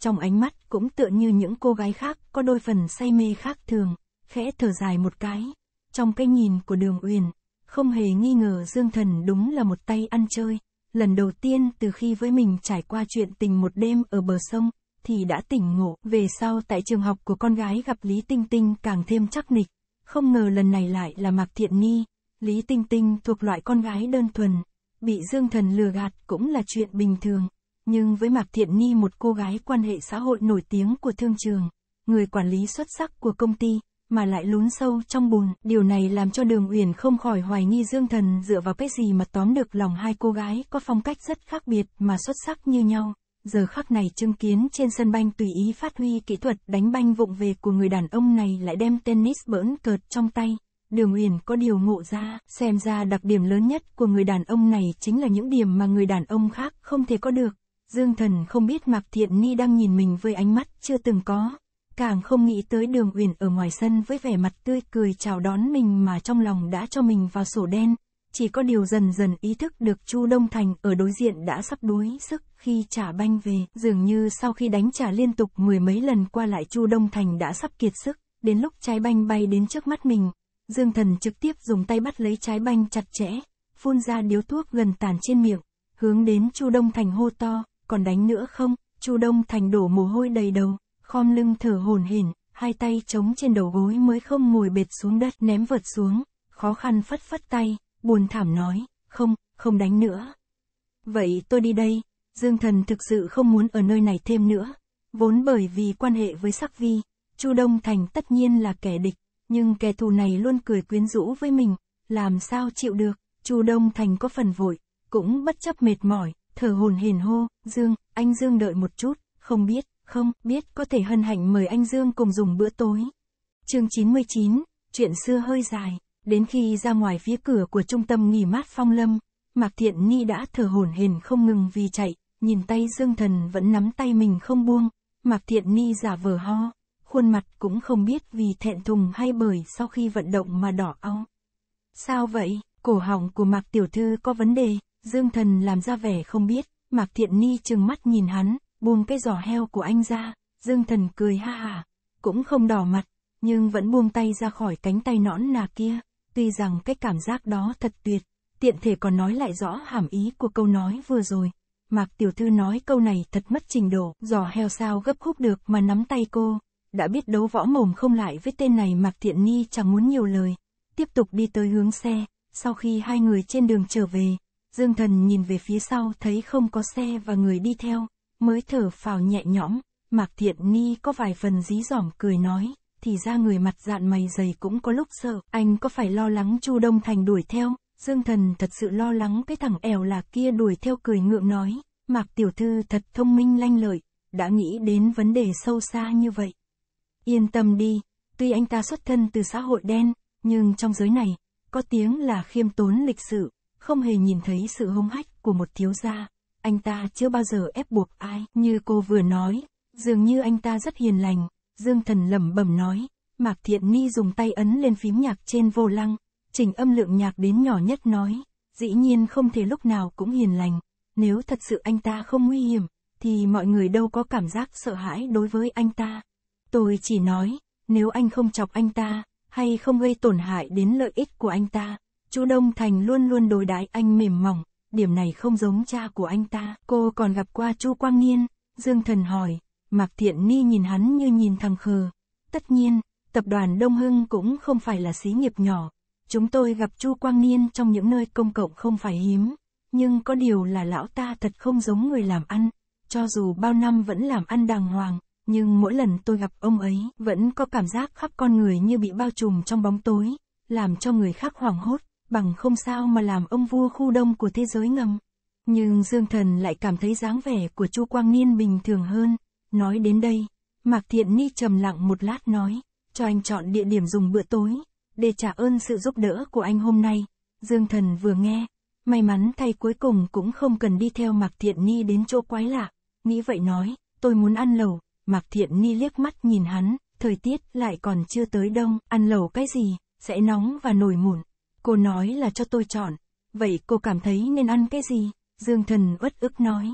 Trong ánh mắt cũng tựa như những cô gái khác có đôi phần say mê khác thường, khẽ thở dài một cái. Trong cái nhìn của đường Uyển, không hề nghi ngờ Dương Thần đúng là một tay ăn chơi. Lần đầu tiên từ khi với mình trải qua chuyện tình một đêm ở bờ sông, thì đã tỉnh ngộ. Về sau tại trường học của con gái gặp Lý Tinh Tinh càng thêm chắc nịch. Không ngờ lần này lại là Mạc Thiện Nhi, Lý Tinh Tinh thuộc loại con gái đơn thuần, bị Dương Thần lừa gạt cũng là chuyện bình thường. Nhưng với Mạc Thiện Nhi một cô gái quan hệ xã hội nổi tiếng của thương trường, người quản lý xuất sắc của công ty, mà lại lún sâu trong bùn, điều này làm cho Đường Uyển không khỏi hoài nghi Dương Thần dựa vào cái gì mà tóm được lòng hai cô gái có phong cách rất khác biệt mà xuất sắc như nhau giờ khắc này chứng kiến trên sân banh tùy ý phát huy kỹ thuật đánh banh vụng về của người đàn ông này lại đem tennis bỡn cợt trong tay. Đường Uyển có điều ngộ ra, xem ra đặc điểm lớn nhất của người đàn ông này chính là những điểm mà người đàn ông khác không thể có được. Dương Thần không biết Mạc Thiện Ni đang nhìn mình với ánh mắt chưa từng có, càng không nghĩ tới Đường Uyển ở ngoài sân với vẻ mặt tươi cười chào đón mình mà trong lòng đã cho mình vào sổ đen. Chỉ có điều dần dần ý thức được Chu Đông Thành ở đối diện đã sắp đuối sức khi trả banh về, dường như sau khi đánh trả liên tục mười mấy lần qua lại Chu Đông Thành đã sắp kiệt sức, đến lúc trái banh bay đến trước mắt mình, Dương Thần trực tiếp dùng tay bắt lấy trái banh chặt chẽ, phun ra điếu thuốc gần tàn trên miệng, hướng đến Chu Đông Thành hô to, còn đánh nữa không? Chu Đông Thành đổ mồ hôi đầy đầu, khom lưng thở hổn hển, hai tay chống trên đầu gối mới không ngồi bệt xuống đất ném vật xuống, khó khăn phất phất tay, buồn thảm nói, không, không đánh nữa. Vậy tôi đi đây, Dương Thần thực sự không muốn ở nơi này thêm nữa, vốn bởi vì quan hệ với Sắc Vi, Chu Đông Thành tất nhiên là kẻ địch, nhưng kẻ thù này luôn cười quyến rũ với mình, làm sao chịu được, Chu Đông Thành có phần vội, cũng bất chấp mệt mỏi, thở hồn hển hô, Dương, anh Dương đợi một chút, không biết, không biết có thể hân hạnh mời anh Dương cùng dùng bữa tối. chương 99, chuyện xưa hơi dài, đến khi ra ngoài phía cửa của trung tâm nghỉ mát phong lâm, Mạc Thiện Ni đã thở hổn hển không ngừng vì chạy, nhìn tay Dương Thần vẫn nắm tay mình không buông, Mạc Thiện Ni giả vờ ho, khuôn mặt cũng không biết vì thẹn thùng hay bởi sau khi vận động mà đỏ ao. Sao vậy, cổ họng của Mạc Tiểu Thư có vấn đề, Dương Thần làm ra vẻ không biết, Mạc Thiện Ni trừng mắt nhìn hắn, buông cái giỏ heo của anh ra, Dương Thần cười ha hả, cũng không đỏ mặt, nhưng vẫn buông tay ra khỏi cánh tay nõn nà kia, tuy rằng cái cảm giác đó thật tuyệt, tiện thể còn nói lại rõ hàm ý của câu nói vừa rồi. Mạc tiểu thư nói câu này thật mất trình độ, giò heo sao gấp khúc được mà nắm tay cô. Đã biết đấu võ mồm không lại với tên này Mạc Thiện Ni chẳng muốn nhiều lời. Tiếp tục đi tới hướng xe, sau khi hai người trên đường trở về, Dương Thần nhìn về phía sau thấy không có xe và người đi theo, mới thở phào nhẹ nhõm. Mạc Thiện Ni có vài phần dí dỏm cười nói, thì ra người mặt dạn mày dày cũng có lúc sợ, anh có phải lo lắng Chu Đông Thành đuổi theo, Dương thần thật sự lo lắng cái thằng ẻo lạc kia đuổi theo cười ngượng nói, Mạc tiểu thư thật thông minh lanh lợi, đã nghĩ đến vấn đề sâu xa như vậy. Yên tâm đi, tuy anh ta xuất thân từ xã hội đen, nhưng trong giới này, có tiếng là khiêm tốn lịch sự, không hề nhìn thấy sự hung hách của một thiếu gia. Anh ta chưa bao giờ ép buộc ai, như cô vừa nói, dường như anh ta rất hiền lành, Dương Thần lẩm bẩm nói, Mạc Thiện Ni dùng tay ấn lên phím nhạc trên vô lăng, Trình âm lượng nhạc đến nhỏ nhất nói, dĩ nhiên không thể lúc nào cũng hiền lành, nếu thật sự anh ta không nguy hiểm, thì mọi người đâu có cảm giác sợ hãi đối với anh ta. Tôi chỉ nói, nếu anh không chọc anh ta, hay không gây tổn hại đến lợi ích của anh ta, chú Đông Thành luôn luôn đối đãi anh mềm mỏng, điểm này không giống cha của anh ta. Cô còn gặp qua chu Quang Niên, Dương Thần hỏi, Mạc Thiện Ni nhìn hắn như nhìn thằng khờ. Tất nhiên, tập đoàn Đông Hưng cũng không phải là xí nghiệp nhỏ, Chúng tôi gặp Chu Quang Niên trong những nơi công cộng không phải hiếm, nhưng có điều là lão ta thật không giống người làm ăn, cho dù bao năm vẫn làm ăn đàng hoàng, nhưng mỗi lần tôi gặp ông ấy vẫn có cảm giác khắp con người như bị bao trùm trong bóng tối, làm cho người khác hoảng hốt, bằng không sao mà làm ông vua khu đông của thế giới ngầm. Nhưng Dương Thần lại cảm thấy dáng vẻ của Chu Quang Niên bình thường hơn. Nói đến đây, Mạc Thiện Ni trầm lặng một lát nói, cho anh chọn địa điểm dùng bữa tối, để trả ơn sự giúp đỡ của anh hôm nay. Dương Thần vừa nghe, may mắn thay cuối cùng cũng không cần đi theo Mạc Thiện Ni đến chỗ quái lạ, nghĩ vậy nói, tôi muốn ăn lẩu, Mạc Thiện Ni liếc mắt nhìn hắn, thời tiết lại còn chưa tới đông, ăn lẩu cái gì, sẽ nóng và nổi mụn. Cô nói là cho tôi chọn, vậy cô cảm thấy nên ăn cái gì? Dương Thần uất ức nói.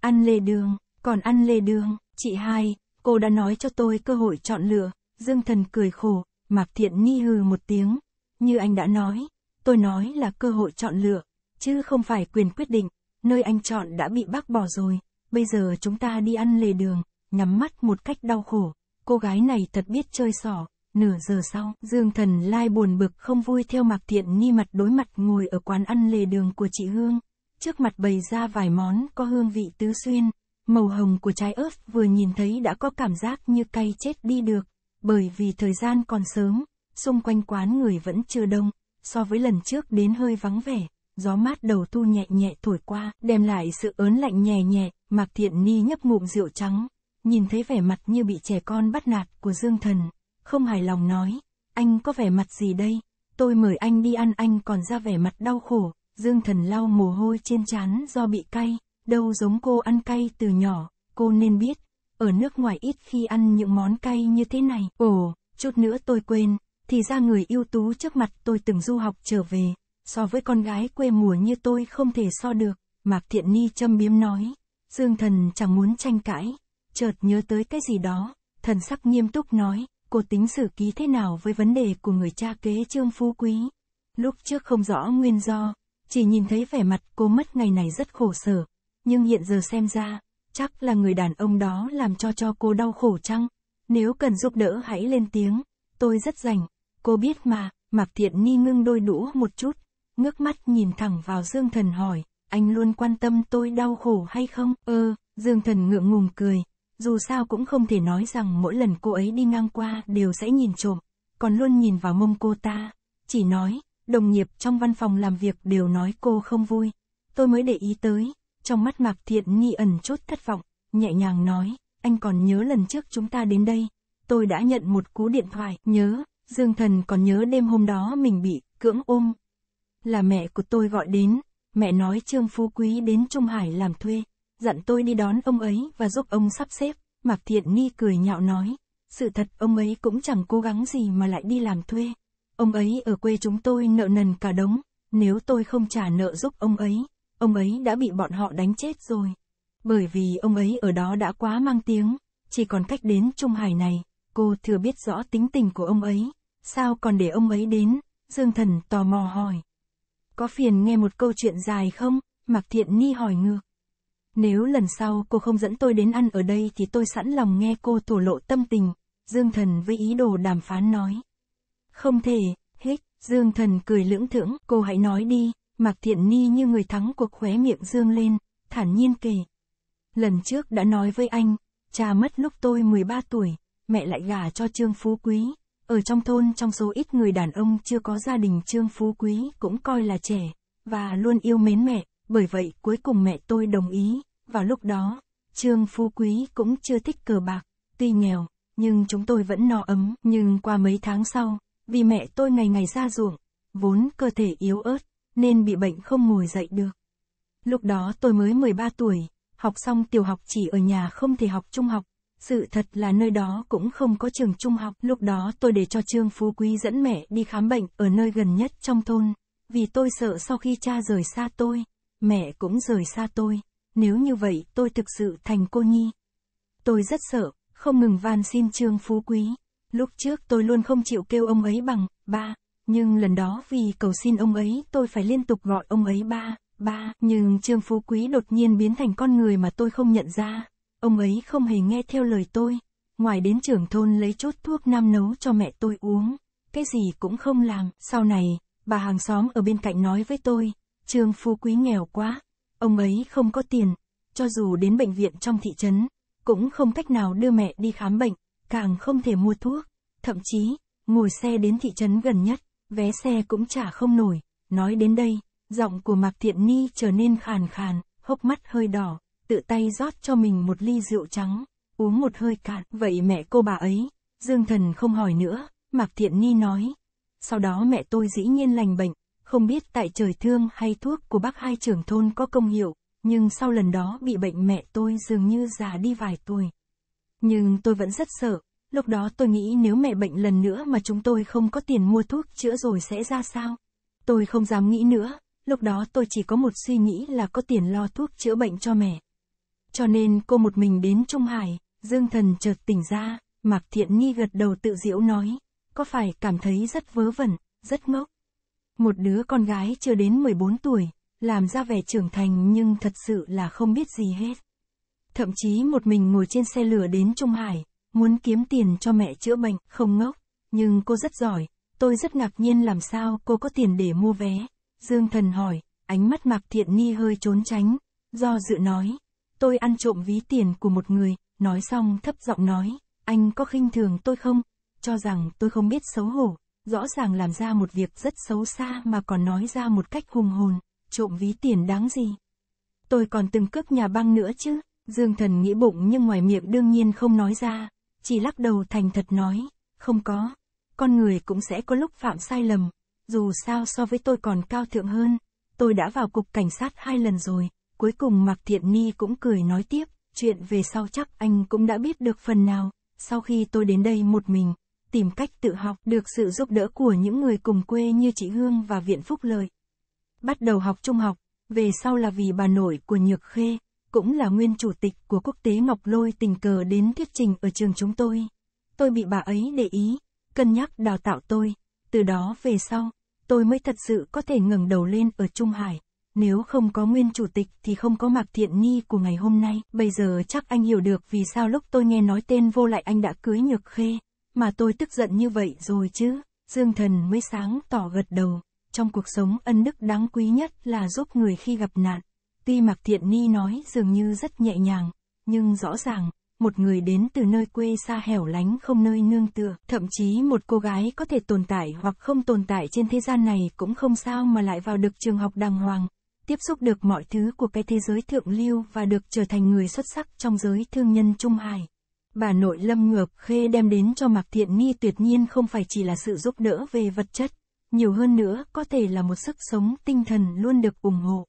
Ăn lê đường, còn ăn lê đường, chị hai, cô đã nói cho tôi cơ hội chọn lựa, Dương Thần cười khổ, Mạc Thiện Nghi hừ một tiếng. Như anh đã nói, tôi nói là cơ hội chọn lựa, chứ không phải quyền quyết định. Nơi anh chọn đã bị bác bỏ rồi, bây giờ chúng ta đi ăn lề đường, nhắm mắt một cách đau khổ. Cô gái này thật biết chơi sỏ. Nửa giờ sau, Dương Thần Lai buồn bực không vui theo Mạc Thiện Nghi mặt đối mặt ngồi ở quán ăn lề đường của chị Hương. Trước mặt bày ra vài món có hương vị tứ xuyên, màu hồng của trái ớt vừa nhìn thấy đã có cảm giác như cay chết đi được bởi vì thời gian còn sớm, xung quanh quán người vẫn chưa đông, so với lần trước đến hơi vắng vẻ, gió mát đầu thu nhẹ nhẹ thổi qua, đem lại sự ớn lạnh nhẹ nhẹ, Mặc Thiện Ni nhấp ngụm rượu trắng, nhìn thấy vẻ mặt như bị trẻ con bắt nạt của Dương Thần, không hài lòng nói, anh có vẻ mặt gì đây, tôi mời anh đi ăn anh còn ra vẻ mặt đau khổ, Dương Thần lau mồ hôi trên trán do bị cay, đâu giống cô ăn cay từ nhỏ, cô nên biết, ở nước ngoài ít khi ăn những món cay như thế này. Ồ, chút nữa tôi quên, thì ra người ưu tú trước mặt tôi từng du học trở về, so với con gái quê mùa như tôi không thể so được, Mạc Thiện Ni châm biếm nói. Dương thần chẳng muốn tranh cãi, chợt nhớ tới cái gì đó, thần sắc nghiêm túc nói, cô tính xử ký thế nào với vấn đề của người cha kế Trương Phú Quý. Lúc trước không rõ nguyên do, chỉ nhìn thấy vẻ mặt cô mất ngày này rất khổ sở, nhưng hiện giờ xem ra, chắc là người đàn ông đó làm cho cho cô đau khổ chăng? Nếu cần giúp đỡ hãy lên tiếng, tôi rất rảnh, cô biết mà, Mạc Thiện Ni ngưng đôi đũa một chút, ngước mắt nhìn thẳng vào Dương Thần hỏi, anh luôn quan tâm tôi đau khổ hay không? Ơ, ờ, Dương Thần ngượng ngùng cười, dù sao cũng không thể nói rằng mỗi lần cô ấy đi ngang qua đều sẽ nhìn trộm, còn luôn nhìn vào mông cô ta, chỉ nói, đồng nghiệp trong văn phòng làm việc đều nói cô không vui, tôi mới để ý tới. Trong mắt Mạc Thiện Nghi ẩn chút thất vọng, nhẹ nhàng nói, anh còn nhớ lần trước chúng ta đến đây, tôi đã nhận một cú điện thoại, nhớ, Dương Thần còn nhớ đêm hôm đó mình bị cưỡng ôm. Là mẹ của tôi gọi đến, mẹ nói Trương Phú Quý đến Trung Hải làm thuê, dặn tôi đi đón ông ấy và giúp ông sắp xếp, Mạc Thiện Nghi cười nhạo nói, sự thật ông ấy cũng chẳng cố gắng gì mà lại đi làm thuê. Ông ấy ở quê chúng tôi nợ nần cả đống, nếu tôi không trả nợ giúp ông ấy, ông ấy đã bị bọn họ đánh chết rồi. Bởi vì ông ấy ở đó đã quá mang tiếng, chỉ còn cách đến Trung Hải này, cô thừa biết rõ tính tình của ông ấy, sao còn để ông ấy đến, Dương Thần tò mò hỏi. Có phiền nghe một câu chuyện dài không? Mạc Thiện Ni hỏi ngược. Nếu lần sau cô không dẫn tôi đến ăn ở đây thì tôi sẵn lòng nghe cô thổ lộ tâm tình, Dương Thần với ý đồ đàm phán nói. Không thể, hích, Dương Thần cười lưỡng thưởng, cô hãy nói đi, Mạc Thiện Ni như người thắng cuộc khóe miệng dương lên, thản nhiên kể. Lần trước đã nói với anh, cha mất lúc tôi 13 tuổi, mẹ lại gả cho Trương Phú Quý. Ở trong thôn trong số ít người đàn ông chưa có gia đình Trương Phú Quý cũng coi là trẻ, và luôn yêu mến mẹ, bởi vậy cuối cùng mẹ tôi đồng ý, vào lúc đó, Trương Phú Quý cũng chưa thích cờ bạc, tuy nghèo, nhưng chúng tôi vẫn no ấm. Nhưng qua mấy tháng sau, vì mẹ tôi ngày ngày ra ruộng, vốn cơ thể yếu ớt, nên bị bệnh không ngồi dậy được. Lúc đó tôi mới 13 tuổi, học xong tiểu học chỉ ở nhà không thể học trung học. Sự thật là nơi đó cũng không có trường trung học. Lúc đó tôi để cho Trương Phú Quý dẫn mẹ đi khám bệnh ở nơi gần nhất trong thôn. Vì tôi sợ sau khi cha rời xa tôi, mẹ cũng rời xa tôi. Nếu như vậy tôi thực sự thành cô nhi. Tôi rất sợ, không ngừng van xin Trương Phú Quý. Lúc trước tôi luôn không chịu kêu ông ấy bằng, ba. Nhưng lần đó vì cầu xin ông ấy tôi phải liên tục gọi ông ấy ba, ba, nhưng Trương Phú Quý đột nhiên biến thành con người mà tôi không nhận ra. Ông ấy không hề nghe theo lời tôi, ngoài đến trưởng thôn lấy chút thuốc nam nấu cho mẹ tôi uống, cái gì cũng không làm. Sau này, bà hàng xóm ở bên cạnh nói với tôi, Trương Phú Quý nghèo quá, ông ấy không có tiền, cho dù đến bệnh viện trong thị trấn, cũng không cách nào đưa mẹ đi khám bệnh, càng không thể mua thuốc, thậm chí, ngồi xe đến thị trấn gần nhất, vé xe cũng trả không nổi, nói đến đây, giọng của Mạc Thiện Ni trở nên khàn khàn, hốc mắt hơi đỏ, tự tay rót cho mình một ly rượu trắng, uống một hơi cạn, vậy mẹ cô bà ấy, Dương Thần không hỏi nữa, Mạc Thiện Ni nói. Sau đó mẹ tôi dĩ nhiên lành bệnh, không biết tại trời thương hay thuốc của bác hai trưởng thôn có công hiệu, nhưng sau lần đó bị bệnh mẹ tôi dường như già đi vài tuổi. Nhưng tôi vẫn rất sợ, Lúc đó tôi nghĩ nếu mẹ bệnh lần nữa mà chúng tôi không có tiền mua thuốc chữa rồi sẽ ra sao? Tôi không dám nghĩ nữa, lúc đó tôi chỉ có một suy nghĩ là có tiền lo thuốc chữa bệnh cho mẹ. Cho nên cô một mình đến Trung Hải, Dương Thần chợt tỉnh ra, Mạc Thiện Nghi gật đầu tự diễu nói, có phải cảm thấy rất vớ vẩn, rất ngốc. Một đứa con gái chưa đến 14 tuổi, làm ra vẻ trưởng thành nhưng thật sự là không biết gì hết. Thậm chí một mình ngồi trên xe lửa đến Trung Hải, muốn kiếm tiền cho mẹ chữa bệnh, không ngốc, nhưng cô rất giỏi, tôi rất ngạc nhiên làm sao cô có tiền để mua vé. Dương Thần hỏi, ánh mắt Mạc Thiện Ni hơi trốn tránh, do dự nói, tôi ăn trộm ví tiền của một người, nói xong thấp giọng nói, anh có khinh thường tôi không? Cho rằng tôi không biết xấu hổ, rõ ràng làm ra một việc rất xấu xa mà còn nói ra một cách hùng hồn, trộm ví tiền đáng gì. Tôi còn từng cướp nhà băng nữa chứ, Dương Thần nghĩ bụng nhưng ngoài miệng đương nhiên không nói ra, chỉ lắc đầu thành thật nói, không có. Con người cũng sẽ có lúc phạm sai lầm, dù sao so với tôi còn cao thượng hơn. Tôi đã vào cục cảnh sát hai lần rồi, cuối cùng Mạc Thiện Ni cũng cười nói tiếp, chuyện về sau chắc anh cũng đã biết được phần nào, sau khi tôi đến đây một mình, tìm cách tự học được sự giúp đỡ của những người cùng quê như chị Hương và Viện Phúc Lợi. Bắt đầu học trung học, về sau là vì bà nội của Nhược Khê, cũng là nguyên chủ tịch của quốc tế Ngọc Lôi tình cờ đến thuyết trình ở trường chúng tôi. Tôi bị bà ấy để ý, cân nhắc đào tạo tôi, từ đó về sau, tôi mới thật sự có thể ngẩng đầu lên ở Trung Hải. Nếu không có nguyên chủ tịch thì không có Mạc Thiện Nhi của ngày hôm nay. Bây giờ chắc anh hiểu được vì sao lúc tôi nghe nói tên vô lại anh đã cưới nhược khê, mà tôi tức giận như vậy rồi chứ. Dương thần mới sáng tỏ gật đầu. Trong cuộc sống ân đức đáng quý nhất là giúp người khi gặp nạn. Tuy Mạc Thiện Ni nói dường như rất nhẹ nhàng, nhưng rõ ràng, một người đến từ nơi quê xa hẻo lánh không nơi nương tựa, thậm chí một cô gái có thể tồn tại hoặc không tồn tại trên thế gian này cũng không sao mà lại vào được trường học đàng hoàng, tiếp xúc được mọi thứ của cái thế giới thượng lưu và được trở thành người xuất sắc trong giới thương nhân Trung Hải. Bà nội Lâm Ngược Khê đem đến cho Mạc Thiện Ni tuyệt nhiên không phải chỉ là sự giúp đỡ về vật chất, nhiều hơn nữa có thể là một sức sống tinh thần luôn được ủng hộ.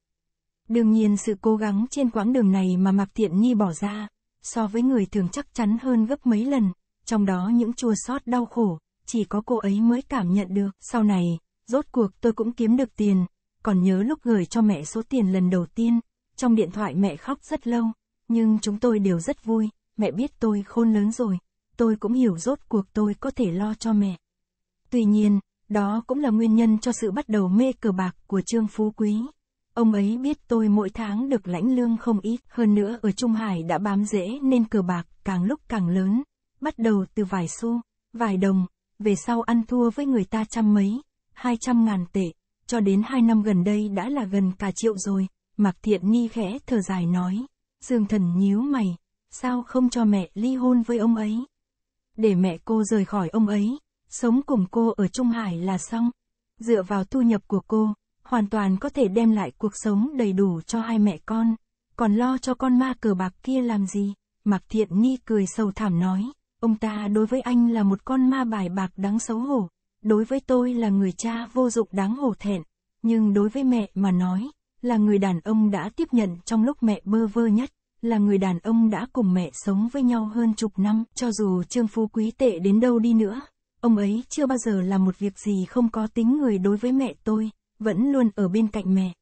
Đương nhiên sự cố gắng trên quãng đường này mà Mạc Tiện nhi bỏ ra, so với người thường chắc chắn hơn gấp mấy lần, trong đó những chua xót đau khổ, chỉ có cô ấy mới cảm nhận được. Sau này, rốt cuộc tôi cũng kiếm được tiền, còn nhớ lúc gửi cho mẹ số tiền lần đầu tiên, trong điện thoại mẹ khóc rất lâu, nhưng chúng tôi đều rất vui, mẹ biết tôi khôn lớn rồi, tôi cũng hiểu rốt cuộc tôi có thể lo cho mẹ. Tuy nhiên, đó cũng là nguyên nhân cho sự bắt đầu mê cờ bạc của Trương Phú Quý. Ông ấy biết tôi mỗi tháng được lãnh lương không ít, hơn nữa ở Trung Hải đã bám rễ nên cờ bạc càng lúc càng lớn, bắt đầu từ vài xu, vài đồng, về sau ăn thua với người ta trăm mấy, hai trăm ngàn tệ, cho đến hai năm gần đây đã là gần cả triệu rồi, Mạc Thiện Ni khẽ thở dài nói, Dương Thần nhíu mày, sao không cho mẹ ly hôn với ông ấy? Để mẹ cô rời khỏi ông ấy, sống cùng cô ở Trung Hải là xong, dựa vào thu nhập của cô, hoàn toàn có thể đem lại cuộc sống đầy đủ cho hai mẹ con. Còn lo cho con ma cờ bạc kia làm gì? Mạc Thiện Ni cười sầu thảm nói, ông ta đối với anh là một con ma bài bạc đáng xấu hổ, đối với tôi là người cha vô dụng đáng hổ thẹn, nhưng đối với mẹ mà nói, là người đàn ông đã tiếp nhận trong lúc mẹ bơ vơ nhất, là người đàn ông đã cùng mẹ sống với nhau hơn chục năm, cho dù Trương Phú Quý tệ đến đâu đi nữa, ông ấy chưa bao giờ làm một việc gì không có tính người đối với mẹ tôi vẫn luôn ở bên cạnh mẹ.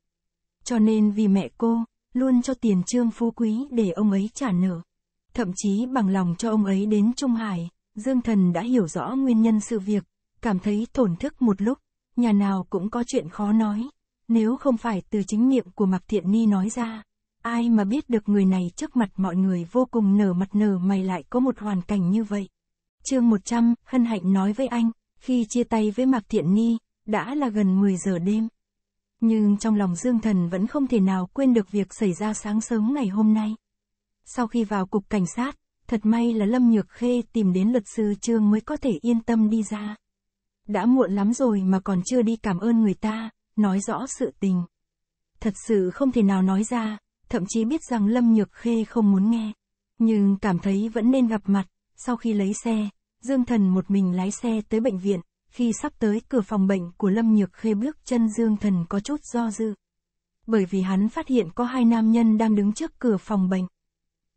Cho nên vì mẹ cô, luôn cho tiền trương phú quý để ông ấy trả nợ. Thậm chí bằng lòng cho ông ấy đến Trung Hải, Dương Thần đã hiểu rõ nguyên nhân sự việc, cảm thấy tổn thức một lúc, nhà nào cũng có chuyện khó nói, nếu không phải từ chính miệng của Mạc Thiện Ni nói ra. Ai mà biết được người này trước mặt mọi người vô cùng nở mặt nở mày lại có một hoàn cảnh như vậy. chương 100, Hân Hạnh nói với anh, khi chia tay với Mạc Thiện Ni, đã là gần 10 giờ đêm. Nhưng trong lòng Dương Thần vẫn không thể nào quên được việc xảy ra sáng sớm ngày hôm nay. Sau khi vào cục cảnh sát, thật may là Lâm Nhược Khê tìm đến luật sư Trương mới có thể yên tâm đi ra. Đã muộn lắm rồi mà còn chưa đi cảm ơn người ta, nói rõ sự tình. Thật sự không thể nào nói ra, thậm chí biết rằng Lâm Nhược Khê không muốn nghe. Nhưng cảm thấy vẫn nên gặp mặt, sau khi lấy xe, Dương Thần một mình lái xe tới bệnh viện, khi sắp tới cửa phòng bệnh của Lâm Nhược Khê bước chân Dương Thần có chút do dự. Bởi vì hắn phát hiện có hai nam nhân đang đứng trước cửa phòng bệnh.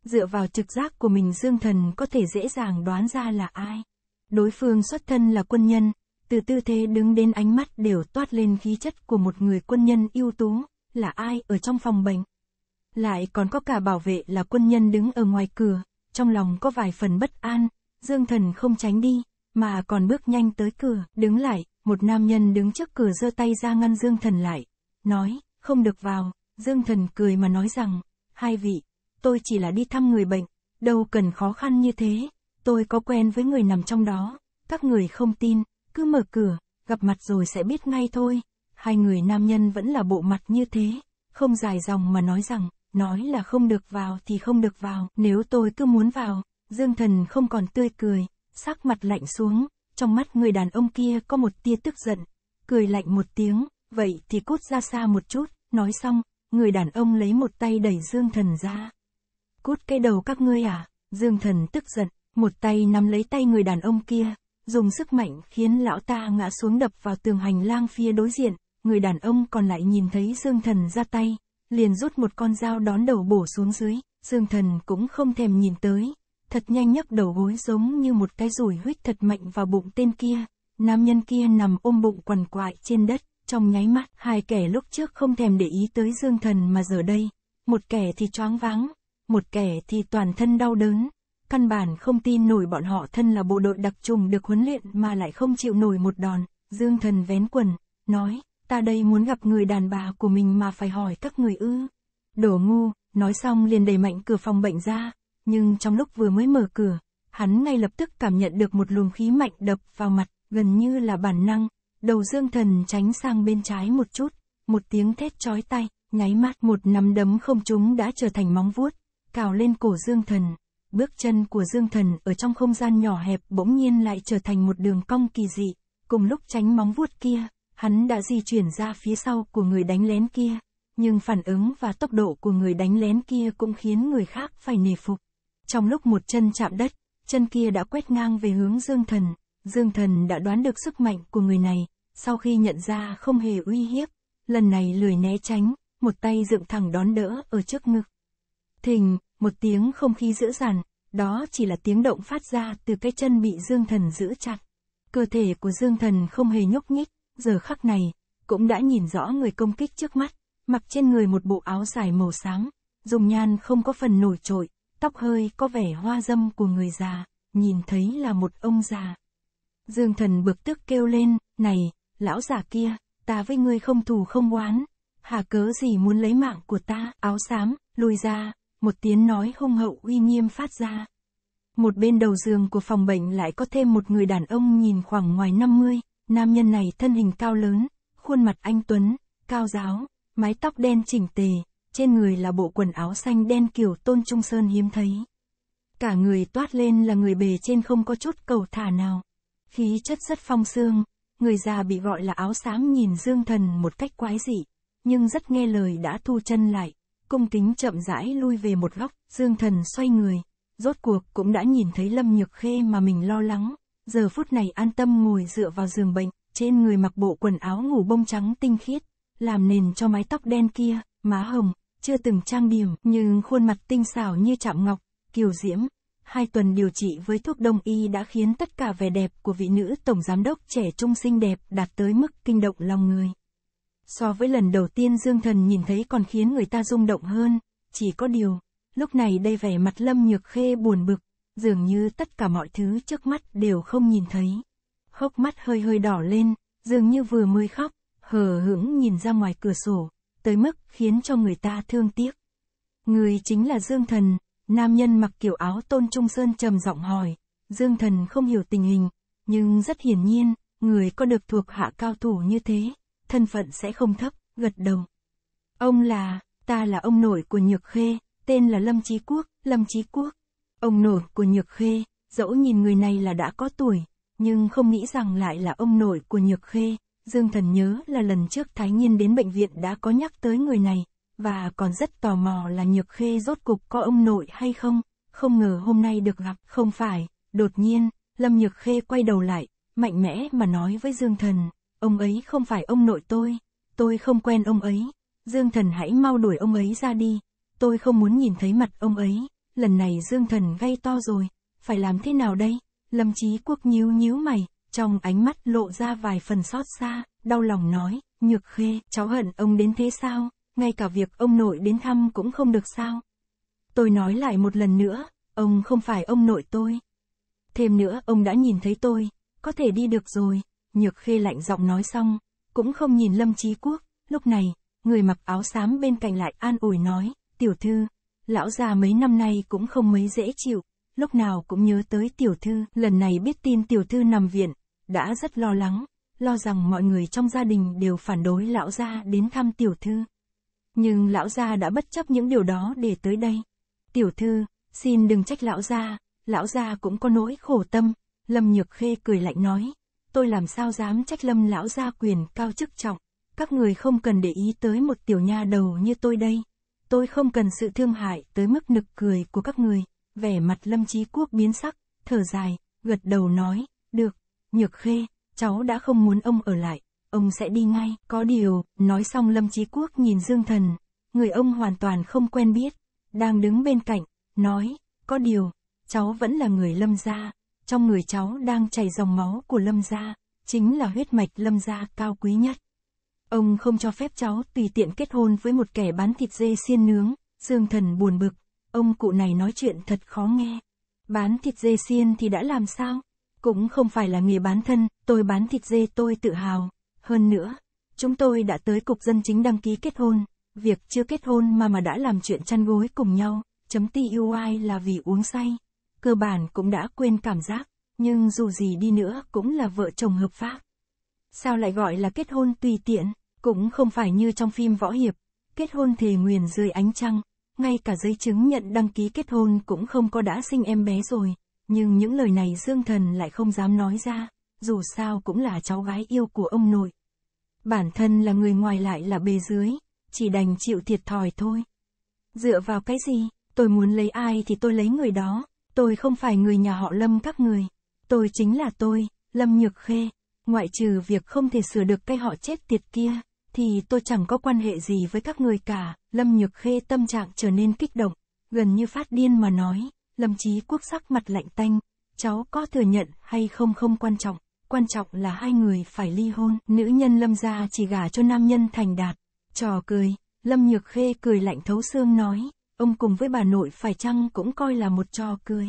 Dựa vào trực giác của mình Dương Thần có thể dễ dàng đoán ra là ai. Đối phương xuất thân là quân nhân, từ tư thế đứng đến ánh mắt đều toát lên khí chất của một người quân nhân ưu tú, là ai ở trong phòng bệnh. Lại còn có cả bảo vệ là quân nhân đứng ở ngoài cửa, trong lòng có vài phần bất an, Dương Thần không tránh đi, mà còn bước nhanh tới cửa, đứng lại, một nam nhân đứng trước cửa giơ tay ra ngăn Dương Thần lại, nói, không được vào, Dương Thần cười mà nói rằng, hai vị, tôi chỉ là đi thăm người bệnh, đâu cần khó khăn như thế, tôi có quen với người nằm trong đó, các người không tin, cứ mở cửa, gặp mặt rồi sẽ biết ngay thôi, hai người nam nhân vẫn là bộ mặt như thế, không dài dòng mà nói rằng, nói là không được vào thì không được vào, nếu tôi cứ muốn vào, Dương Thần không còn tươi cười, sắc mặt lạnh xuống, trong mắt người đàn ông kia có một tia tức giận, cười lạnh một tiếng, vậy thì cút ra xa một chút, nói xong, người đàn ông lấy một tay đẩy Dương Thần ra. Cút cái đầu các ngươi à, Dương Thần tức giận, một tay nắm lấy tay người đàn ông kia, dùng sức mạnh khiến lão ta ngã xuống đập vào tường hành lang phía đối diện, người đàn ông còn lại nhìn thấy Dương Thần ra tay, liền rút một con dao đón đầu bổ xuống dưới, Dương Thần cũng không thèm nhìn tới, thật nhanh nhấc đầu gối giống như một cái rủi huyết thật mạnh vào bụng tên kia. Nam nhân kia nằm ôm bụng quằn quại trên đất, trong nháy mắt, hai kẻ lúc trước không thèm để ý tới Dương Thần mà giờ đây, một kẻ thì choáng váng, một kẻ thì toàn thân đau đớn. Căn bản không tin nổi bọn họ thân là bộ đội đặc trùng được huấn luyện mà lại không chịu nổi một đòn. Dương Thần vén quần, nói, ta đây muốn gặp người đàn bà của mình mà phải hỏi các người ư. Đổ ngu, nói xong liền đẩy mạnh cửa phòng bệnh ra, nhưng trong lúc vừa mới mở cửa, hắn ngay lập tức cảm nhận được một luồng khí mạnh đập vào mặt, gần như là bản năng, đầu dương thần tránh sang bên trái một chút, một tiếng thét chói tay, nháy mắt một nắm đấm không trúng đã trở thành móng vuốt, cào lên cổ dương thần. Bước chân của dương thần ở trong không gian nhỏ hẹp bỗng nhiên lại trở thành một đường cong kỳ dị, cùng lúc tránh móng vuốt kia, hắn đã di chuyển ra phía sau của người đánh lén kia, nhưng phản ứng và tốc độ của người đánh lén kia cũng khiến người khác phải nề phục. Trong lúc một chân chạm đất, chân kia đã quét ngang về hướng Dương Thần, Dương Thần đã đoán được sức mạnh của người này, sau khi nhận ra không hề uy hiếp, lần này lười né tránh, một tay dựng thẳng đón đỡ ở trước ngực. Thình, một tiếng không khí dữ dằn, đó chỉ là tiếng động phát ra từ cái chân bị Dương Thần giữ chặt. Cơ thể của Dương Thần không hề nhúc nhích, giờ khắc này, cũng đã nhìn rõ người công kích trước mắt, mặc trên người một bộ áo dài màu sáng, dùng nhan không có phần nổi trội, tóc hơi có vẻ hoa dâm của người già, nhìn thấy là một ông già. Dương thần bực tức kêu lên, này, lão già kia, ta với ngươi không thù không oán, hà cớ gì muốn lấy mạng của ta, áo xám, lùi ra, một tiếng nói hung hậu uy nghiêm phát ra. Một bên đầu giường của phòng bệnh lại có thêm một người đàn ông nhìn khoảng ngoài 50, nam nhân này thân hình cao lớn, khuôn mặt anh Tuấn, cao giáo, mái tóc đen chỉnh tề, trên người là bộ quần áo xanh đen kiểu Tôn Trung Sơn hiếm thấy. Cả người toát lên là người bề trên không có chút cầu thả nào. Khí chất rất phong sương, người già bị gọi là áo xám nhìn Dương Thần một cách quái dị, nhưng rất nghe lời đã thu chân lại, cung kính chậm rãi lui về một góc, Dương Thần xoay người, rốt cuộc cũng đã nhìn thấy Lâm Nhược Khê mà mình lo lắng, giờ phút này an tâm ngồi dựa vào giường bệnh, trên người mặc bộ quần áo ngủ bông trắng tinh khiết, làm nền cho mái tóc đen kia, má hồng, chưa từng trang điểm, nhưng khuôn mặt tinh xảo như chạm ngọc, kiều diễm. Hai tuần điều trị với thuốc đông y đã khiến tất cả vẻ đẹp của vị nữ tổng giám đốc trẻ trung xinh đẹp đạt tới mức kinh động lòng người. So với lần đầu tiên Dương Thần nhìn thấy còn khiến người ta rung động hơn, chỉ có điều, lúc này đây vẻ mặt Lâm Nhược Khê buồn bực, dường như tất cả mọi thứ trước mắt đều không nhìn thấy. Hốc mắt hơi hơi đỏ lên, dường như vừa mới khóc, hờ hững nhìn ra ngoài cửa sổ, tới mức khiến cho người ta thương tiếc. Người chính là Dương Thần, nam nhân mặc kiểu áo tôn trung sơn trầm giọng hỏi, Dương Thần không hiểu tình hình, nhưng rất hiển nhiên, người có được thuộc hạ cao thủ như thế, thân phận sẽ không thấp, gật đầu. Ông là, ta là ông nội của Nhược Khê, tên là Lâm Chí Quốc, Lâm Chí Quốc. Ông nội của Nhược Khê, dẫu nhìn người này là đã có tuổi, nhưng không nghĩ rằng lại là ông nội của Nhược Khê, Dương Thần nhớ là lần trước Thái Nhiên đến bệnh viện đã có nhắc tới người này, và còn rất tò mò là Nhược Khê rốt cục có ông nội hay không, không ngờ hôm nay được gặp, không phải, đột nhiên, Lâm Nhược Khê quay đầu lại, mạnh mẽ mà nói với Dương Thần, ông ấy không phải ông nội tôi, tôi không quen ông ấy, Dương Thần hãy mau đuổi ông ấy ra đi, tôi không muốn nhìn thấy mặt ông ấy, lần này Dương Thần gây to rồi, phải làm thế nào đây, Lâm Chí Quốc nhíu nhíu mày, trong ánh mắt lộ ra vài phần xót xa, đau lòng nói, nhược khê, cháu hận ông đến thế sao, ngay cả việc ông nội đến thăm cũng không được sao. Tôi nói lại một lần nữa, ông không phải ông nội tôi. Thêm nữa, ông đã nhìn thấy tôi, có thể đi được rồi, nhược khê lạnh giọng nói xong, cũng không nhìn lâm trí quốc, lúc này, người mặc áo xám bên cạnh lại an ủi nói, tiểu thư, lão già mấy năm nay cũng không mấy dễ chịu, lúc nào cũng nhớ tới tiểu thư, lần này biết tin tiểu thư nằm viện, đã rất lo lắng, lo rằng mọi người trong gia đình đều phản đối lão gia đến thăm tiểu thư. Nhưng lão gia đã bất chấp những điều đó để tới đây. Tiểu thư, xin đừng trách lão gia, lão gia cũng có nỗi khổ tâm, Lâm Nhược Khê cười lạnh nói, tôi làm sao dám trách Lâm lão gia quyền cao chức trọng, các người không cần để ý tới một tiểu nha đầu như tôi đây. Tôi không cần sự thương hại tới mức nực cười của các người, vẻ mặt Lâm Chí Quốc biến sắc, thở dài, gật đầu nói, được, Nhược Khê, cháu đã không muốn ông ở lại, ông sẽ đi ngay. Có điều, nói xong Lâm Chí Quốc nhìn Dương Thần, người ông hoàn toàn không quen biết, đang đứng bên cạnh, nói, có điều, cháu vẫn là người Lâm gia, trong người cháu đang chảy dòng máu của Lâm gia, chính là huyết mạch Lâm gia cao quý nhất. Ông không cho phép cháu tùy tiện kết hôn với một kẻ bán thịt dê xiên nướng, Dương Thần buồn bực, ông cụ này nói chuyện thật khó nghe. Bán thịt dê xiên thì đã làm sao? Cũng không phải là nghề bán thân, tôi bán thịt dê tôi tự hào. Hơn nữa, chúng tôi đã tới cục dân chính đăng ký kết hôn. Việc chưa kết hôn mà mà đã làm chuyện chăn gối cùng nhau, chấm ti yêu ai là vì uống say. Cơ bản cũng đã quên cảm giác, nhưng dù gì đi nữa cũng là vợ chồng hợp pháp. Sao lại gọi là kết hôn tùy tiện, cũng không phải như trong phim võ hiệp, kết hôn thề nguyền dưới ánh trăng, ngay cả giấy chứng nhận đăng ký kết hôn cũng không có đã sinh em bé rồi, nhưng những lời này Dương Thần lại không dám nói ra, dù sao cũng là cháu gái yêu của ông nội. Bản thân là người ngoài lại là bề dưới, chỉ đành chịu thiệt thòi thôi. Dựa vào cái gì, tôi muốn lấy ai thì tôi lấy người đó, tôi không phải người nhà họ Lâm các người. Tôi chính là tôi, Lâm Nhược Khê, ngoại trừ việc không thể sửa được cái họ chết tiệt kia, thì tôi chẳng có quan hệ gì với các người cả, Lâm Nhược Khê tâm trạng trở nên kích động, gần như phát điên mà nói. Lâm Chí Quốc sắc mặt lạnh tanh, cháu có thừa nhận hay không không quan trọng, quan trọng là hai người phải ly hôn, nữ nhân Lâm gia chỉ gả cho nam nhân thành đạt. Trò cười, Lâm Nhược Khê cười lạnh thấu xương nói, ông cùng với bà nội phải chăng cũng coi là một trò cười.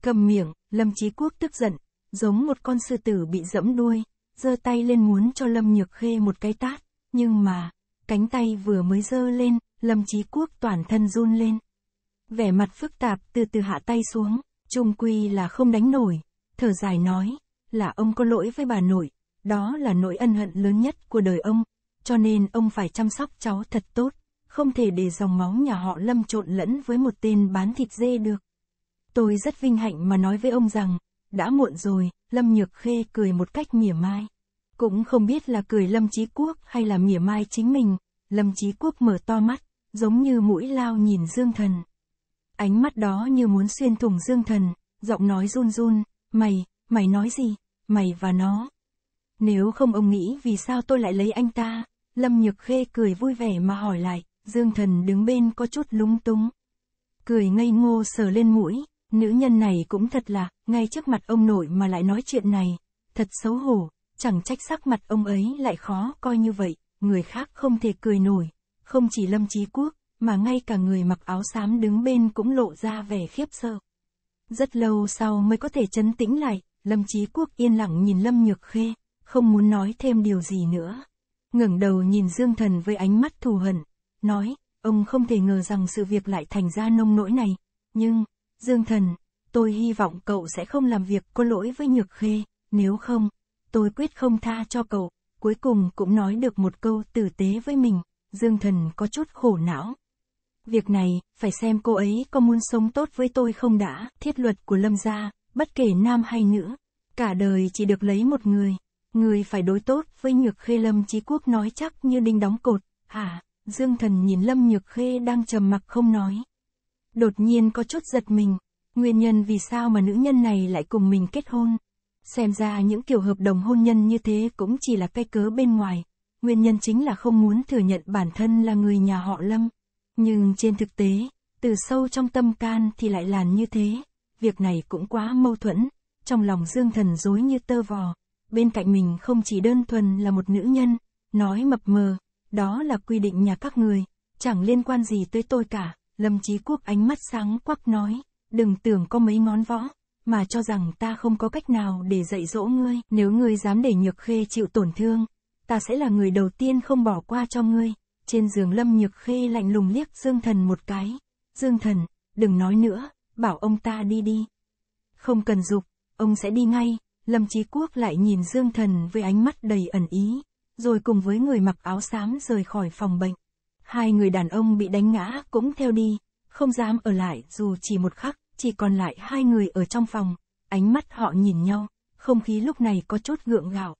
Cầm miệng, Lâm Chí Quốc tức giận, giống một con sư tử bị dẫm đuôi, giơ tay lên muốn cho Lâm Nhược Khê một cái tát, nhưng mà, cánh tay vừa mới giơ lên, Lâm Chí Quốc toàn thân run lên vẻ mặt phức tạp từ từ hạ tay xuống, trung quy là không đánh nổi, thở dài nói, là ông có lỗi với bà nội, đó là nỗi ân hận lớn nhất của đời ông, cho nên ông phải chăm sóc cháu thật tốt, không thể để dòng máu nhà họ lâm trộn lẫn với một tên bán thịt dê được. Tôi rất vinh hạnh mà nói với ông rằng, đã muộn rồi, Lâm Nhược Khê cười một cách mỉa mai. Cũng không biết là cười Lâm Chí Quốc hay là mỉa mai chính mình, Lâm Chí Quốc mở to mắt, giống như mũi lao nhìn Dương Thần. Ánh mắt đó như muốn xuyên thủng dương thần, giọng nói run run, mày, mày nói gì, mày và nó. Nếu không ông nghĩ vì sao tôi lại lấy anh ta, Lâm Nhược Khê cười vui vẻ mà hỏi lại, dương thần đứng bên có chút lúng túng. Cười ngây ngô sờ lên mũi, nữ nhân này cũng thật là, ngay trước mặt ông nội mà lại nói chuyện này, thật xấu hổ, chẳng trách sắc mặt ông ấy lại khó coi như vậy, người khác không thể cười nổi, không chỉ Lâm Chí Quốc, mà ngay cả người mặc áo xám đứng bên cũng lộ ra vẻ khiếp sợ. Rất lâu sau mới có thể chấn tĩnh lại, Lâm Chí Quốc yên lặng nhìn Lâm Nhược Khê, không muốn nói thêm điều gì nữa. ngẩng đầu nhìn Dương Thần với ánh mắt thù hận, nói, ông không thể ngờ rằng sự việc lại thành ra nông nỗi này, nhưng, Dương Thần, tôi hy vọng cậu sẽ không làm việc có lỗi với Nhược Khê, nếu không, tôi quyết không tha cho cậu, cuối cùng cũng nói được một câu tử tế với mình, Dương Thần có chút khổ não. Việc này, phải xem cô ấy có muốn sống tốt với tôi không đã, thiết luật của Lâm gia, bất kể nam hay nữ, cả đời chỉ được lấy một người, người phải đối tốt với Nhược Khê Lâm Chí Quốc nói chắc như đinh đóng cột, hả? Dương Thần nhìn Lâm Nhược Khê đang trầm mặc không nói. Đột nhiên có chút giật mình, nguyên nhân vì sao mà nữ nhân này lại cùng mình kết hôn? Xem ra những kiểu hợp đồng hôn nhân như thế cũng chỉ là cái cớ bên ngoài, nguyên nhân chính là không muốn thừa nhận bản thân là người nhà họ Lâm. Nhưng trên thực tế, từ sâu trong tâm can thì lại làn như thế, việc này cũng quá mâu thuẫn, trong lòng Dương Thần dối như tơ vò, bên cạnh mình không chỉ đơn thuần là một nữ nhân, nói mập mờ, đó là quy định nhà các người, chẳng liên quan gì tới tôi cả, Lâm Chí Quốc ánh mắt sáng quắc nói, đừng tưởng có mấy ngón võ, mà cho rằng ta không có cách nào để dạy dỗ ngươi, nếu ngươi dám để Nhược Khê chịu tổn thương, ta sẽ là người đầu tiên không bỏ qua cho ngươi trên giường Lâm Nhược Khê lạnh lùng liếc Dương Thần một cái. Dương Thần, đừng nói nữa, bảo ông ta đi đi. Không cần dục, ông sẽ đi ngay. Lâm Chí Quốc lại nhìn Dương Thần với ánh mắt đầy ẩn ý, rồi cùng với người mặc áo xám rời khỏi phòng bệnh. Hai người đàn ông bị đánh ngã cũng theo đi, không dám ở lại dù chỉ một khắc, chỉ còn lại hai người ở trong phòng. Ánh mắt họ nhìn nhau, không khí lúc này có chút gượng gạo.